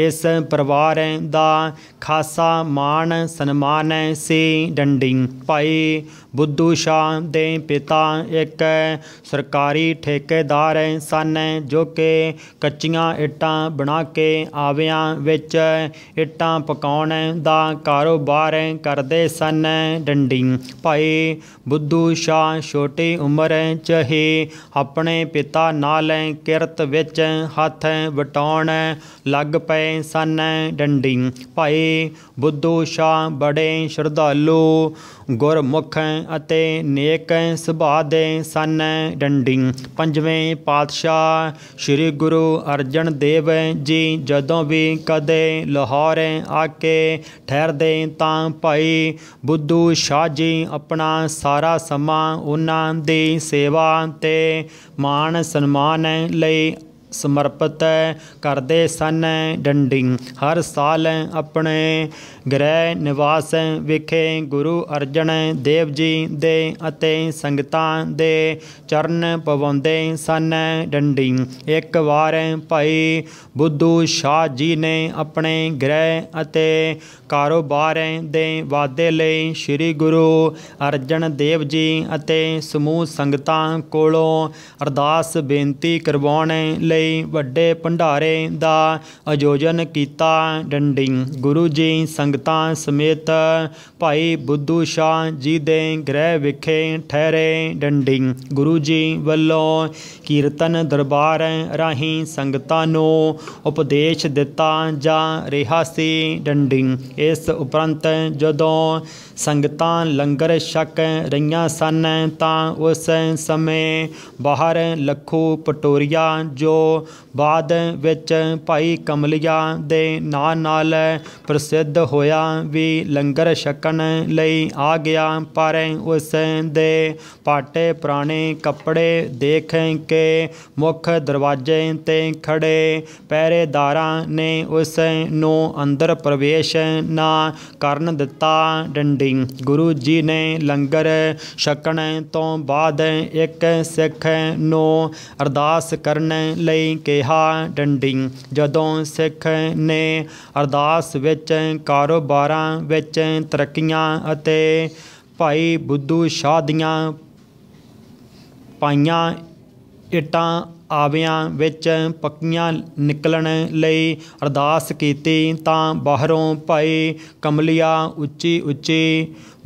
ਇਸ ਪਰਿਵਾਰ ਦਾ ਖਾਸਾ ਮਾਣ ਸਨਮਾਨ ਸੀ ਡੰਡੀ ਭਾਈ ਬੁੱਧੂ ਸ਼ਾਹ ਦੇ ਪਿਤਾ ਇੱਕ ਸਰਕਾਰੀ ਠੇਕੇਦਾਰ ਸਨ ਜੋ ਕਿ ਕੱਚੀਆਂ ਇੱਟਾਂ ਬਣਾ ਕੇ ਆਵਿਆਂ ਵਿੱਚ ਇੱਟਾਂ ਪਕਾਉਣ ਦਾ ਕਾਰੋਬਾਰ ਕਰਦੇ ਸਨ ਡੰਡੀ ਭਾਈ ਬੁੱਧੂ ਸ਼ਾਹ ਛੋਟੀ ਉਮਰ 'ਚ ਹੀ ਆਪਣੇ ਪਿਤਾ ਨਾਲ ਕਿਰਤ ਵਿੱਚ ਹੱਥ ਵਟਾਉਣ ਲੱਗ ਪਏ ਸਨ ਡੰਡੀ ਭਾਈ ਬੁੱਧੂ ਸ਼ਾਹ ਬੜੇ ਸ਼ਰਧਾਲੂ ਗੁਰਮੁਖੈ ਅਤੇ ਨੇਕੈ ਸੁਭਾ ਦੇ ਸਨ ਡੰਡੀ ਪੰਜਵੇਂ ਪਾਤਸ਼ਾਹ ਸ੍ਰੀ ਗੁਰੂ ਅਰਜਨ ਦੇਵ ਜੀ ਜਦੋਂ ਵੀ ਕਦੇ ਲਾਹੌਰ ਆ ਕੇ ਠਹਿਰਦੇ ਤਾਂ ਭਾਈ ਬੁੱਧੂ ਸ਼ਾਹ ਜੀ ਆਪਣਾ ਸਾਰਾ ਸਮਾਂ ਉਹਨਾਂ ਦੀ ਸੇਵਾ ਤੇ ਮਾਣ ਸਨਮਾਨ ਲਈ ਸਮਰਪਿਤ ਕਰਦੇ ਸਨ ਡੰਡੀ ਹਰ ਸਾਲ ਆਪਣੇ ਗ੍ਰਹਿ ਨਿਵਾਸ ਵਿਖੇ ਗੁਰੂ ਅਰਜਨ ਦੇਵ ਜੀ ਦੇ ਅਤੇ ਸੰਗਤਾਂ ਦੇ ਚਰਨ ਪਵਾਉਂਦੇ ਸਨ ਡੰਡੀ ਇੱਕ ਵਾਰ ਭਾਈ ਬੁੱਧੂ ਸ਼ਾਹ ਜੀ ਨੇ ਆਪਣੇ ਗ੍ਰਹਿ ਅਤੇ ਕਾਰੋਬਾਰ ਦੇ ਵਾਅਦੇ ਲਈ ਸ੍ਰੀ ਗੁਰੂ ਅਰਜਨ ਦੇਵ ਜੀ ਅਤੇ ਸਮੂਹ ਸੰਗਤਾਂ ਕੋਲੋਂ ਅਰਦਾਸ ਬੇਨਤੀ ਕਰਵਾਉਣ ਲਈ ਲਈ ਵੱਡੇ ਭੰਡਾਰੇ ਦਾ ਆਯੋਜਨ ਕੀਤਾ ਡੰਡੀ ਗੁਰੂ ਜੀ ਸੰਗਤਾਂ ਸਮੇਤ ਭਾਈ ਬੁੱਧੂ ਸ਼ਾਹ ਜੀ ਦੇ ਗ੍ਰਹਿ ਵਿਖੇ ਠਹਿਰੇ ਡੰਡੀ ਗੁਰੂ ਜੀ ਵੱਲੋਂ ਕੀਰਤਨ ਦਰਬਾਰ ਰਾਹੀਂ ਸੰਗਤਾਂ ਨੂੰ ਉਪਦੇਸ਼ ਦਿੱਤਾ ਜਾ ਰਿਹਾ ਸੀ ਡੰਡੀ ਇਸ ਉਪਰੰਤ ਜਦੋਂ ਸੰਗਤਾਂ ਲੰਗਰ ਛਕ ਰਈਆਂ ਸਨ ਤਾਂ ਉਸ ਸਮੇਂ ਬਾਹਰ ਲੱਖੋ ਪਟੋਰੀਆ ਜੋ ਬਾਅਦ ਵਿੱਚ ਭਾਈ ਕਮਲਿਆ ਦੇ ਨਾਂ ਨਾਲ ਪ੍ਰਸਿੱਧ ਹੋਇਆ ਵੀ ਲੰਗਰ ਛਕਣ ਲਈ ਆ ਗਿਆ ਪਰ ਉਸ ਦੇ ਪਾਟੇ ਪੁਰਾਣੇ ਕੱਪੜੇ ਦੇਖ ਕੇ ਮੁੱਖ ਦਰਵਾਜ਼ੇ ਤੇ ਖੜੇ ਪਹਿਰੇਦਾਰਾਂ ਨੇ ਉਸ ਨੂੰ ਅੰਦਰ ਪ੍ਰਵੇਸ਼ ਨਾ ਕਰਨ ਦਿੱਤਾ ਡੰਡੀ ਗੁਰੂ ਜੀ ਨੇ ਲੰਗਰ ਛਕਣ ਤੋਂ ਬਾਅਦ ਇੱਕ ਸਿੱਖ ਨੂੰ ਅਰਦਾਸ ਕਰਨ ਲਈ ਕਿਹਾ ਡੰਡੀ ਜਦੋਂ ਸਿੱਖ ਨੇ ਅਰਦਾਸ ਵਿੱਚ ਕਾਰੋਬਾਰਾਂ ਵਿੱਚ ਤਰੱਕੀਆਂ ਅਤੇ ਭਾਈ ਬੁੱਧੂ ਸ਼ਾਹ ਦੀਆਂ ਪਾਈਆਂ ਇਟਾਂ ਆਵਿਆਂ ਵਿੱਚ ਪੱਕੀਆਂ ਨਿਕਲਣ ਲਈ ਅਰਦਾਸ ਕੀਤੀ ਤਾਂ ਬਾਹਰੋਂ ਪਏ ਕਮਲੀਆਂ ਉੱਚੀ ਉੱਚੀ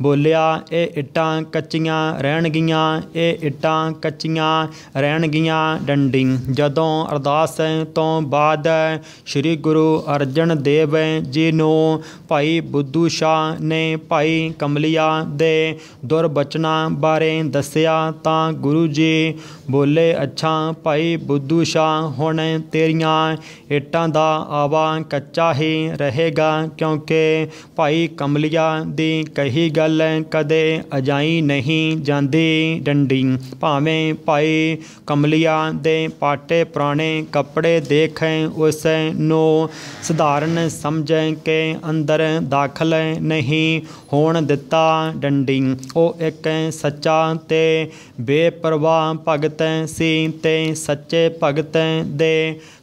ਬੋਲਿਆ ਇਹ ਇੱਟਾਂ ਕੱਚੀਆਂ ਰਹਿਣਗੀਆਂ ਇਹ ਇੱਟਾਂ ਕੱਚੀਆਂ ਰਹਿਣਗੀਆਂ ਡੰਡੀ ਜਦੋਂ ਅਰਦਾਸ ਤੋਂ ਬਾਅਦ ਸ੍ਰੀ ਗੁਰੂ ਅਰਜਨ ਦੇਵ ਜੀ ਨੂੰ ਭਾਈ ਬੁੱਧੂ ਸ਼ਾਹ ਨੇ ਭਾਈ ਕਮਲਿਆ ਦੇ ਦੁਰਬਚਨਾ ਬਾਰੇ ਦੱਸਿਆ ਤਾਂ ਗੁਰੂ ਜੀ ਬੋਲੇ ਅੱਛਾ ਭਾਈ ਬੁੱਧੂ ਸ਼ਾਹ ਹੁਣ ਤੇਰੀਆਂ ਇੱਟਾਂ ਦਾ ਆਵਾ ਕੱਚਾ ਹੀ ਰਹੇਗਾ ਕਿਉਂਕਿ ਭਾਈ ਕਮਲਿਆ ਦੀ ਕਹੀ ਚੱਲ ਕਦੇ ਅਜਾਈ ਨਹੀਂ ਜਾਂਦੀ ਡੰਡੀ ਭਾਵੇਂ ਪਾਈ ਕਮਲੀਆਂ ਦੇ ਪਾਟੇ ਪੁਰਾਣੇ ਕੱਪੜੇ ਦੇਖੇ ਉਸ ਨੂੰ ਸਧਾਰਨ ਸਮਝੇ ਕਿ ਅੰਦਰ ਦਾਖਲ ਨਹੀਂ ਹੋਣ ਦਿੱਤਾ ਡੰਡੀ ਉਹ ਇੱਕ ਸੱਚਾ ਤੇ ਬੇਪਰਵਾਹ ਭਗਤ ਸੀ ਤੇ ਸੱਚੇ ਭਗਤ ਦੇ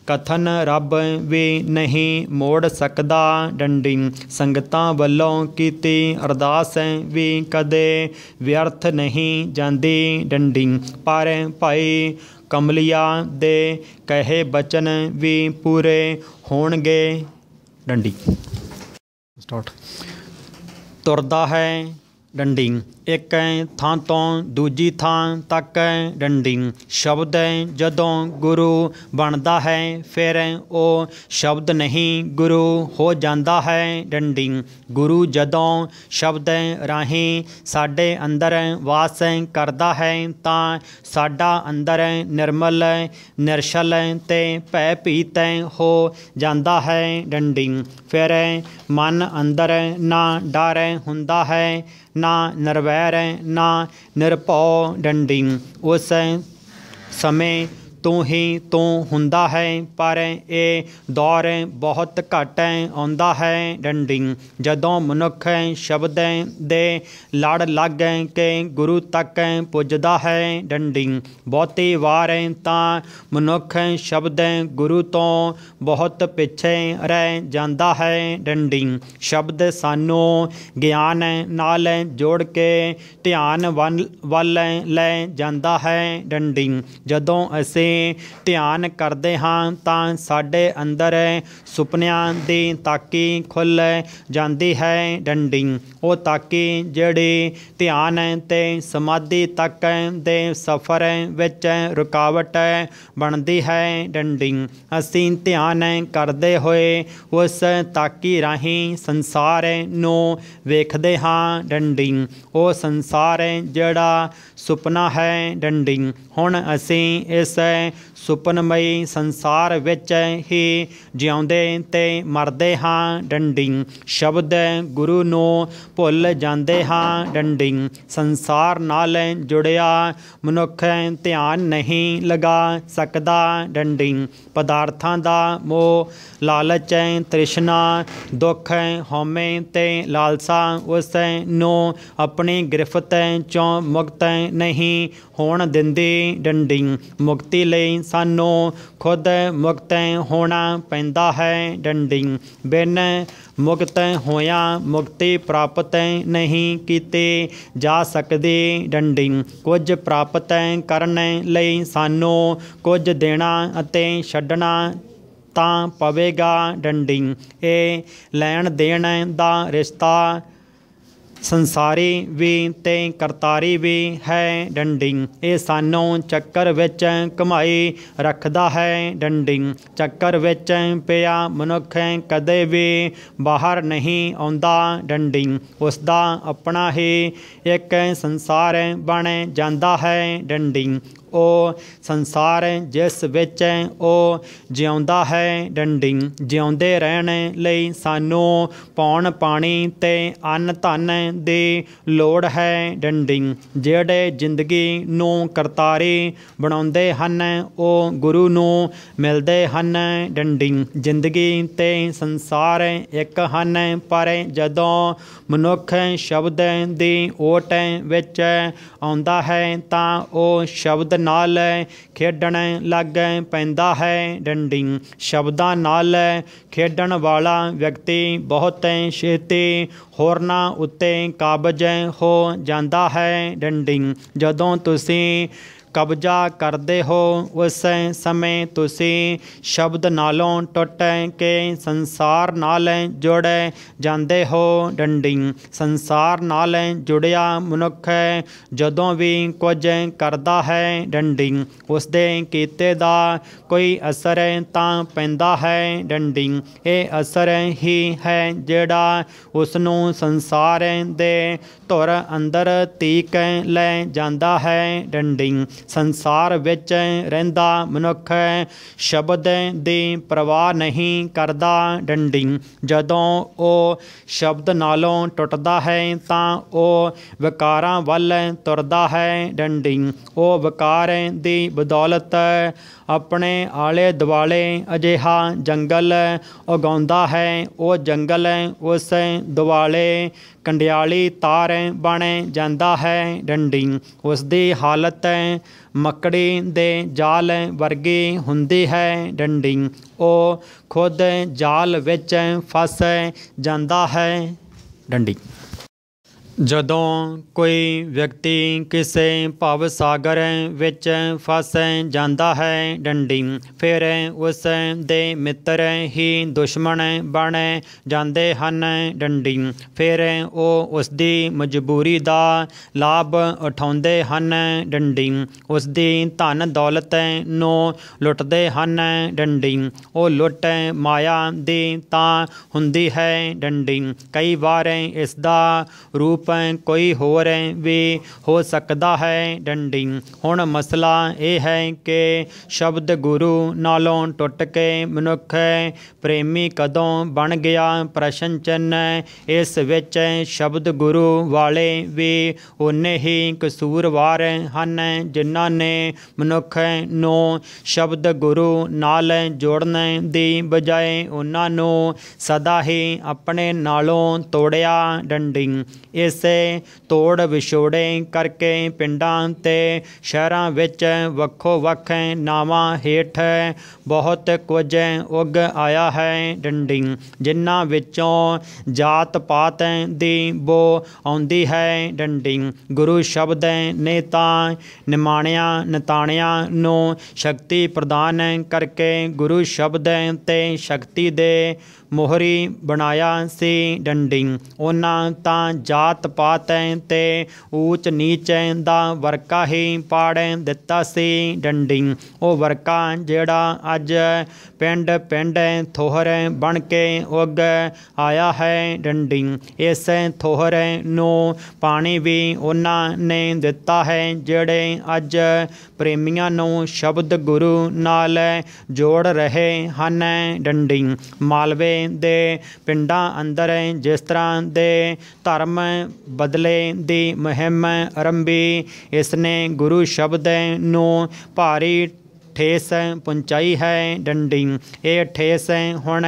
ਕਥਨ ਰੱਬ ਵੀ ਨਹੀਂ ਮੋੜ ਸਕਦਾ ਡੰਡੀ ਸੰਗਤਾਂ ਵੱਲੋਂ ਕੀਤੀ ਅਰਦਾਸ ਵੀ ਕਦੇ ਵਿਅਰਥ ਨਹੀਂ ਜਾਂਦੀ ਡੰਡੀ ਪਰ ਭਾਈ ਕਮਲਿਆ ਦੇ ਕਹੇ ਬਚਨ ਵੀ ਪੂਰੇ ਹੋਣਗੇ ਡੰਡੀ ਸਟਾਰਟ ਤੁਰਦਾ ਹੈ ਡੰਡੀ ਏਕੈ ਥਾਂ ਤੋਂ ਦੂਜੀ ਥਾਂ ਤੱਕ ਡੰਡੀ ਸ਼ਬਦ ਜਦੋਂ ਗੁਰੂ ਬਣਦਾ ਹੈ ਫਿਰ ਉਹ ਸ਼ਬਦ ਨਹੀਂ ਗੁਰੂ ਹੋ ਜਾਂਦਾ ਹੈ ਡੰਡੀ ਗੁਰੂ ਜਦੋਂ ਸ਼ਬਦ ਰਾਹੀਂ ਸਾਡੇ ਅੰਦਰ ਵਾਸ ਕਰਦਾ ਹੈ ਤਾਂ ਸਾਡਾ ਅੰਦਰ ਨਿਰਮਲ ਨਿਰਸ਼ਲ ਤੇ ਭੈ ਭੀਤ ਹੋ ਜਾਂਦਾ ਹੈ ਡੰਡੀ ਫਿਰ ਮਨ ਅੰਦਰ ਨਾ ਡਰ ਹੁੰਦਾ ਹੈ ਨਾ ਨਰਵ ਵੈਰੈ ਨਾ ਨਿਰਭਉ ਡੰਡੀ ਉਸ ਸਮੇਂ ਤੂੰ ਹੀ ਤੂੰ ਹੁੰਦਾ ਹੈ ਪਰ ਇਹ ਦੌਰ ਬਹੁਤ ਘਟ ਆਉਂਦਾ ਹੈ ਡੰਡਿੰਗ ਜਦੋਂ ਮਨੁੱਖ ਸ਼ਬਦ ਦੇ ਲੜ ਲੱਗ ਕੇ ਗੁਰੂ ਤੱਕ ਪੁੱਜਦਾ ਹੈ ਡੰਡਿੰਗ ਬਹੁਤੇ ਵਾਰ ਤਾਂ ਮਨੁੱਖ ਸ਼ਬਦ ਗੁਰੂ ਤੋਂ ਬਹੁਤ ਪਿੱਛੇ ਰਹਿ ਜਾਂਦਾ ਹੈ ਡੰਡਿੰਗ ਸ਼ਬਦ ਸਾਨੂੰ ਗਿਆਨ ਨਾਲ ਜੋੜ ਕੇ ਧਿਆਨ ਵੱਲ ਲੈ ਜਾਂਦਾ ਹੈ ਡੰਡਿੰਗ ਜਦੋਂ ਅਸੀਂ ਧਿਆਨ ਕਰਦੇ ਹਾਂ ਤਾਂ ਸਾਡੇ ਅੰਦਰ ਸੁਪਨਿਆਂ ਦੀ ਤਾਕੀ ਖੁੱਲ ਜਾਂਦੀ ਹੈ ਡੰਡੀ ਉਹ ਤਾਕੀ ਜਿਹੜੇ ਧਿਆਨ ਤੇ ਸਮਾਧੀ ਤੱਕ ਦੇ ਸਫ਼ਰ ਵਿੱਚ ਰੁਕਾਵਟ ਬਣਦੀ ਹੈ ਡੰਡੀ ਅਸੀਂ ਧਿਆਨ ਕਰਦੇ ਹੋਏ ਉਸ ਤਾਕੀ ਰਾਹੀਂ ਸੰਸਾਰ ਨੂੰ ਵੇਖਦੇ ਹਾਂ ਡੰਡੀ ਉਹ ਸੰਸਾਰ ਜਿਹੜਾ ਸੁਪਨਾ ਹੈ ਡੰਡੀ ਹੁਣ ਅਸੀਂ ਇਸ ਸੁਪਨਮਈ ਸੰਸਾਰ ਵਿੱਚ ਹੀ ਜਿਉਂਦੇ ਤੇ ਮਰਦੇ ਹਾਂ ਡੰਡੀ ਸ਼ਬਦ ਗੁਰੂ ਨੂੰ ਭੁੱਲ ਜਾਂਦੇ ਹਾਂ ਡੰਡੀ ਸੰਸਾਰ ਨਾਲ ਜੁੜਿਆ ਮਨੁੱਖ ਧਿਆਨ ਨਹੀਂ ਲਗਾ ਸਕਦਾ ਡੰਡੀ ਪਦਾਰਥਾਂ ਦਾ ਮੋਹ ਲਾਲਚ ਤ੍ਰਿਸ਼ਨਾ ਦੁੱਖ ਹਉਮੈ ਤੇ ਲਾਲਸਾ ਉਸ ਨੂੰ ਆਪਣੀ ਗ੍ਰਿਫਤ ਚੋਂ ਮੁਕਤ ਨਹੀਂ ਹੋਣ ਦਿੰਦੇ ਡੰਡੀ ਮੁਕਤੀ ਲਈ ਸਾਨੂੰ ਖੁਦ ਮੁਕਤ ਹੋਣਾ ਪੈਂਦਾ ਹੈ ਡੰਡੀ ਬਿਨ ਮੁਕਤ ਹੋਇਆ ਮੁਕਤੀ ਪ੍ਰਾਪਤ ਨਹੀਂ ਕੀਤੇ ਜਾ ਸਕਦੇ ਡੰਡੀ ਕੁਝ ਪ੍ਰਾਪਤ ਕਰਨ ਲਈ ਸਾਨੂੰ ਕੁਝ ਦੇਣਾ ਅਤੇ ਛੱਡਣਾ ਤਾਂ ਪਵੇਗਾ ਡੰਡੀ ਇਹ ਲੈਣ ਦੇਣ ਦਾ ਰਿਸ਼ਤਾ ਸੰਸਾਰੇ ਵੇ ਤੈ ਕਰਤਾਰੇ ਵੇ ਹੈ ਡੰਡਿੰ ਇਹ ਸਾਨੂੰ ਚੱਕਰ ਵਿੱਚ ਕਮਾਈ ਰੱਖਦਾ ਹੈ ਡੰਡਿੰ ਚੱਕਰ ਵਿੱਚ ਪਿਆ ਮਨੁੱਖ ਕਦੇ ਵੀ ਬਾਹਰ ਨਹੀਂ ਆਉਂਦਾ ਡੰਡਿੰ ਉਸ ਦਾ ਆਪਣਾ ਹੀ ਇੱਕ ਸੰਸਾਰ ਬਣ ਜਾਂਦਾ ਹੈ ਡੰਡਿੰ ਉਹ ਸੰਸਾਰ ਜਿਸ ਵਿੱਚ ਉਹ ਜਿਉਂਦਾ ਹੈ ਡੰਡੀ ਜਿਉਂਦੇ ਰਹਿਣ ਲਈ ਸਾਨੂੰ ਪੌਣ ਪਾਣੀ ਤੇ ਅੰਨ ਧਨ ਦੀ ਲੋੜ ਹੈ ਡੰਡੀ ਜਿਹੜੇ ਜ਼ਿੰਦਗੀ ਨੂੰ ਕਰਤਾਰੇ ਬਣਾਉਂਦੇ ਹਨ ਉਹ ਗੁਰੂ ਨੂੰ ਮਿਲਦੇ ਹਨ ਡੰਡੀ ਜ਼ਿੰਦਗੀ ਤੇ ਸੰਸਾਰ ਇੱਕ ਹਨ ਪਰ ਜਦੋਂ ਮਨੁੱਖ ਸ਼ਬਦ ਦੀ ਓਟ ਵਿੱਚ ਆਉਂਦਾ ਹੈ ਤਾਂ ਉਹ ਸ਼ਬਦ ਨਾਲ ਖੇਡਣ ਲੱਗ ਪੈਂਦਾ ਹੈ ਡੰਡੀ ਸ਼ਬਦਾਂ ਨਾਲ ਖੇਡਣ ਵਾਲਾ ਵਿਅਕਤੀ ਬਹੁਤ ਛੇਤੀ ਹੋਰਨਾ ਉੱਤੇ ਕਾਬਜ ਹੋ ਜਾਂਦਾ ਹੈ ਡੰਡੀ ਜਦੋਂ ਤੁਸੀਂ ਕਬਜ਼ਾ ਕਰਦੇ ਹੋ ਉਸ ਸਮੇਂ ਤੁਸੀਂ ਸ਼ਬਦ ਨਾਲੋਂ ਟੁੱਟ ਕੇ ਸੰਸਾਰ ਨਾਲ ਜੁੜ ਜਾਂਦੇ ਹੋ ਡੰਡੀ ਸੰਸਾਰ ਨਾਲ ਜੁੜਿਆ ਮਨੁੱਖ ਜਦੋਂ ਵੀ ਕੁਝ ਕਰਦਾ ਹੈ ਡੰਡੀ ਉਸ ਦੇ ਕੀਤੇ ਦਾ ਕੋਈ ਅਸਰ ਤਾਂ ਪੈਂਦਾ ਹੈ ਡੰਡੀ ਇਹ ਅਸਰ ਹੀ ਹੈ ਜਿਹੜਾ ਉਸ ਨੂੰ ਸੰਸਾਰ ਦੇ ਧੁਰ ਅੰਦਰ ਤੀਕੈ ਲੈ ਜਾਂਦਾ ਹੈ ਡੰਡੀ ਸੰਸਾਰ ਵਿੱਚ ਰਹਿੰਦਾ ਮਨੁੱਖ ਸ਼ਬਦ ਦੀ ਪ੍ਰਵਾਹ ਨਹੀਂ ਕਰਦਾ ਡੰਡੀ ਜਦੋਂ ਉਹ ਸ਼ਬਦ ਨਾਲੋਂ ਟੁੱਟਦਾ ਹੈ ਤਾਂ ਉਹ ਵਿਕਾਰਾਂ ਵੱਲ ਤੁਰਦਾ ਹੈ ਡੰਡੀ ਉਹ ਵਿਕਾਰ ਦੀ ਬਦੌਲਤ ਆਪਣੇ ਆਲੇ ਦੁਆਲੇ ਅਜਿਹਾ ਜੰਗਲ ਉਗਾਉਂਦਾ ਹੈ ਉਹ ਜੰਗਲ ਉਸ ਦੁਆਲੇ ਕੰਡਿਆਲੇ ਤਾਰੈ ਬਣੈ ਜਾਂਦਾ ਹੈ ਡੰਡੀ ਉਸ ਦੇ ਹਾਲਤ ਹੈ ਦੇ ਜਾਲ ਵਰਗੇ ਹੁੰਦੇ ਹੈ ਡੰਡੀ ਉਹ ਖੁਦ ਜਾਲ ਵਿੱਚ ਫਸ ਜਾਂਦਾ ਹੈ ਡੰਡੀ ਜਦੋਂ ਕੋਈ ਵਿਅਕਤੀ ਕਿਸੇ ਭਵ ਸਾਗਰ ਵਿੱਚ ਫਸ ਜਾਂਦਾ ਹੈ ਡੰਡੀ ਫਿਰ ਉਸ ਦੇ ਮਿੱਤਰ ਹੀ ਦੁਸ਼ਮਣ ਬਣ ਜਾਂਦੇ ਹਨ ਡੰਡੀ ਫਿਰ ਉਹ ਉਸ ਦੀ ਮਜਬੂਰੀ ਦਾ ਲਾਭ ਉਠਾਉਂਦੇ ਹਨ ਡੰਡੀ ਉਸ ਦੀ ਧਨ ਦੌਲਤ ਨੂੰ ਲੁੱਟਦੇ ਹਨ ਡੰਡੀ ਉਹ ਲੁੱਟ ਮਾਇਆ ਦੀ ਤਾਂ ਹੁੰਦੀ ਹੈ ਡੰਡੀ ਕਈ ਵਾਰ ਇਸ ਦਾ ਰੂਪ ਰੂਪੈ ਕੋਈ ਹੋਰ ਵੀ ਹੋ ਸਕਦਾ ਹੈ ਡੰਡੀ ਹੁਣ ਮਸਲਾ ਇਹ ਹੈ ਕਿ ਸ਼ਬਦ ਗੁਰੂ ਨਾਲੋਂ ਟੁੱਟ ਕੇ ਮਨੁੱਖ ਪ੍ਰੇਮੀ ਕਦੋਂ ਬਣ ਗਿਆ ਪ੍ਰਸ਼ਨ ਚਿੰਨ ਇਸ ਵਿੱਚ ਸ਼ਬਦ ਗੁਰੂ ਵਾਲੇ ਵੀ ਉਹਨੇ ਹੀ ਕਸੂਰਵਾਰ ਹਨ ਜਿਨ੍ਹਾਂ ਨੇ ਮਨੁੱਖ ਨੂੰ ਸ਼ਬਦ ਗੁਰੂ ਨਾਲ ਜੋੜਨ ਦੀ ਬਜਾਏ ਉਹਨਾਂ ਨੂੰ ਸਦਾ ਹੀ ਆਪਣੇ ਨਾਲੋਂ ਤੋੜਿਆ ਡੰਡੀ ਇਹ ਕਿਸੇ ਤੋੜ ਵਿਛੋੜੇ ਕਰਕੇ ਪਿੰਡਾਂ ਤੇ ਸ਼ਹਿਰਾਂ ਵਿੱਚ ਵੱਖੋ ਵੱਖ ਨਾਵਾਂ ਹੇਠ ਬਹੁਤ ਕੁਝ ਉੱਗ ਆਇਆ ਹੈ ਡੰਡਿੰਗ ਜਿਨ੍ਹਾਂ ਵਿੱਚੋਂ ਜਾਤ ਪਾਤ ਦੀ ਬੋ ਆਉਂਦੀ ਹੈ ਡੰਡਿੰਗ ਗੁਰੂ ਸ਼ਬਦ ਨੇ ਤਾਂ ਨਿਮਾਣਿਆਂ ਨਤਾਣਿਆਂ ਨੂੰ ਸ਼ਕਤੀ ਪ੍ਰਦਾਨ ਕਰਕੇ ਗੁਰੂ ਸ਼ਬਦ ਤੇ ਸ਼ਕਤੀ ਦੇ ਮੋਹਰੀ ਬਣਾਇਆ ਸੀ ਡੰਡੀ ਉਹਨਾਂ ਤਾਂ ਜਾਤ ਪਾਤ ਤੇ ਊਚ ਨੀਚ ਦਾ ਵਰਕਾ ਹੀ ਪਾੜ ਦਿੱਤਾ ਸੀ ਡੰਡੀ ਉਹ ਵਰਕਾ ਜਿਹੜਾ ਅੱਜ ਪਿੰਡ ਪਿੰਡ ਥੋਹਰ ਬਣ ਕੇ ਉੱਗ ਆਇਆ ਹੈ ਡੰਡੀ ਇਸ ਥੋਹਰ ਨੂੰ ਪਾਣੀ ਵੀ ਉਹਨਾਂ ਨੇ ਦਿੱਤਾ ਹੈ ਜਿਹੜੇ ਅੱਜ ਪ੍ਰੇਮੀਆਂ ਨੂੰ ਸ਼ਬਦ ਗੁਰੂ ਨਾਲ ਜੋੜ ਰਹੇ ਹਨ ਡੰਡੀ ਮਾਲਵੇ ਦੇ ਪਿੰਡਾਂ ਅੰਦਰ ਜਿਸ ਤਰ੍ਹਾਂ ਦੇ ਧਰਮ ਬਦਲੇ ਦੀ ਮੁਹਿੰਮ ਅਰੰਭੀ ਇਸ ਨੇ ਗੁਰੂ ਸ਼ਬਦ ਨੂੰ ਭਾਰੀ ਠੇਸ ਪੁੰਚਾਈ ਹੈ ਡੰਡੀ ਇਹ ਠੇਸ ਹੁਣ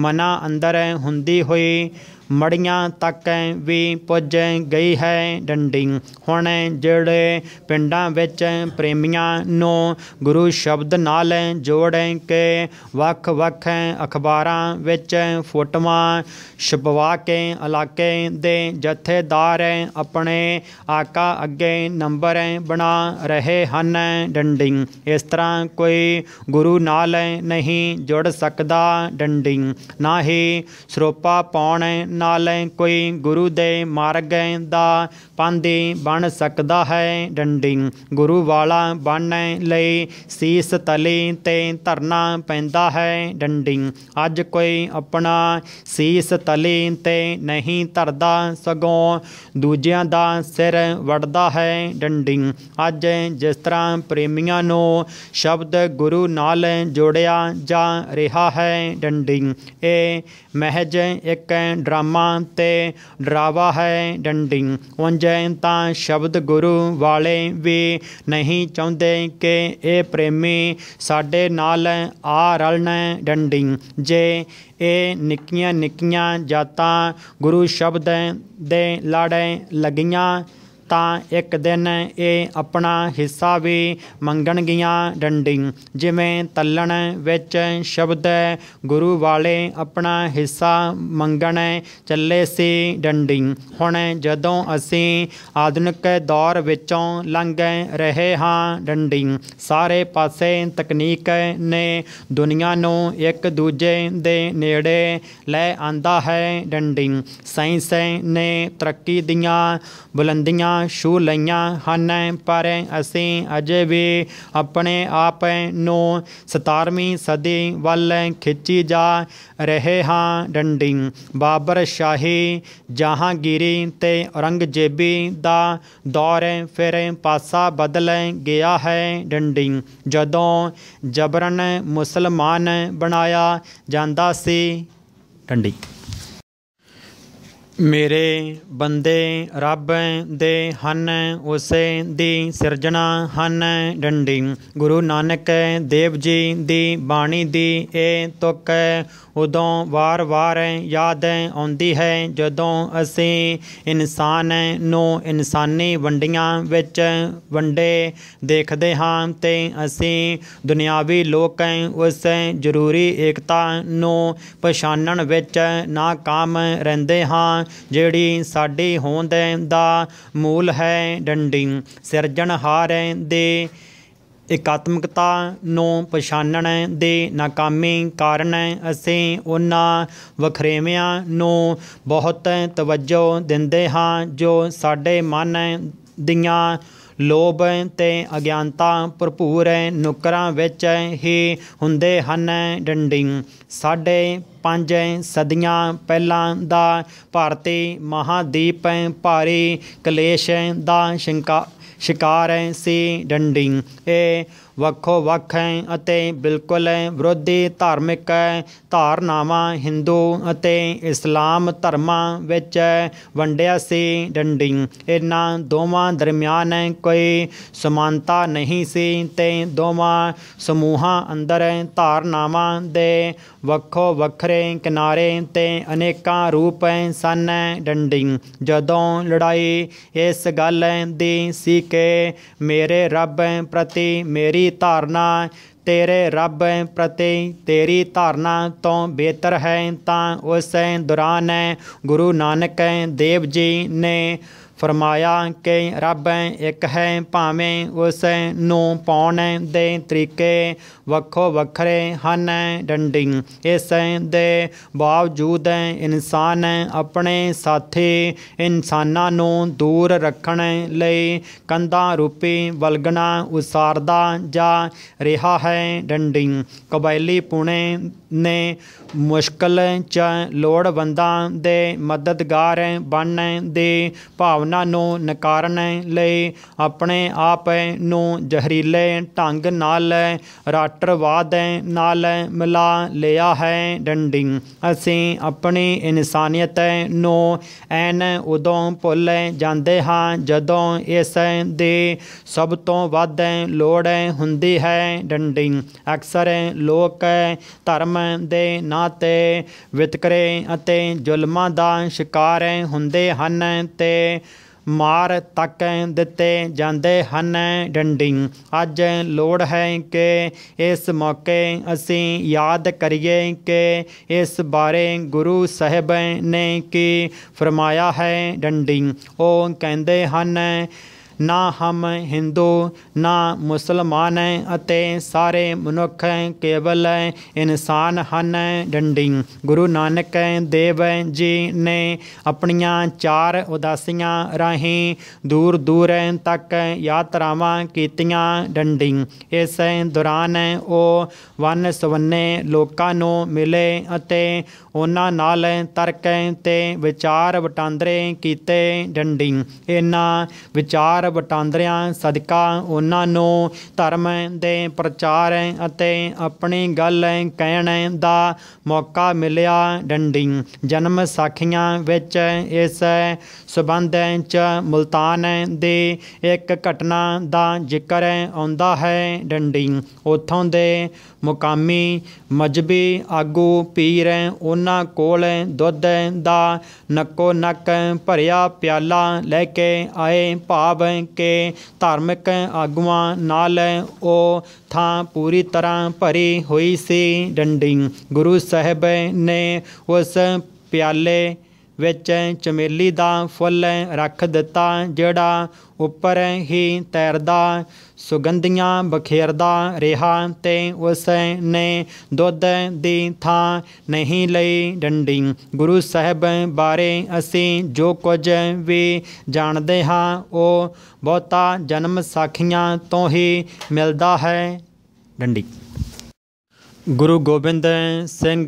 ਮਨਾ ਅੰਦਰ ਹੁੰਦੀ ਹੋਈ ਮੜੀਆਂ ਤੱਕ ਵੀ ਪੁੱਜ ਗਈ ਹੈ ਡੰਡੀ ਹੁਣ ਜਿਹੜੇ ਪਿੰਡਾਂ ਵਿੱਚ ਪ੍ਰੇਮੀਆਂ ਨੂੰ ਗੁਰੂ ਸ਼ਬਦ ਨਾਲ ਜੋੜੈ ਕੇ ਵੱਖ-ਵੱਖ ਅਖਬਾਰਾਂ ਵਿੱਚ ਫੋਟੋਆਂ ਛਪਵਾ ਕੇ ਇਲਾਕੇ ਦੇ ਜਥੇਦਾਰ ਆਪਣੇ ਆਕਾ ਅੱਗੇ ਨੰਬਰ ਬਣਾ ਰਹੇ ਹਨ ਡੰਡੀ ਇਸ ਤਰ੍ਹਾਂ ਕੋਈ ਗੁਰੂ ਨਾਲ ਨਹੀਂ ਜੁੜ ਸਕਦਾ ਡੰਡੀ ਨਾ ਹੀ ਸਰੋਪਾ ਪਾਉਣ ਨਾਲੇ ਕੋਈ ਗੁਰੂ ਦੇ ਮਾਰਗੈ ਦਾ ਪਾਂਦੀ ਬਣ ਸਕਦਾ ਹੈ ਡੰਡੀ ਗੁਰੂ ਵਾਲਾ ਬਣ ਲਈ ਸੀਸ ਤਲੇ ਤੇ ਧਰਨਾ ਪੈਂਦਾ ਹੈ ਡੰਡੀ ਅੱਜ ਕੋਈ ਆਪਣਾ ਸੀਸ ਤਲੇ ਤੇ ਨਹੀਂ ਧਰਦਾ ਸਗੋਂ ਦੂਜਿਆਂ ਦਾ ਸਿਰ ਵੜਦਾ ਹੈ ਡੰਡੀ ਅੱਜ ਜਿਸ ਤਰ੍ਹਾਂ ਪ੍ਰੇਮੀਆਂ ਨੂੰ ਸ਼ਬਦ ਗੁਰੂ ਨਾਲ ਜੋੜਿਆ ਜਾ ਰਿਹਾ ਹੈ ਡੰਡੀ ਇਹ ਮਹਿਜ ਇੱਕ ਡਰਾਮਾ ਨਾਮਾਂ ਤੇ ਡਰਾਵਾ ਹੈ ਡੰਡਿੰਗ ਵੰਜੈ ਤਾਂ ਸ਼ਬਦ ਗੁਰੂ ਵਾਲੇ ਵੀ ਨਹੀਂ ਚਾਹੁੰਦੇ ਕਿ ਇਹ ਪ੍ਰੇਮੀ ਸਾਡੇ ਨਾਲ ਆ ਰਲਣ ਡੰਡਿੰਗ ਜੇ ਇਹ ਨਿੱਕੀਆਂ ਨਿੱਕੀਆਂ ਜਾਤਾਂ ਗੁਰੂ ਸ਼ਬਦ ਦੇ ਲਾੜੇ ਲਗੀਆਂ ਤਾਂ ਇੱਕ ਦਿਨ ਇਹ ਆਪਣਾ ਹਿੱਸਾ ਵੀ ਮੰਗਣਗੀਆਂ ਡੰਡੀ ਜਿਵੇਂ ਤੱਲਣ ਵਿੱਚ ਸ਼ਬਦ ਗੁਰੂ ਵਾਲੇ ਆਪਣਾ ਹਿੱਸਾ ਮੰਗਣ ਚੱਲੇ ਸੀ ਡੰਡੀ ਹੁਣ ਜਦੋਂ ਅਸੀਂ ਆਧੁਨਿਕ ਦੌਰ ਵਿੱਚੋਂ ਲੰਘ ਰਹੇ ਹਾਂ ਡੰਡੀ ਸਾਰੇ ਪਾਸੇ ਤਕਨੀਕ ਨੇ ਦੁਨੀਆ ਨੂੰ ਇੱਕ ਦੂਜੇ ਦੇ ਨੇੜੇ ਲੈ ਆਂਦਾ ਹੈ ਡੰਡੀ ਸਾਇੰਸ ਨੇ ਤਰੱਕੀ ਦੀਆਂ ਬੁਲੰਦੀਆਂ ਛੂ ਲਈਆਂ ਹਨ ਪਰ ਅਸੀਂ ਅਜੇ ਵੀ ਆਪਣੇ ਆਪ ਨੂੰ 17ਵੀਂ ਸਦੀ ਵੱਲ ਖਿੱਚੀ ਜਾ ਰਹੇ ਹਾਂ ਡੰਡਿੰਗ ਬਾਬਰ ਸ਼ਾਹੀ ਜਹਾਂਗੀਰੀ ਤੇ ਔਰੰਗਜ਼ੇਬੀ ਦਾ ਦੌਰ ਫਿਰ ਪਾਸਾ ਬਦਲ ਗਿਆ ਹੈ ਡੰਡਿੰਗ ਜਦੋਂ ਜਬਰਨ ਮੁਸਲਮਾਨ ਬਣਾਇਆ ਜਾਂਦਾ ਸੀ ਡੰਡਿੰਗ ਮੇਰੇ ਬੰਦੇ ਰੱਬ ਦੇ ਹਨ ਉਸੇ ਦੀ ਸਿਰਜਣਾ ਹਨ ਡੰਡੀ ਗੁਰੂ ਨਾਨਕ ਦੇਵ ਜੀ ਦੀ ਬਾਣੀ ਦੀ ਇਹ ਤੁਕ ਉਦੋਂ ਵਾਰ-ਵਾਰ ਯਾਦ ਆਉਂਦੀ ਹੈ ਜਦੋਂ ਅਸੀਂ ਇਨਸਾਨ ਨੂੰ ਇਨਸਾਨੀ ਵੰਡੀਆਂ ਵਿੱਚ ਵੰਡੇ ਦੇਖਦੇ ਹਾਂ ਤੇ ਅਸੀਂ ਦੁਨਿਆਵੀ ਲੋਕ ਉਸ ਜ਼ਰੂਰੀ ਏਕਤਾ ਨੂੰ ਪਛਾਣਨ ਵਿੱਚ ਨਾਕਾਮ ਰਹਿੰਦੇ ਹਾਂ ਜਿਹੜੀ ਸਾਡੇ ਹੋਂਦ ਦਾ ਮੂਲ ਹੈ ਡੰਡੀ ਸਿਰਜਣਹਾਰ ਦੇ ਇਕਾਤਮਕਤਾ ਨੂੰ ਪਛਾਣਨ ਦੇ ਨਾਕਾਮੀ ਕਾਰਨ ਅਸੀਂ ਉਹਨਾਂ ਵਖਰੇਵਿਆਂ ਨੂੰ ਬਹੁਤ ਤਵੱਜੋ ਦਿੰਦੇ ਹਾਂ ਜੋ ਸਾਡੇ ਮਨ ਦੀਆਂ ਲੋਭ ਤੇ ਅਗਿਆਨਤਾ ਭਰਪੂਰ ਨੁਕਰਾਂ ਵਿੱਚ ਹੀ ਹੁੰਦੇ ਹਨ ਡੰਡਿੰਗ ਸਾਡੇ ਪੰਜ ਸਦੀਆਂ ਪਹਿਲਾਂ ਦਾ ਭਾਰਤੀ ਮਹਾਦੀਪ ਭਾਰੀ ਕਲੇਸ਼ ਦਾ ਸ਼ਿੰਕਾ ਸ਼ਿਕਾਰ ਸੀ ਡੰਡਿੰਗ ਇਹ ਵੱਖੋ ਵੱਖ ਹੈ ਅਤੇ ਬਿਲਕੁਲ ਵਿਰੋਧੀ ਧਾਰਮਿਕ ਧਾਰਨਾਵਾਂ Hindu ਅਤੇ Islam ਧਰਮਾਂ ਵਿੱਚ ਵੰਡਿਆ ਸੀ ਡੰਡਿੰਗ ਇਹਨਾਂ ਦੋਵਾਂ ਦਰਮਿਆਨ ਕੋਈ ਸਮਾਨਤਾ ਨਹੀਂ ਸੀ ਤੇ ਦੋਵਾਂ ਸਮੂਹਾਂ ਅੰਦਰ ਧਾਰਨਾਵਾਂ ਦੇ ਵੱਖੋ ਵੱਖਰੇ ਕਿਨਾਰੇ ਤੇ ਅਨੇਕਾਂ ਰੂਪ ਸਨ ਡੰਡਿੰਗ ਜਦੋਂ ਲੜਾਈ ਇਸ ਗੱਲ ਦੀ ਸੀ ਕਿ ਮੇਰੇ ਰੱਬ ਪ੍ਰਤੀ ਮੇਰੀ ਤੇਰੀ ਧਾਰਨਾ ਤੇਰੇ ਰੱਬ ਪ੍ਰਤੀ ਤੇਰੀ ਧਾਰਨਾ ਤੋਂ ਬਿਹਤਰ ਹੈ ਤਾਂ ਉਸੇ ਦੌਰਾਨ ਗੁਰੂ ਨਾਨਕ ਦੇਵ ਜੀ ਨੇ ਫਰਮਾਇਆ ਕਿ ਰੱਬ ਇੱਕ ਹੈ ਭਾਵੇਂ ਉਸ ਨੂੰ ਪਾਉਣ ਦੇ ਤਰੀਕੇ ਵੱਖੋ ਵੱਖਰੇ ਹਨ ਡੰਡਿੰਗ ਇਸ ਦੇ ਬਾਵਜੂਦ ਇਨਸਾਨ ਆਪਣੇ ਸਾਥੀ ਇਨਸਾਨਾਂ ਨੂੰ ਦੂਰ ਰੱਖਣ ਲਈ ਕੰਧਾਂ ਰੂਪੀ ਵਲਗਣਾ ਉਸਾਰਦਾ ਜਾ ਰਿਹਾ ਹੈ ਡੰਡਿੰਗ ਕਬਾਇਲੀ ਪੁਣੇ ਨੇ ਮੁਸ਼ਕਲ ਚ ਲੋੜਵੰਦਾਂ ਦੇ ਮਦਦਗਾਰ ਬਣਨ ਦੇ ਭਾਵ ਭਾਵਨਾ ਨੂੰ ਨਕਾਰਨ ਲਈ ਆਪਣੇ ਆਪ ਨੂੰ ਜ਼ਹਿਰੀਲੇ ਢੰਗ ਨਾਲ ਰਾਸ਼ਟਰਵਾਦ ਨਾਲ ਮਿਲਾ ਲਿਆ ਹੈ ਡੰਡਿੰਗ ਅਸੀਂ ਆਪਣੀ ਇਨਸਾਨੀਅਤ ਨੂੰ ਐਨ ਉਦੋਂ ਭੁੱਲ ਜਾਂਦੇ ਹਾਂ ਜਦੋਂ ਇਸ ਦੇ ਸਭ ਤੋਂ ਵੱਧ ਲੋੜ ਹੁੰਦੀ ਹੈ ਡੰਡਿੰਗ ਅਕਸਰ ਲੋਕ ਧਰਮ ਦੇ ਨਾਂ ਤੇ ਵਿਤਕਰੇ ਅਤੇ ਜ਼ੁਲਮਾਂ ਦਾ ਸ਼ਿਕਾਰ ਹੁੰਦੇ ਹਨ ਤੇ ਮਾਰ ਤੱਕ ਦਿੱਤੇ ਜਾਂਦੇ ਹਨ ਡੰਡਿੰਗ ਅੱਜ ਲੋੜ ਹੈ ਕਿ ਇਸ ਮੌਕੇ ਅਸੀਂ ਯਾਦ ਕਰੀਏ ਕਿ ਇਸ ਬਾਰੇ ਗੁਰੂ ਸਾਹਿਬ ਨੇ ਕੀ ਫਰਮਾਇਆ ਹੈ ਡੰਡਿੰਗ ਉਹ ਕਹਿੰਦੇ ਹਨ ਨਾ ਹਮ ਹਿੰਦੂ ਨਾ ਮੁਸਲਮਾਨ ਅਤੇ ਸਾਰੇ ਮਨੁੱਖ ਕੇਵਲ ਇਨਸਾਨ ਹਨ ਡੰਡੀ ਗੁਰੂ ਨਾਨਕ ਦੇਵ ਜੀ ਨੇ ਆਪਣੀਆਂ ਚਾਰ ਉਦਾਸੀਆਂ ਰਾਹੀਂ ਦੂਰ ਦੂਰ ਤੱਕ ਯਾਤਰਾਵਾਂ ਕੀਤੀਆਂ ਡੰਡੀ ਇਸ ਦੌਰਾਨ ਉਹ ਵਨ ਸਵੰਨੇ ਲੋਕਾਂ ਨੂੰ ਮਿਲੇ ਅਤੇ ਉਹਨਾਂ ਨਾਲ ਤਰਕੈ ਤੇ ਵਿਚਾਰ ਵਟਾਂਦਰੇ ਕੀਤੇ ਡੰਡੀ ਇਹਨਾਂ ਵਿਚਾਰ ਵਟਾਂਦਰਿਆਂ ਸਦਕਾ ਉਹਨਾਂ ਨੂੰ ਧਰਮ ਦੇ ਪ੍ਰਚਾਰ ਅਤੇ ਆਪਣੀ ਗੱਲ ਕਹਿਣ ਦਾ ਮੌਕਾ ਮਿਲਿਆ ਡੰਡੀ ਜਨਮ ਸਾਖੀਆਂ ਵਿੱਚ ਇਸ ਸਬੰਧ ਚ ਮਲਤਾਨ ਦੇ ਇੱਕ ਘਟਨਾ ਦਾ ਜ਼ਿਕਰ ਆਉਂਦਾ ਹੈ ਡੰਡੀ ਉਥੋਂ ਦੇ ਮੁਕਾਮੀ ਮਜਬੇ ਆਗੂ ਪੀਰੈ ਉਹਨਾਂ ਕੋਲ ਦੁੱਧ ਦਾ ਨੱਕੋ ਨੱਕ ਭਰਿਆ ਪਿਆਲਾ ਲੈ ਕੇ ਆਏ ਭਾਵ ਕੇ ਧਾਰਮਿਕ ਆਗੂਆਂ ਨਾਲ ਉਹ ਥਾਂ ਪੂਰੀ ਤਰ੍ਹਾਂ ਭਰੀ ਹੋਈ ਸੀ ਡੰਡੀ ਗੁਰੂ ਸਾਹਿਬ ਨੇ ਉਸ ਪਿਆਲੇ ਵਿੱਚ ਚਮੇਲੀ ਦਾ ਫੁੱਲ ਰੱਖ ਦਿੱਤਾ ਜਿਹੜਾ ਉੱਪਰ ਹੀ ਤੈਰਦਾ ਸੁਗੰਧੀਆਂ ਬਖੇਰਦਾ ਰਿਹਾ ਤੇ ਉਸ ਨੇ ਦੁੱਧ ਦੀ ਥਾਂ ਨਹੀਂ ਲਈ ਡੰਡੀ ਗੁਰੂ ਸਾਹਿਬ ਬਾਰੇ ਅਸੀਂ ਜੋ ਕੁਝ ਵੀ ਜਾਣਦੇ ਹਾਂ ਉਹ ਬਹੁਤਾ ਜਨਮ ਸਾਖੀਆਂ ਤੋਂ ਹੀ ਮਿਲਦਾ ਹੈ ਡੰਡੀ ਗੁਰੂ ਗੋਬਿੰਦ ਸਿੰਘ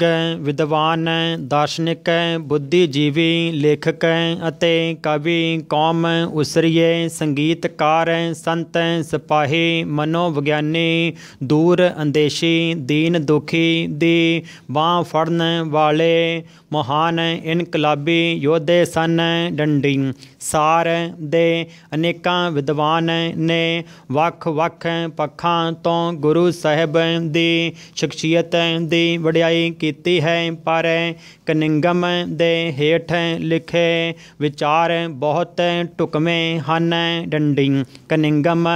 ਵਿਦਵਾਨ ਦਾਰਸ਼ਨਿਕ ਬੁੱਧੀਜੀਵੀ ਲੇਖਕ ਅਤੇ ਕਵੀ ਕੌਮ ਉਸਰੀਏ ਸੰਗੀਤਕਾਰ ਸੰਤ ਸਿਪਾਹੀ ਮਨੋਵਿਗਿਆਨੀ ਦੂਰ ਅੰਦੇਸ਼ੀ ਦੀਨ ਦੁਖੀ ਦੀ ਬਾਹ ਫੜਨ ਵਾਲੇ ਮਹਾਨ ਇਨਕਲਾਬੀ ਯੋਧੇ ਸਨ ਡੰਡੀ ਸਾਰ ਦੇ ਅਨੇਕਾਂ ਵਿਦਵਾਨ ਨੇ ਵੱਖ-ਵੱਖ ਪੱਖਾਂ ਤੋਂ ਗੁਰੂ ਸਾਹਿਬ ਦੀ ਸ਼ਖਸੀਅਤ ਦੀ ਵਡਿਆਈ ਕੀਤੀ ਹੈ ਪਰ ਕਨਿੰਗਮ ਦੇ ਹੇਠ ਲਿਖੇ ਵਿਚਾਰ ਬਹੁਤ ਟੁਕਵੇਂ ਹਨ ਡੰਡੀ ਕਨਿੰਗਮ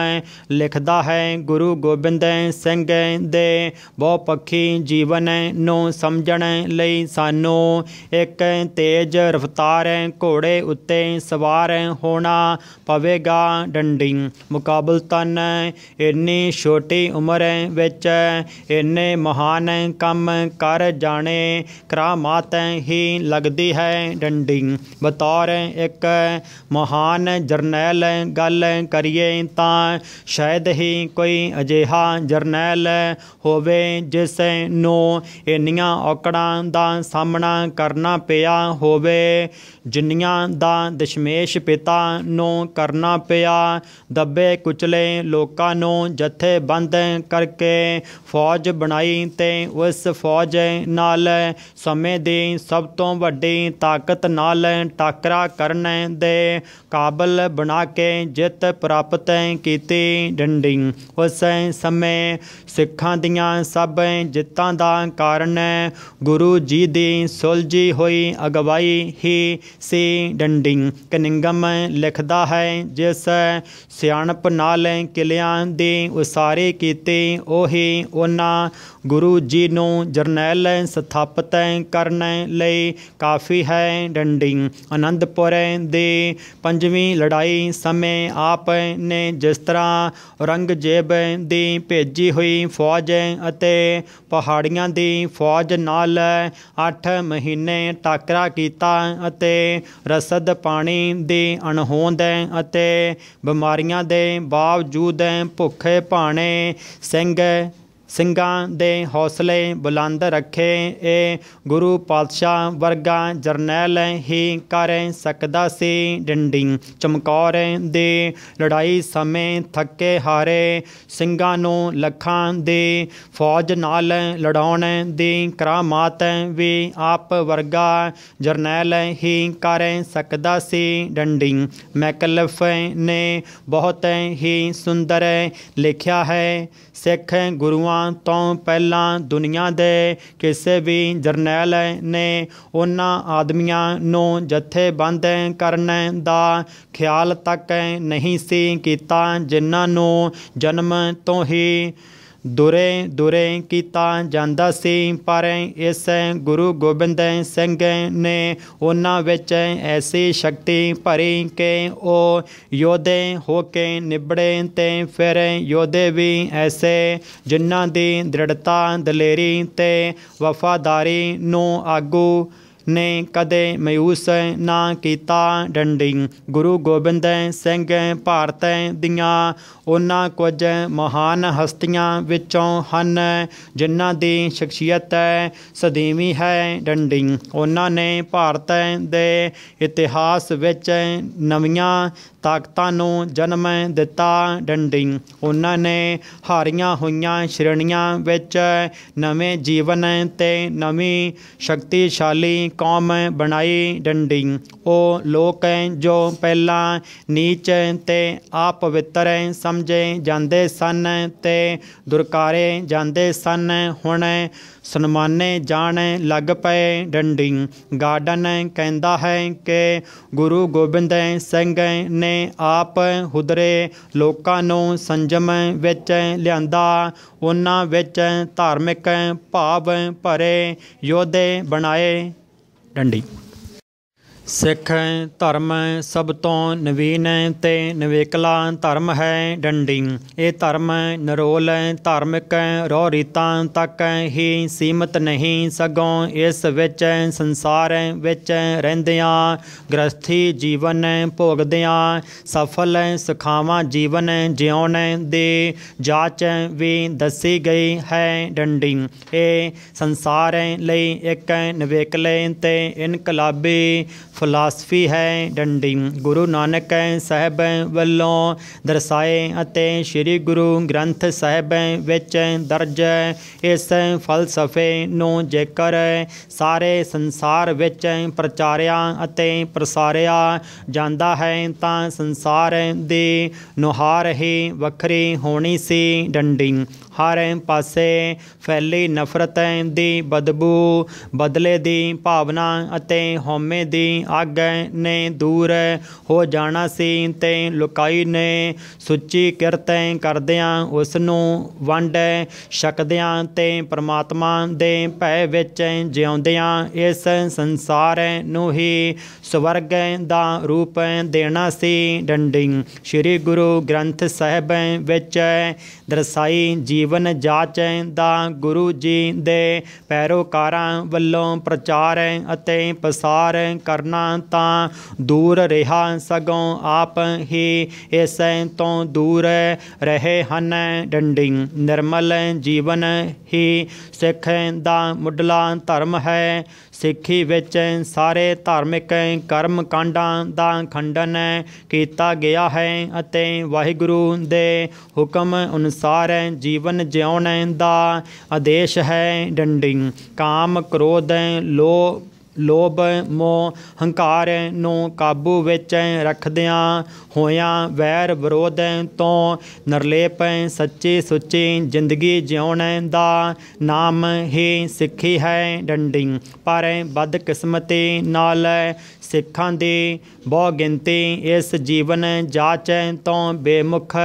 ਲਿਖਦਾ ਹੈ ਗੁਰੂ ਗੋਬਿੰਦ ਸਿੰਘ ਦੇ ਬਹੁਪੱਖੀ ਜੀਵਨ ਨੂੰ ਸਮਝਣ ਲਈ ਸਾਨੂੰ ਇੱਕ ਤੇਜ਼ ਰਫ਼ਤਾਰ ਘੋੜੇ ਉੱਤੇ ਸਵਾਰ ਹੋਣਾ ਪਵੇਗਾ ਡੰਡੀ ਮੁਕਾਬਲਤਨ ਇੰਨੀ ਛੋਟੀ ਉਮਰ ਵਿੱਚ ਇੰਨੇ ਮਹਾਨ ਕੰਮ ਕਰ ਜਾਣੇ ਕਰਾਮਾਤ ਹੀ ਲੱਗਦੀ ਹੈ ਡੰਡੀ ਬਤੌਰ ਇੱਕ ਮਹਾਨ ਜਰਨੈਲ ਗੱਲ ਕਰੀਏ ਤਾਂ ਸ਼ਾਇਦ ਹੀ ਕੋਈ ਅਜਿਹਾ ਜਰਨੈਲ ਹੋਵੇ ਜਿਸ ਨੂੰ ਇੰਨੀਆਂ ਔਕੜਾਂ ਦਾ ਸਾਹਮਣਾ ਕਰਨਾ ਪਿਆ ਹੋਵੇ ਜਿੰਨੀਆਂ ਦਾ ਦਸ਼ਮੇਸ਼ ਪਿਤਾ ਨੂੰ ਕਰਨਾ ਪਿਆ ਦੱਬੇ ਕੁਚਲੇ ਲੋਕਾਂ ਨੂੰ ਬੰਦ ਕਰਕੇ ਫੌਜ ਬਣਾਈ ਤੇ ਉਸ ਫੌਜ ਨਾਲ ਸਮੇਂ ਦੇ ਸਭ ਤੋਂ ਵੱਡੀ ਤਾਕਤ ਨਾਲ ਟਾਕਰਾ ਕਰਨ ਦੇ ਕਾਬਲ ਬਣਾ ਕੇ ਜਿੱਤ ਪ੍ਰਾਪਤ ਕੀਤੀ ਡੰਡੀ ਉਸ ਸਮੇਂ ਸਿੱਖਾਂ ਦੀਆਂ ਸਭ ਜਿੱਤਾਂ ਦਾ ਕਾਰਨ ਗੁਰੂ ਜੀ ਦੀ ਸੁਲਝੀ ਹੋਈ ਅਗਵਾਈ ਹੀ ਸੇ ਡੰਡਿੰਗ ਕਨਿੰਗਮ ਲਿਖਦਾ ਹੈ ਜਿਸ ਸਿਆਣਪ ਨਾਲ ਕਿਲਿਆਂ ਦੇ ਉਸਾਰੇ ਕੀਤੇ ਉਹੇ ਉਹਨਾਂ ਗੁਰੂ ਜੀ ਨੂੰ ਜਰਨੈਲ ਸਥਾਪਤੈ ਕਰਨੈ ਲਈ ਕਾਫੀ ਹੈ ਡੰਡੀ ਆਨੰਦਪੁਰ ਦੇ ਪੰਜਵੀਂ ਲੜਾਈ ਸਮੇਂ ਆਪ ਨੇ ਜਿਸ ਤਰ੍ਹਾਂ ਔਰੰਗਜ਼ੇਬ ਦੀ ਭੇਜੀ ਹੋਈ ਫੌਜ ਅਤੇ ਪਹਾੜੀਆਂ ਦੀ ਫੌਜ ਨਾਲ 8 ਮਹੀਨੇ ਟਾਕਰਾ ਕੀਤਾ ਅਤੇ ਰਸਦ ਪਾਣੀ ਦੀ ਅਣਹੋਂਦ ਅਤੇ ਬਿਮਾਰੀਆਂ ਦੇ ਬਾਵਜੂਦ ਭੁੱਖੇ ਭਾਣੇ ਸਿੰਘ ਸਿੰਘਾਂ ਦੇ ਹੌਸਲੇ ਬੁਲੰਦ ਰੱਖੇ ਇਹ ਗੁਰੂ ਪਾਤਸ਼ਾਹ ਵਰਗਾ ਜਰਨੈਲ ਹੀ ਕਰ ਸਕਦਾ ਸੀ ਡੰਡੀ ਚਮਕੌਰ ਦੇ ਲੜਾਈ ਸਮੇਂ ਥੱਕੇ ਹਾਰੇ ਸਿੰਘਾਂ ਨੂੰ ਲੱਖਾਂ ਦੇ ਫੌਜ ਨਾਲ ਲੜਾਉਣ ਦੀ ਕਰਾਮਾਤ ਵੀ ਆਪ ਵਰਗਾ ਜਰਨੈਲ ਹੀ ਕਰ ਸਕਦਾ ਸੀ ਡੰਡੀ ਮੈਕਲਫ ਨੇ ਬਹੁਤ ਹੀ ਸੁੰਦਰ ਲਿਖਿਆ ਹੈ ਸਿੱਖ ਗੁਰੂਆਂ ਤੋਂ ਪਹਿਲਾਂ ਦੁਨੀਆ ਦੇ ਕਿਸੇ ਵੀ ਜਰਨੈਲ ਨੇ ਉਹਨਾਂ ਆਦਮੀਆਂ ਨੂੰ ਜਥੇਬੰਦ ਕਰਨ ਦਾ ਖਿਆਲ ਤੱਕ ਨਹੀਂ ਸੀ ਕੀਤਾ ਜਿਨ੍ਹਾਂ ਨੂੰ ਜਨਮ ਤੋਂ ਹੀ ਦੁਰੇ ਦੁਰੇ ਕੀਤਾ ਜਾਂਦਾ ਸੀ ਪਰ ਇਸ ਗੁਰੂ ਗੋਬਿੰਦ ਸਿੰਘ ਨੇ ਉਹਨਾਂ ਵਿੱਚ ਐਸੀ ਸ਼ਕਤੀ ਭਰੀ ਕਿ ਉਹ ਯੋਧੇ ਹੋ ਕੇ ਨਿਬੜੇ ਤੇ ਫਿਰ ਯੋਧੇ ਵੀ ਐਸੇ ਜਿਨ੍ਹਾਂ ਦੀ ਦ੍ਰਿੜਤਾ ਦਲੇਰੀ ਤੇ ਵਫਾਦਾਰੀ ਨੂੰ ਆਗੂ ਨੇ ਕਦੇ ਮਯੂਸ ਨਾ ਕੀਤਾ ਡੰਡੀ ਗੁਰੂ ਗੋਬਿੰਦ ਸਿੰਘ ਭਾਰਤ ਦੀਆਂ ਉਹਨਾਂ ਕੁਝ ਮਹਾਨ ਹਸਤੀਆਂ ਵਿੱਚੋਂ ਹਨ ਜਿਨ੍ਹਾਂ ਦੀ ਸ਼ਖਸੀਅਤ ਸਦੀਵੀ ਹੈ ਡੰਡੀ ਉਹਨਾਂ ਨੇ ਭਾਰਤ ਦੇ ਇਤਿਹਾਸ ਵਿੱਚ ਨਵੀਆਂ ਤਾਕਤਾਂ ਨੂੰ ਜਨਮ ਦਿੱਤਾ ਡੰਡੀ ਉਹਨਾਂ ਨੇ ਹਾਰੀਆਂ ਹੋਈਆਂ ਸ਼੍ਰੇਣੀਆਂ ਵਿੱਚ ਨਵੇਂ ਜੀਵਨ ਤੇ ਨਵੀਂ ਸ਼ਕਤੀਸ਼ਾਲੀ ਕੌਮ ਬਣਾਈ ਡੰਡੀ ਉਹ ਲੋਕ ਹੈ ਜੋ ਪਹਿਲਾਂ ਨੀਚ ਤੇ ਆਪਵਿੱਤਰ ਸਮਝੇ ਜਾਂਦੇ ਸਨ ਤੇ ਦੁਰਕਾਰੇ ਜਾਂਦੇ ਸਨ ਹੁਣ ਸਨਮਾਨੇ ਜਾਣ ਲੱਗ ਪਏ ਡੰਡੀ ਗਾਰਡਨ ਕਹਿੰਦਾ ਹੈ ਕਿ ਗੁਰੂ ਗੋਬਿੰਦ ਸਿੰਘ ਨੇ ਆਪ ਹੁਦਰੇ ਲੋਕਾਂ ਨੂੰ ਸੰਜਮ ਵਿੱਚ ਲਿਆਂਦਾ ਉਹਨਾਂ ਵਿੱਚ ਧਾਰਮਿਕ ਭਾਵ ਭਰੇ ਯੋਧੇ ਬਣਾਏ ਡੰਡੀ ਸਿੱਖ ਹੈ ਧਰਮ ਹੈ ਸਭ ਤੋਂ ਨਵੀਨ ਹੈ ਤੇ ਨਵੇਕਲਾ ਧਰਮ ਹੈ ਡੰਡੀ ਇਹ ਧਰਮ ਨਰੋਲ ਹੈ ਧਾਰਮਿਕ ਹੈ ਰੋ ਰੀਤਾਂ ਤੱਕ ਹੀ ਸੀਮਤ ਨਹੀਂ ਸਗੋਂ ਇਸ ਵਿੱਚ ਸੰਸਾਰ ਵਿੱਚ ਰਹਿੰਦਿਆਂ ਗ੍ਰਸਥੀ ਜੀਵਨ ਭੋਗਦਿਆਂ ਸਫਲ ਸਖਾਵਾਂ ਜੀਵਨ ਜਿਉਣ ਦੇ ਜਾਚ ਵੀ ਦੱਸੀ ਗਈ ਹੈ ਡੰਡੀ ਇਹ ਸੰਸਾਰ ਲਈ ਇੱਕ ਨਵੇਕਲੇ ਤੇ ਇਨਕਲਾਬੀ ਫਲਸਫੀ ਹੈ ਡੰਡੀ ਗੁਰੂ ਨਾਨਕ ਸਾਹਿਬ ਵੱਲੋਂ ਦਰਸਾਏ ਅਤੇ ਸ੍ਰੀ ਗੁਰੂ ਗ੍ਰੰਥ ਸਾਹਿਬ ਵਿੱਚ ਦਰਜ ਇਸ ਫਲਸਫੇ ਨੂੰ ਜੇਕਰ ਸਾਰੇ ਸੰਸਾਰ ਵਿੱਚ ਪ੍ਰਚਾਰਿਆ ਅਤੇ ਪ੍ਰਸਾਰਿਆ ਜਾਂਦਾ ਹੈ ਤਾਂ ਸੰਸਾਰ ਦੀ ਨੁਹਾਰ ਹੀ ਵੱਖਰੀ ਹੋਣੀ ਸੀ ਡੰਡੀ ਹਰ ਪਾਸੇ ਫੈਲੀ ਨਫ਼ਰਤ ਦੀ ਬਦਬੂ ਬਦਲੇ ਦੀ ਭਾਵਨਾ ਅਤੇ ਹਉਮੈ ਦੀ ਅੱਗ ਨੇ ਦੂਰ ਹੋ ਜਾਣਾ ਸੀ ਤੇ ਲੁਕਾਈ ਨੇ ਸੁੱਚੀ ਕਿਰਤੈ ਕਰਦਿਆਂ ਉਸ ਨੂੰ ਵੰਡ ਸਕਦਿਆਂ ਤੇ ਪ੍ਰਮਾਤਮਾ ਦੇ ਭੈ ਵਿੱਚ ਜਿਉਂਦਿਆਂ ਇਸ ਸੰਸਾਰ ਨੂੰ ਹੀ ਸਵਰਗ ਦਾ ਰੂਪ ਦੇਣਾ ਸੀ ਡੰਡਿੰਗ ਸ੍ਰੀ ਗੁਰੂ ਗ੍ਰੰਥ ਸਾਹਿਬ ਵਿੱਚ ਦਰਸਾਈ ਜੀ ਜੀਵਨ ਜਾਚੈ ਦਾ ਗੁਰੂ ਜੀ ਦੇ ਪੈਰੋਕਾਰਾਂ ਵੱਲੋਂ ਪ੍ਰਚਾਰ ਅਤੇ ਪਸਾਰ ਕਰਨਾ ਤਾਂ ਦੂਰ ਰਿਹਾ ਸਗੋਂ ਆਪ ਹੀ ਇਸੈ ਤੋਂ ਦੂਰ ਰਹੇ ਹਨ ਡੰਡਿੰਗ ਨਿਰਮਲ ਜੀਵਨ ਹੀ ਸਿੱਖ ਦਾ ਮੁੱਢਲਾ ਧਰਮ ਹੈ ਸਿੱਖੀ ਵਿੱਚ ਸਾਰੇ ਧਾਰਮਿਕ ਕਰਮ ਕਾਂਡਾਂ ਦਾ ਖੰਡਨ ਕੀਤਾ ਗਿਆ ਹੈ ਅਤੇ ਵਾਹਿਗੁਰੂ ਦੇ ਹੁਕਮ ਅਨੁਸਾਰ ਜੀਵਨ ਜਿਉਣ ਦਾ ਆਦੇਸ਼ ਹੈ ਡੰਡਿੰਗ ਕਾਮ ਕ੍ਰੋਧ ਲੋਭ ਲੋਭ ਮੋਹ ਹੰਕਾਰ ਨੂੰ ਕਾਬੂ ਵਿੱਚ ਰੱਖਦਿਆਂ ਹੋਇਆਂ ਵੈਰ ਵਿਰੋਧ ਤੋਂ ਨਿਰਲੇਪ ਸੱਚੀ ਸੁੱਚੀ ਜ਼ਿੰਦਗੀ ਜਿਉਣ ਦਾ ਨਾਮ ਹੀ ਸਿੱਖੀ ਹੈ ਡੰਡੀ ਪਰ ਬਦਕਿਸਮਤੀ ਨਾਲ ਸਿੱਖਾਂ ਦੀ ਬਹੁ ਗਿਣਤੀ ਇਸ ਜੀਵਨ ਜਾਚ ਤੋਂ ਬੇਮੁਖ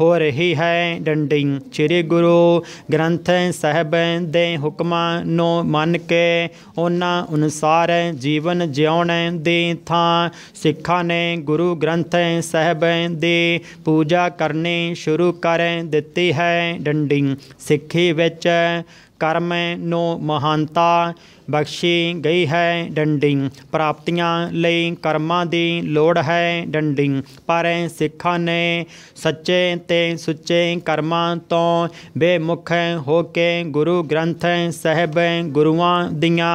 ਹੋ ਰਹੀ ਹੈ ਡੰਡੀ ਸ੍ਰੀ ਗੁਰੂ ਗ੍ਰੰਥ ਸਾਹਿਬ ਦੇ ਹੁਕਮਾਂ ਨੂੰ ਮੰਨ ਕੇ ਉਹਨਾਂ ਅਨੁਸਾਰ ਸੰਸਾਰ ਜੀਵਨ ਜਿਉਣ ਦੇ ਥਾਂ ਸਿੱਖਾਂ ਨੇ ਗੁਰੂ ਗ੍ਰੰਥ ਸਾਹਿਬ ਦੇ ਪੂਜਾ ਕਰਨੇ ਸ਼ੁਰੂ ਕਰ ਦਿੱਤੀ ਹੈ ਡੰਡੀ ਸਿੱਖੀ ਵਿੱਚ ਕਰਮ ਨੂੰ ਮਹਾਨਤਾ ਬਖਸ਼ੀ ਗਈ ਹੈ ਡੰਡਿੰਗ ਪ੍ਰਾਪਤੀਆਂ ਲਈ ਕਰਮਾਂ ਦੀ ਲੋੜ ਹੈ ਡੰਡਿੰਗ ਪਰ ਸਿੱਖਾਂ ਨੇ ਸੱਚੇ ਤੇ ਸੁੱਚੇ ਕਰਮਾਂ ਤੋਂ ਬੇਮੁਖ ਹੋ ਕੇ ਗੁਰੂ ਗ੍ਰੰਥ ਸਾਹਿਬ ਗੁਰੂਆਂ ਦੀਆਂ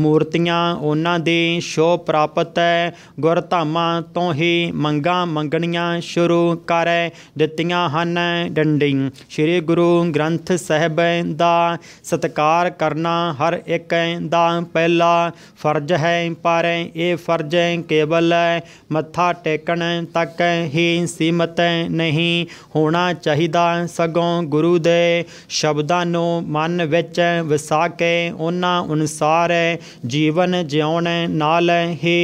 ਮੂਰਤੀਆਂ ਉਹਨਾਂ ਦੀ ਸ਼ੋ ਪ੍ਰਾਪਤ ਹੈ ਗੁਰਧਾਮਾਂ ਤੋਂ ਹੀ ਮੰਗਾ ਮੰਗਣੀਆਂ ਸ਼ੁਰੂ ਕਰ ਦਿੱਤੀਆਂ ਹਨ ਡੰਡਿੰਗ ਸ੍ਰੀ ਗੁਰੂ ਗ੍ਰੰਥ ਸਾਹਿਬ ਦਾ ਸਤਕਾਰ ਕਰਨਾ ਹਰ ਇੱਕ ਦਾ ਦਾ ਪਹਿਲਾ ਫਰਜ਼ ਹੈ ਪਰ ਇਹ ਫਰਜ਼ ਕੇਵਲ ਮੱਥਾ ਟੇਕਣ ਤੱਕ ਹੀ ਸੀਮਤ ਨਹੀਂ ਹੋਣਾ ਚਾਹੀਦਾ ਸਗੋਂ ਗੁਰੂ ਦੇ ਸ਼ਬਦਾਂ ਨੂੰ ਮਨ ਵਿੱਚ ਵਸਾ ਕੇ ਉਹਨਾਂ ਅਨੁਸਾਰ ਜੀਵਨ ਜਿਉਣ ਨਾਲ ਹੀ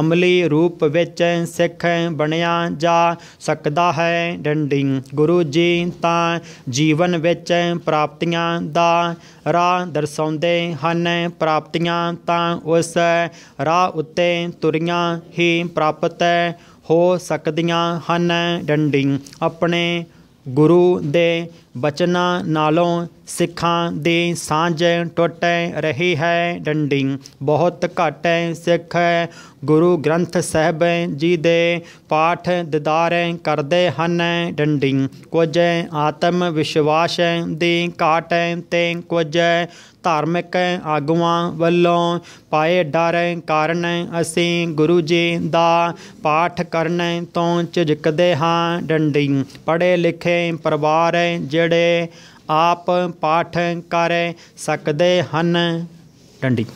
ਅਮਲੀ ਰੂਪ ਵਿੱਚ ਸਿੱਖ ਬਣਿਆ ਜਾ ਸਕਦਾ ਹੈ ਡੰਡਿੰਗ ਗੁਰੂ ਜੀ ਤਾਂ ਜੀਵਨ ਵਿੱਚ ਪ੍ਰਾਪਤੀਆਂ ਦਾ ਰਾਹ ਦਰਸਾਉਂਦੇ ਹਨ ਪ੍ਰਾਪਤੀਆਂ ਤਾਂ ਉਸ ਰਾਹ ਉੱਤੇ ਤੁਰੀਆਂ ਹੀ ਪ੍ਰਾਪਤ ਹੋ ਸਕਦੀਆਂ ਹਨ ਡੰਡੀ ਆਪਣੇ ਗੁਰੂ ਦੇ ਬਚਨਾਂ ਨਾਲੋਂ ਸਿੱਖਾਂ ਦੇ ਸਾਂਝੇ ਟੁੱਟੇ ਰਹੀ ਹੈ ਡੰਡੀ ਬਹੁਤ ਹੈ ਸਿੱਖ ਗੁਰੂ ਗ੍ਰੰਥ ਸਾਹਿਬ ਜੀ ਦੇ ਪਾਠ ਦਿਦਾਰ ਕਰਦੇ ਹਨ ਡੰਡੀ ਕੁਝ ਆਤਮ ਵਿਸ਼ਵਾਸ ਦੀ ਘਾਟ ਤੇ ਕੁਝ ਧਾਰਮਿਕ ਆਗੂਆਂ ਵੱਲੋਂ ਪਾਏ ਡਰ ਕਾਰਨ ਅਸੀਂ ਗੁਰੂ ਜੀ ਦਾ ਪਾਠ ਕਰਨ ਤੋਂ ਝਿਜਕਦੇ ਹਾਂ ਡੰਡੀ ਪੜੇ ਲਿਖੇ ਪਰਿਵਾਰ ਜੇ ਜਿਹੜੇ ਆਪ ਪਾਠ ਕਰ ਸਕਦੇ ਹਨ ਡੰਡੀ